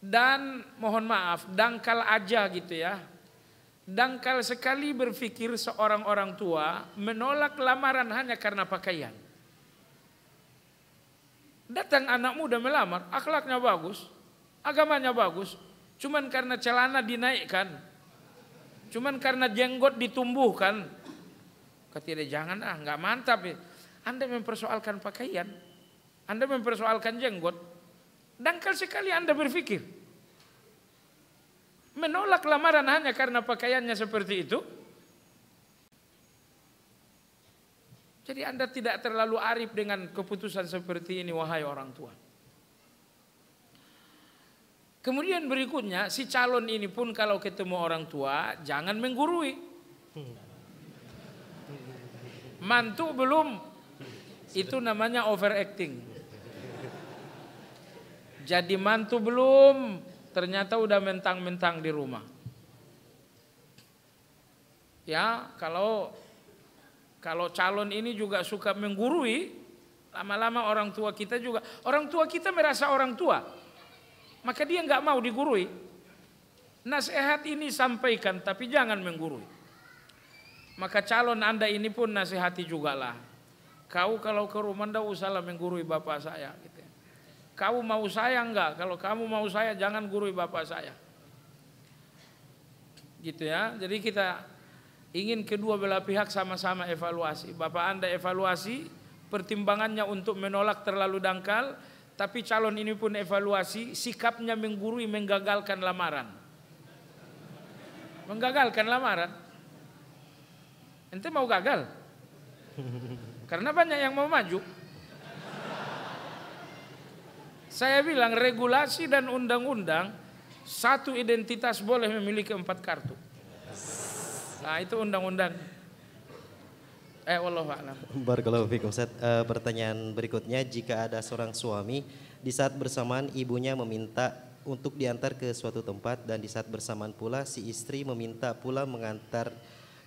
Dan mohon maaf, dangkal aja gitu ya, Dangkal sekali berpikir seorang orang tua menolak lamaran hanya karena pakaian. Datang anak muda melamar, akhlaknya bagus, agamanya bagus, cuman karena celana dinaikkan, cuman karena jenggot ditumbuhkan. Katanya jangan ah, nggak mantap ya. Anda mempersoalkan pakaian, Anda mempersoalkan jenggot. Dangkal sekali Anda berpikir, menolak lamaran hanya karena pakaiannya seperti itu. Jadi Anda tidak terlalu arif dengan keputusan seperti ini wahai orang tua. Kemudian berikutnya si calon ini pun kalau ketemu orang tua jangan menggurui. Mantu belum. Itu namanya overacting. Jadi mantu belum, ternyata udah mentang-mentang di rumah. Ya, kalau kalau calon ini juga suka menggurui, lama-lama orang tua kita juga, orang tua kita merasa orang tua, maka dia nggak mau digurui. Nasihat ini sampaikan, tapi jangan menggurui. Maka calon anda ini pun nasihati juga lah. Kau kalau ke rumah ndak usahlah menggurui bapak saya. Kamu mau saya enggak? Kalau kamu mau saya jangan gurui bapak saya. Gitu ya. Jadi kita ingin kedua belah pihak sama-sama evaluasi. Bapak Anda evaluasi pertimbangannya untuk menolak terlalu dangkal, tapi calon ini pun evaluasi sikapnya menggurui menggagalkan lamaran. Menggagalkan lamaran. Ente mau gagal? Karena banyak yang mau maju. Saya bilang regulasi dan undang-undang satu identitas boleh memiliki empat kartu. Nah itu undang-undang. Eh, Allah a'lam. Barakallahu fikum, Ustaz. E, pertanyaan berikutnya, jika ada seorang suami di saat bersamaan ibunya meminta untuk diantar ke suatu tempat dan di saat bersamaan pula si istri meminta pula mengantar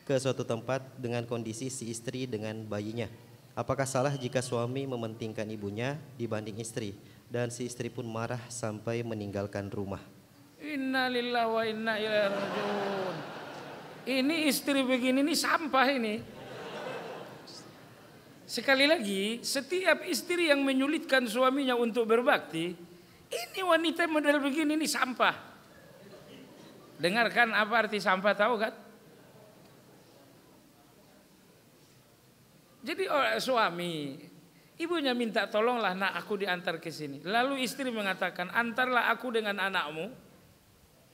ke suatu tempat dengan kondisi si istri dengan bayinya. Apakah salah jika suami mementingkan ibunya dibanding istri? dan si istri pun marah sampai meninggalkan rumah. lillah wa inna ilaihi rajiun. Ini istri begini ini sampah ini. Sekali lagi, setiap istri yang menyulitkan suaminya untuk berbakti, ini wanita model begini ini sampah. Dengarkan apa arti sampah tahu kan? Jadi oh, suami Ibunya minta tolonglah nak aku diantar ke sini. Lalu istri mengatakan antarlah aku dengan anakmu.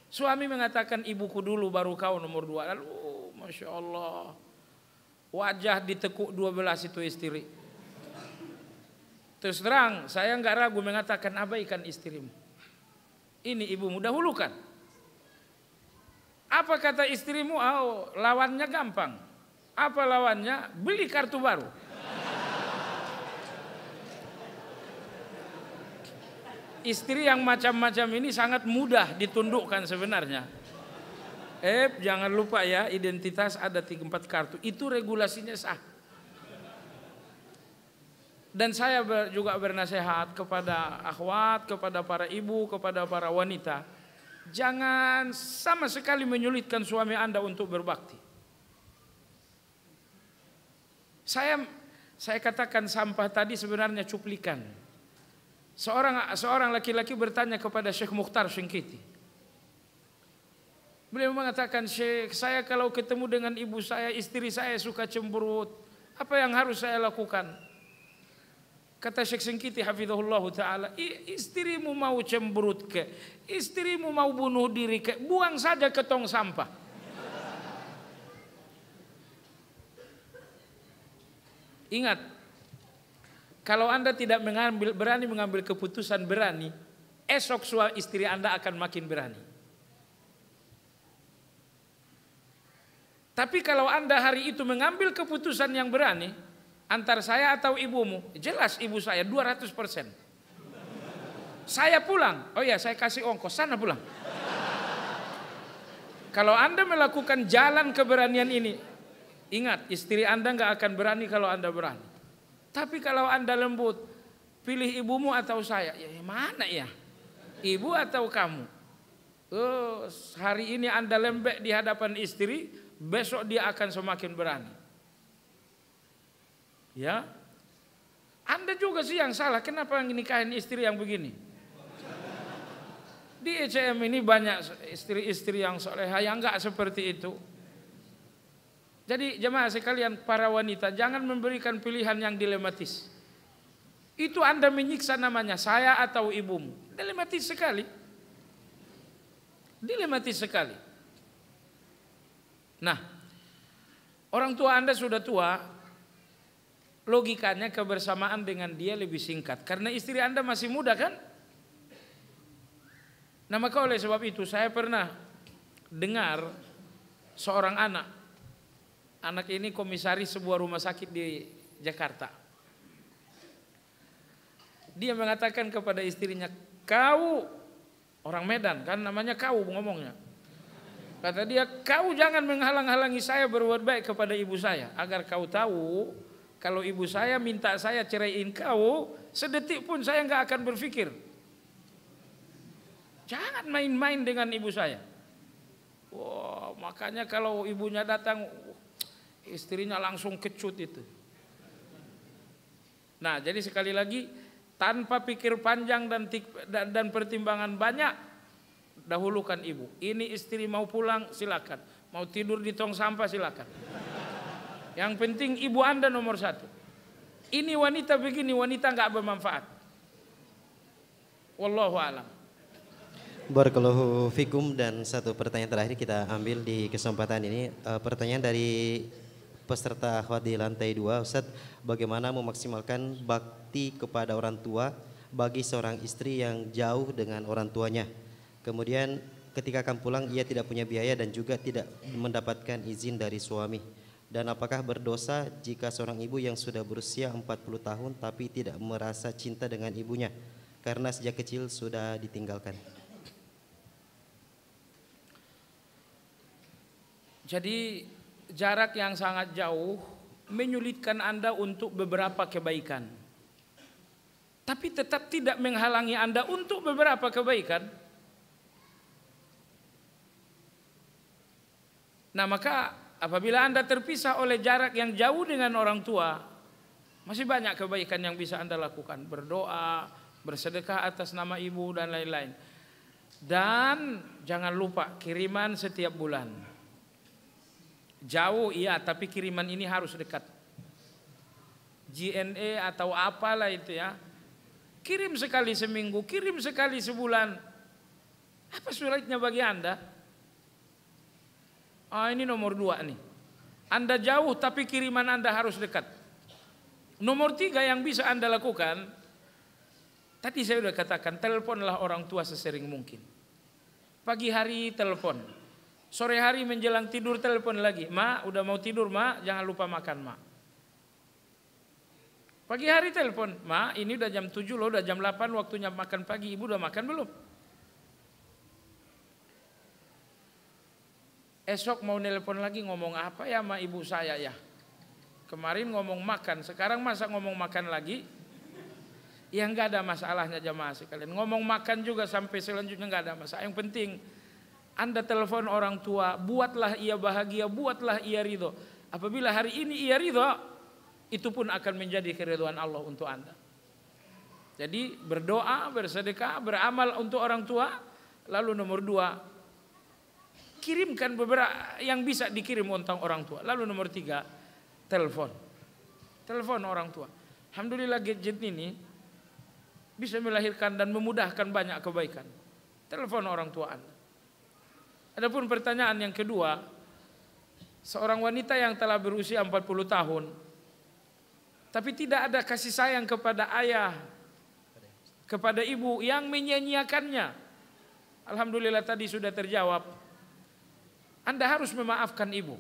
Suami mengatakan ibuku dulu baru kau nomor dua. Lalu oh, masya Allah wajah ditekuk dua belas itu istri. Terus terang saya nggak ragu mengatakan abaikan istrimu. Ini ibumu dahulukan. Apa kata istrimu? Oh, lawannya gampang. Apa lawannya? Beli kartu baru. istri yang macam-macam ini sangat mudah ditundukkan sebenarnya. Eh, jangan lupa ya, identitas ada di empat kartu. Itu regulasinya sah. Dan saya juga bernasehat kepada akhwat, kepada para ibu, kepada para wanita. Jangan sama sekali menyulitkan suami Anda untuk berbakti. Saya saya katakan sampah tadi sebenarnya cuplikan. Seorang seorang laki-laki bertanya kepada Syekh Mukhtar Syengkiti. Beliau mengatakan, Syekh, saya kalau ketemu dengan ibu saya, istri saya suka cemberut. Apa yang harus saya lakukan? Kata Syekh Syengkiti hafizahullah ta'ala, istrimu mau cemberut ke, istrimu mau bunuh diri ke, buang saja ke tong sampah. Ingat, kalau Anda tidak mengambil, berani mengambil keputusan berani, esok suami istri Anda akan makin berani. Tapi kalau Anda hari itu mengambil keputusan yang berani, antar saya atau ibumu, jelas ibu saya 200 persen. Saya pulang, oh ya saya kasih ongkos, sana pulang. Kalau Anda melakukan jalan keberanian ini, ingat istri Anda nggak akan berani kalau Anda berani. Tapi kalau Anda lembut, pilih ibumu atau saya? Ya, ya mana ya? Ibu atau kamu? Oh, hari ini Anda lembek di hadapan istri, besok dia akan semakin berani. Ya. Anda juga sih yang salah, kenapa nikahin istri yang begini? Di ECM ini banyak istri-istri yang soleha yang nggak seperti itu. Jadi jemaah sekalian para wanita jangan memberikan pilihan yang dilematis. Itu Anda menyiksa namanya saya atau ibumu. Dilematis sekali. Dilematis sekali. Nah, orang tua Anda sudah tua, logikanya kebersamaan dengan dia lebih singkat karena istri Anda masih muda kan? Nah, maka oleh sebab itu saya pernah dengar seorang anak anak ini komisaris sebuah rumah sakit di Jakarta. Dia mengatakan kepada istrinya, kau orang Medan kan namanya kau ngomongnya. Kata dia, kau jangan menghalang-halangi saya berbuat baik kepada ibu saya. Agar kau tahu, kalau ibu saya minta saya ceraiin kau, sedetik pun saya nggak akan berpikir. Jangan main-main dengan ibu saya. wow, makanya kalau ibunya datang, istrinya langsung kecut itu. Nah, jadi sekali lagi tanpa pikir panjang dan dan, pertimbangan banyak dahulukan ibu. Ini istri mau pulang silakan, mau tidur di tong sampah silakan. Yang penting ibu anda nomor satu. Ini wanita begini wanita nggak bermanfaat. Wallahu alam. Barakallahu fikum dan satu pertanyaan terakhir kita ambil di kesempatan ini eh, pertanyaan dari peserta akhwat di lantai dua, Ustadz bagaimana memaksimalkan bakti kepada orang tua bagi seorang istri yang jauh dengan orang tuanya. Kemudian ketika akan pulang ia tidak punya biaya dan juga tidak mendapatkan izin dari suami. Dan apakah berdosa jika seorang ibu yang sudah berusia 40 tahun tapi tidak merasa cinta dengan ibunya karena sejak kecil sudah ditinggalkan? Jadi jarak yang sangat jauh menyulitkan Anda untuk beberapa kebaikan. Tapi tetap tidak menghalangi Anda untuk beberapa kebaikan. Nah, maka apabila Anda terpisah oleh jarak yang jauh dengan orang tua, masih banyak kebaikan yang bisa Anda lakukan, berdoa, bersedekah atas nama ibu dan lain-lain. Dan jangan lupa kiriman setiap bulan. Jauh iya, tapi kiriman ini harus dekat. JNE atau apalah itu ya. Kirim sekali seminggu, kirim sekali sebulan. Apa sulitnya bagi Anda? Ah, ini nomor dua nih. Anda jauh tapi kiriman Anda harus dekat. Nomor tiga yang bisa Anda lakukan, tadi saya sudah katakan, teleponlah orang tua sesering mungkin. Pagi hari telepon, Sore hari menjelang tidur telepon lagi, "Ma, udah mau tidur, Ma, jangan lupa makan, Ma." Pagi hari telepon, "Ma, ini udah jam 7 loh, udah jam 8 waktunya makan pagi. Ibu udah makan belum?" Esok mau nelpon lagi ngomong apa ya Ma, ibu saya ya? Kemarin ngomong makan, sekarang masa ngomong makan lagi? Ya enggak ada masalahnya jamaah sekalian. Ngomong makan juga sampai selanjutnya enggak ada masalah. Yang penting anda telepon orang tua, buatlah ia bahagia, buatlah ia ridho. Apabila hari ini ia ridho, itu pun akan menjadi keriduan Allah untuk Anda. Jadi berdoa, bersedekah, beramal untuk orang tua. Lalu nomor dua, kirimkan beberapa yang bisa dikirim untuk orang tua. Lalu nomor tiga, telepon. Telepon orang tua. Alhamdulillah gadget ini bisa melahirkan dan memudahkan banyak kebaikan. Telepon orang tua Anda. Adapun pertanyaan yang kedua, seorang wanita yang telah berusia 40 tahun tapi tidak ada kasih sayang kepada ayah, kepada ibu yang menyanyiakannya. Alhamdulillah tadi sudah terjawab. Anda harus memaafkan ibu.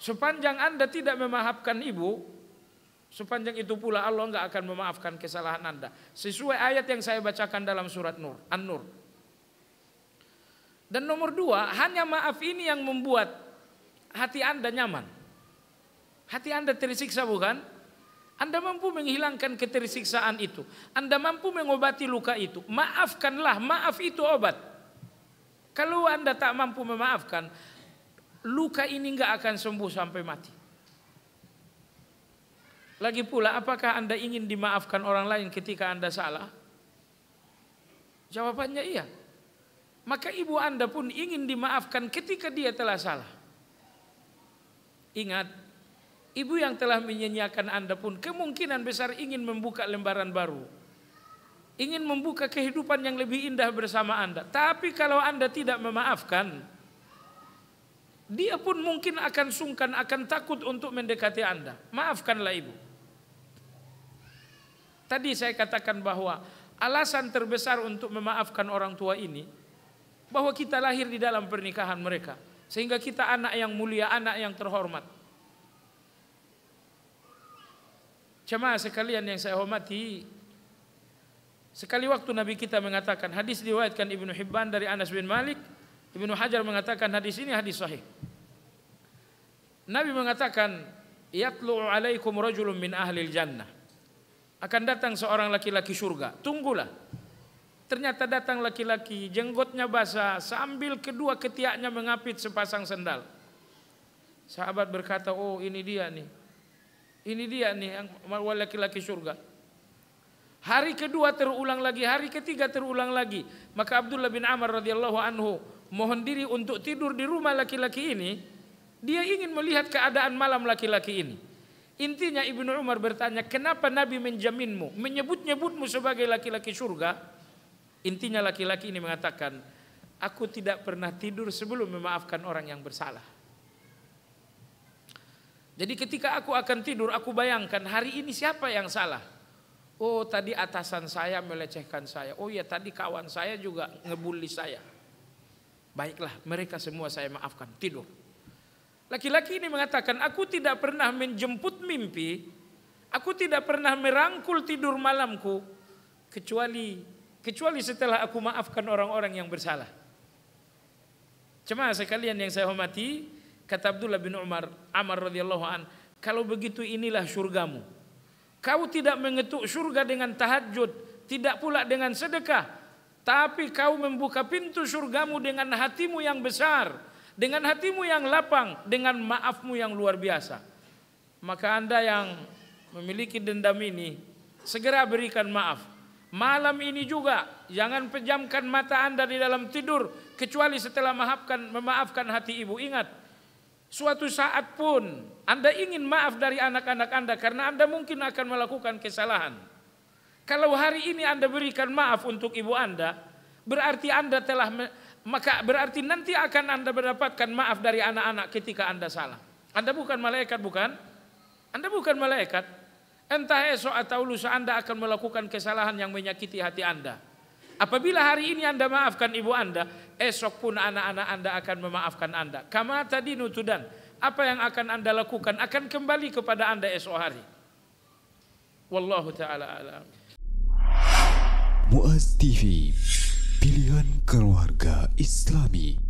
Sepanjang Anda tidak memaafkan ibu, sepanjang itu pula Allah nggak akan memaafkan kesalahan Anda. Sesuai ayat yang saya bacakan dalam surat Nur, An-Nur. Dan nomor dua, hanya maaf ini yang membuat hati Anda nyaman. Hati Anda tersiksa bukan? Anda mampu menghilangkan ketersiksaan itu. Anda mampu mengobati luka itu. Maafkanlah, maaf itu obat. Kalau Anda tak mampu memaafkan, luka ini nggak akan sembuh sampai mati. Lagi pula, apakah Anda ingin dimaafkan orang lain ketika Anda salah? Jawabannya iya maka ibu Anda pun ingin dimaafkan ketika dia telah salah. Ingat, ibu yang telah menyanyiakan Anda pun kemungkinan besar ingin membuka lembaran baru. Ingin membuka kehidupan yang lebih indah bersama Anda. Tapi kalau Anda tidak memaafkan, dia pun mungkin akan sungkan, akan takut untuk mendekati Anda. Maafkanlah ibu. Tadi saya katakan bahwa alasan terbesar untuk memaafkan orang tua ini bahwa kita lahir di dalam pernikahan mereka sehingga kita anak yang mulia, anak yang terhormat. Cuma sekalian yang saya hormati, sekali waktu Nabi kita mengatakan hadis diwayatkan Ibnu Hibban dari Anas bin Malik, Ibnu Hajar mengatakan hadis ini hadis sahih. Nabi mengatakan, "Yatlu'u 'alaikum rajulun min ahlil jannah." Akan datang seorang laki-laki surga. Tunggulah Ternyata datang laki-laki, jenggotnya basah, sambil kedua ketiaknya mengapit sepasang sendal. Sahabat berkata, oh ini dia nih. Ini dia nih yang laki-laki surga. Hari kedua terulang lagi, hari ketiga terulang lagi. Maka Abdullah bin Amr radhiyallahu anhu mohon diri untuk tidur di rumah laki-laki ini. Dia ingin melihat keadaan malam laki-laki ini. Intinya Ibnu Umar bertanya, kenapa Nabi menjaminmu, menyebut-nyebutmu sebagai laki-laki surga? Intinya laki-laki ini mengatakan, aku tidak pernah tidur sebelum memaafkan orang yang bersalah. Jadi ketika aku akan tidur, aku bayangkan hari ini siapa yang salah. Oh tadi atasan saya melecehkan saya. Oh ya tadi kawan saya juga ngebully saya. Baiklah mereka semua saya maafkan. Tidur. Laki-laki ini mengatakan aku tidak pernah menjemput mimpi. Aku tidak pernah merangkul tidur malamku. Kecuali Kecuali setelah aku maafkan orang-orang yang bersalah. Jemaah sekalian yang saya hormati, kata Abdullah bin Umar, Amar radhiyallahu an, kalau begitu inilah surgamu. Kau tidak mengetuk surga dengan tahajud, tidak pula dengan sedekah, tapi kau membuka pintu surgamu dengan hatimu yang besar, dengan hatimu yang lapang, dengan maafmu yang luar biasa. Maka Anda yang memiliki dendam ini, segera berikan maaf. Malam ini juga jangan pejamkan mata Anda di dalam tidur kecuali setelah memaafkan memaafkan hati ibu. Ingat, suatu saat pun Anda ingin maaf dari anak-anak Anda karena Anda mungkin akan melakukan kesalahan. Kalau hari ini Anda berikan maaf untuk ibu Anda, berarti Anda telah maka berarti nanti akan Anda mendapatkan maaf dari anak-anak ketika Anda salah. Anda bukan malaikat, bukan? Anda bukan malaikat. Entah esok atau lusa Anda akan melakukan kesalahan yang menyakiti hati Anda. Apabila hari ini Anda maafkan ibu Anda, esok pun anak-anak Anda akan memaafkan Anda. Kama tadi nutudan, apa yang akan Anda lakukan akan kembali kepada Anda esok hari. Wallahu taala alam. Muaz TV. Pilihan keluarga Islami.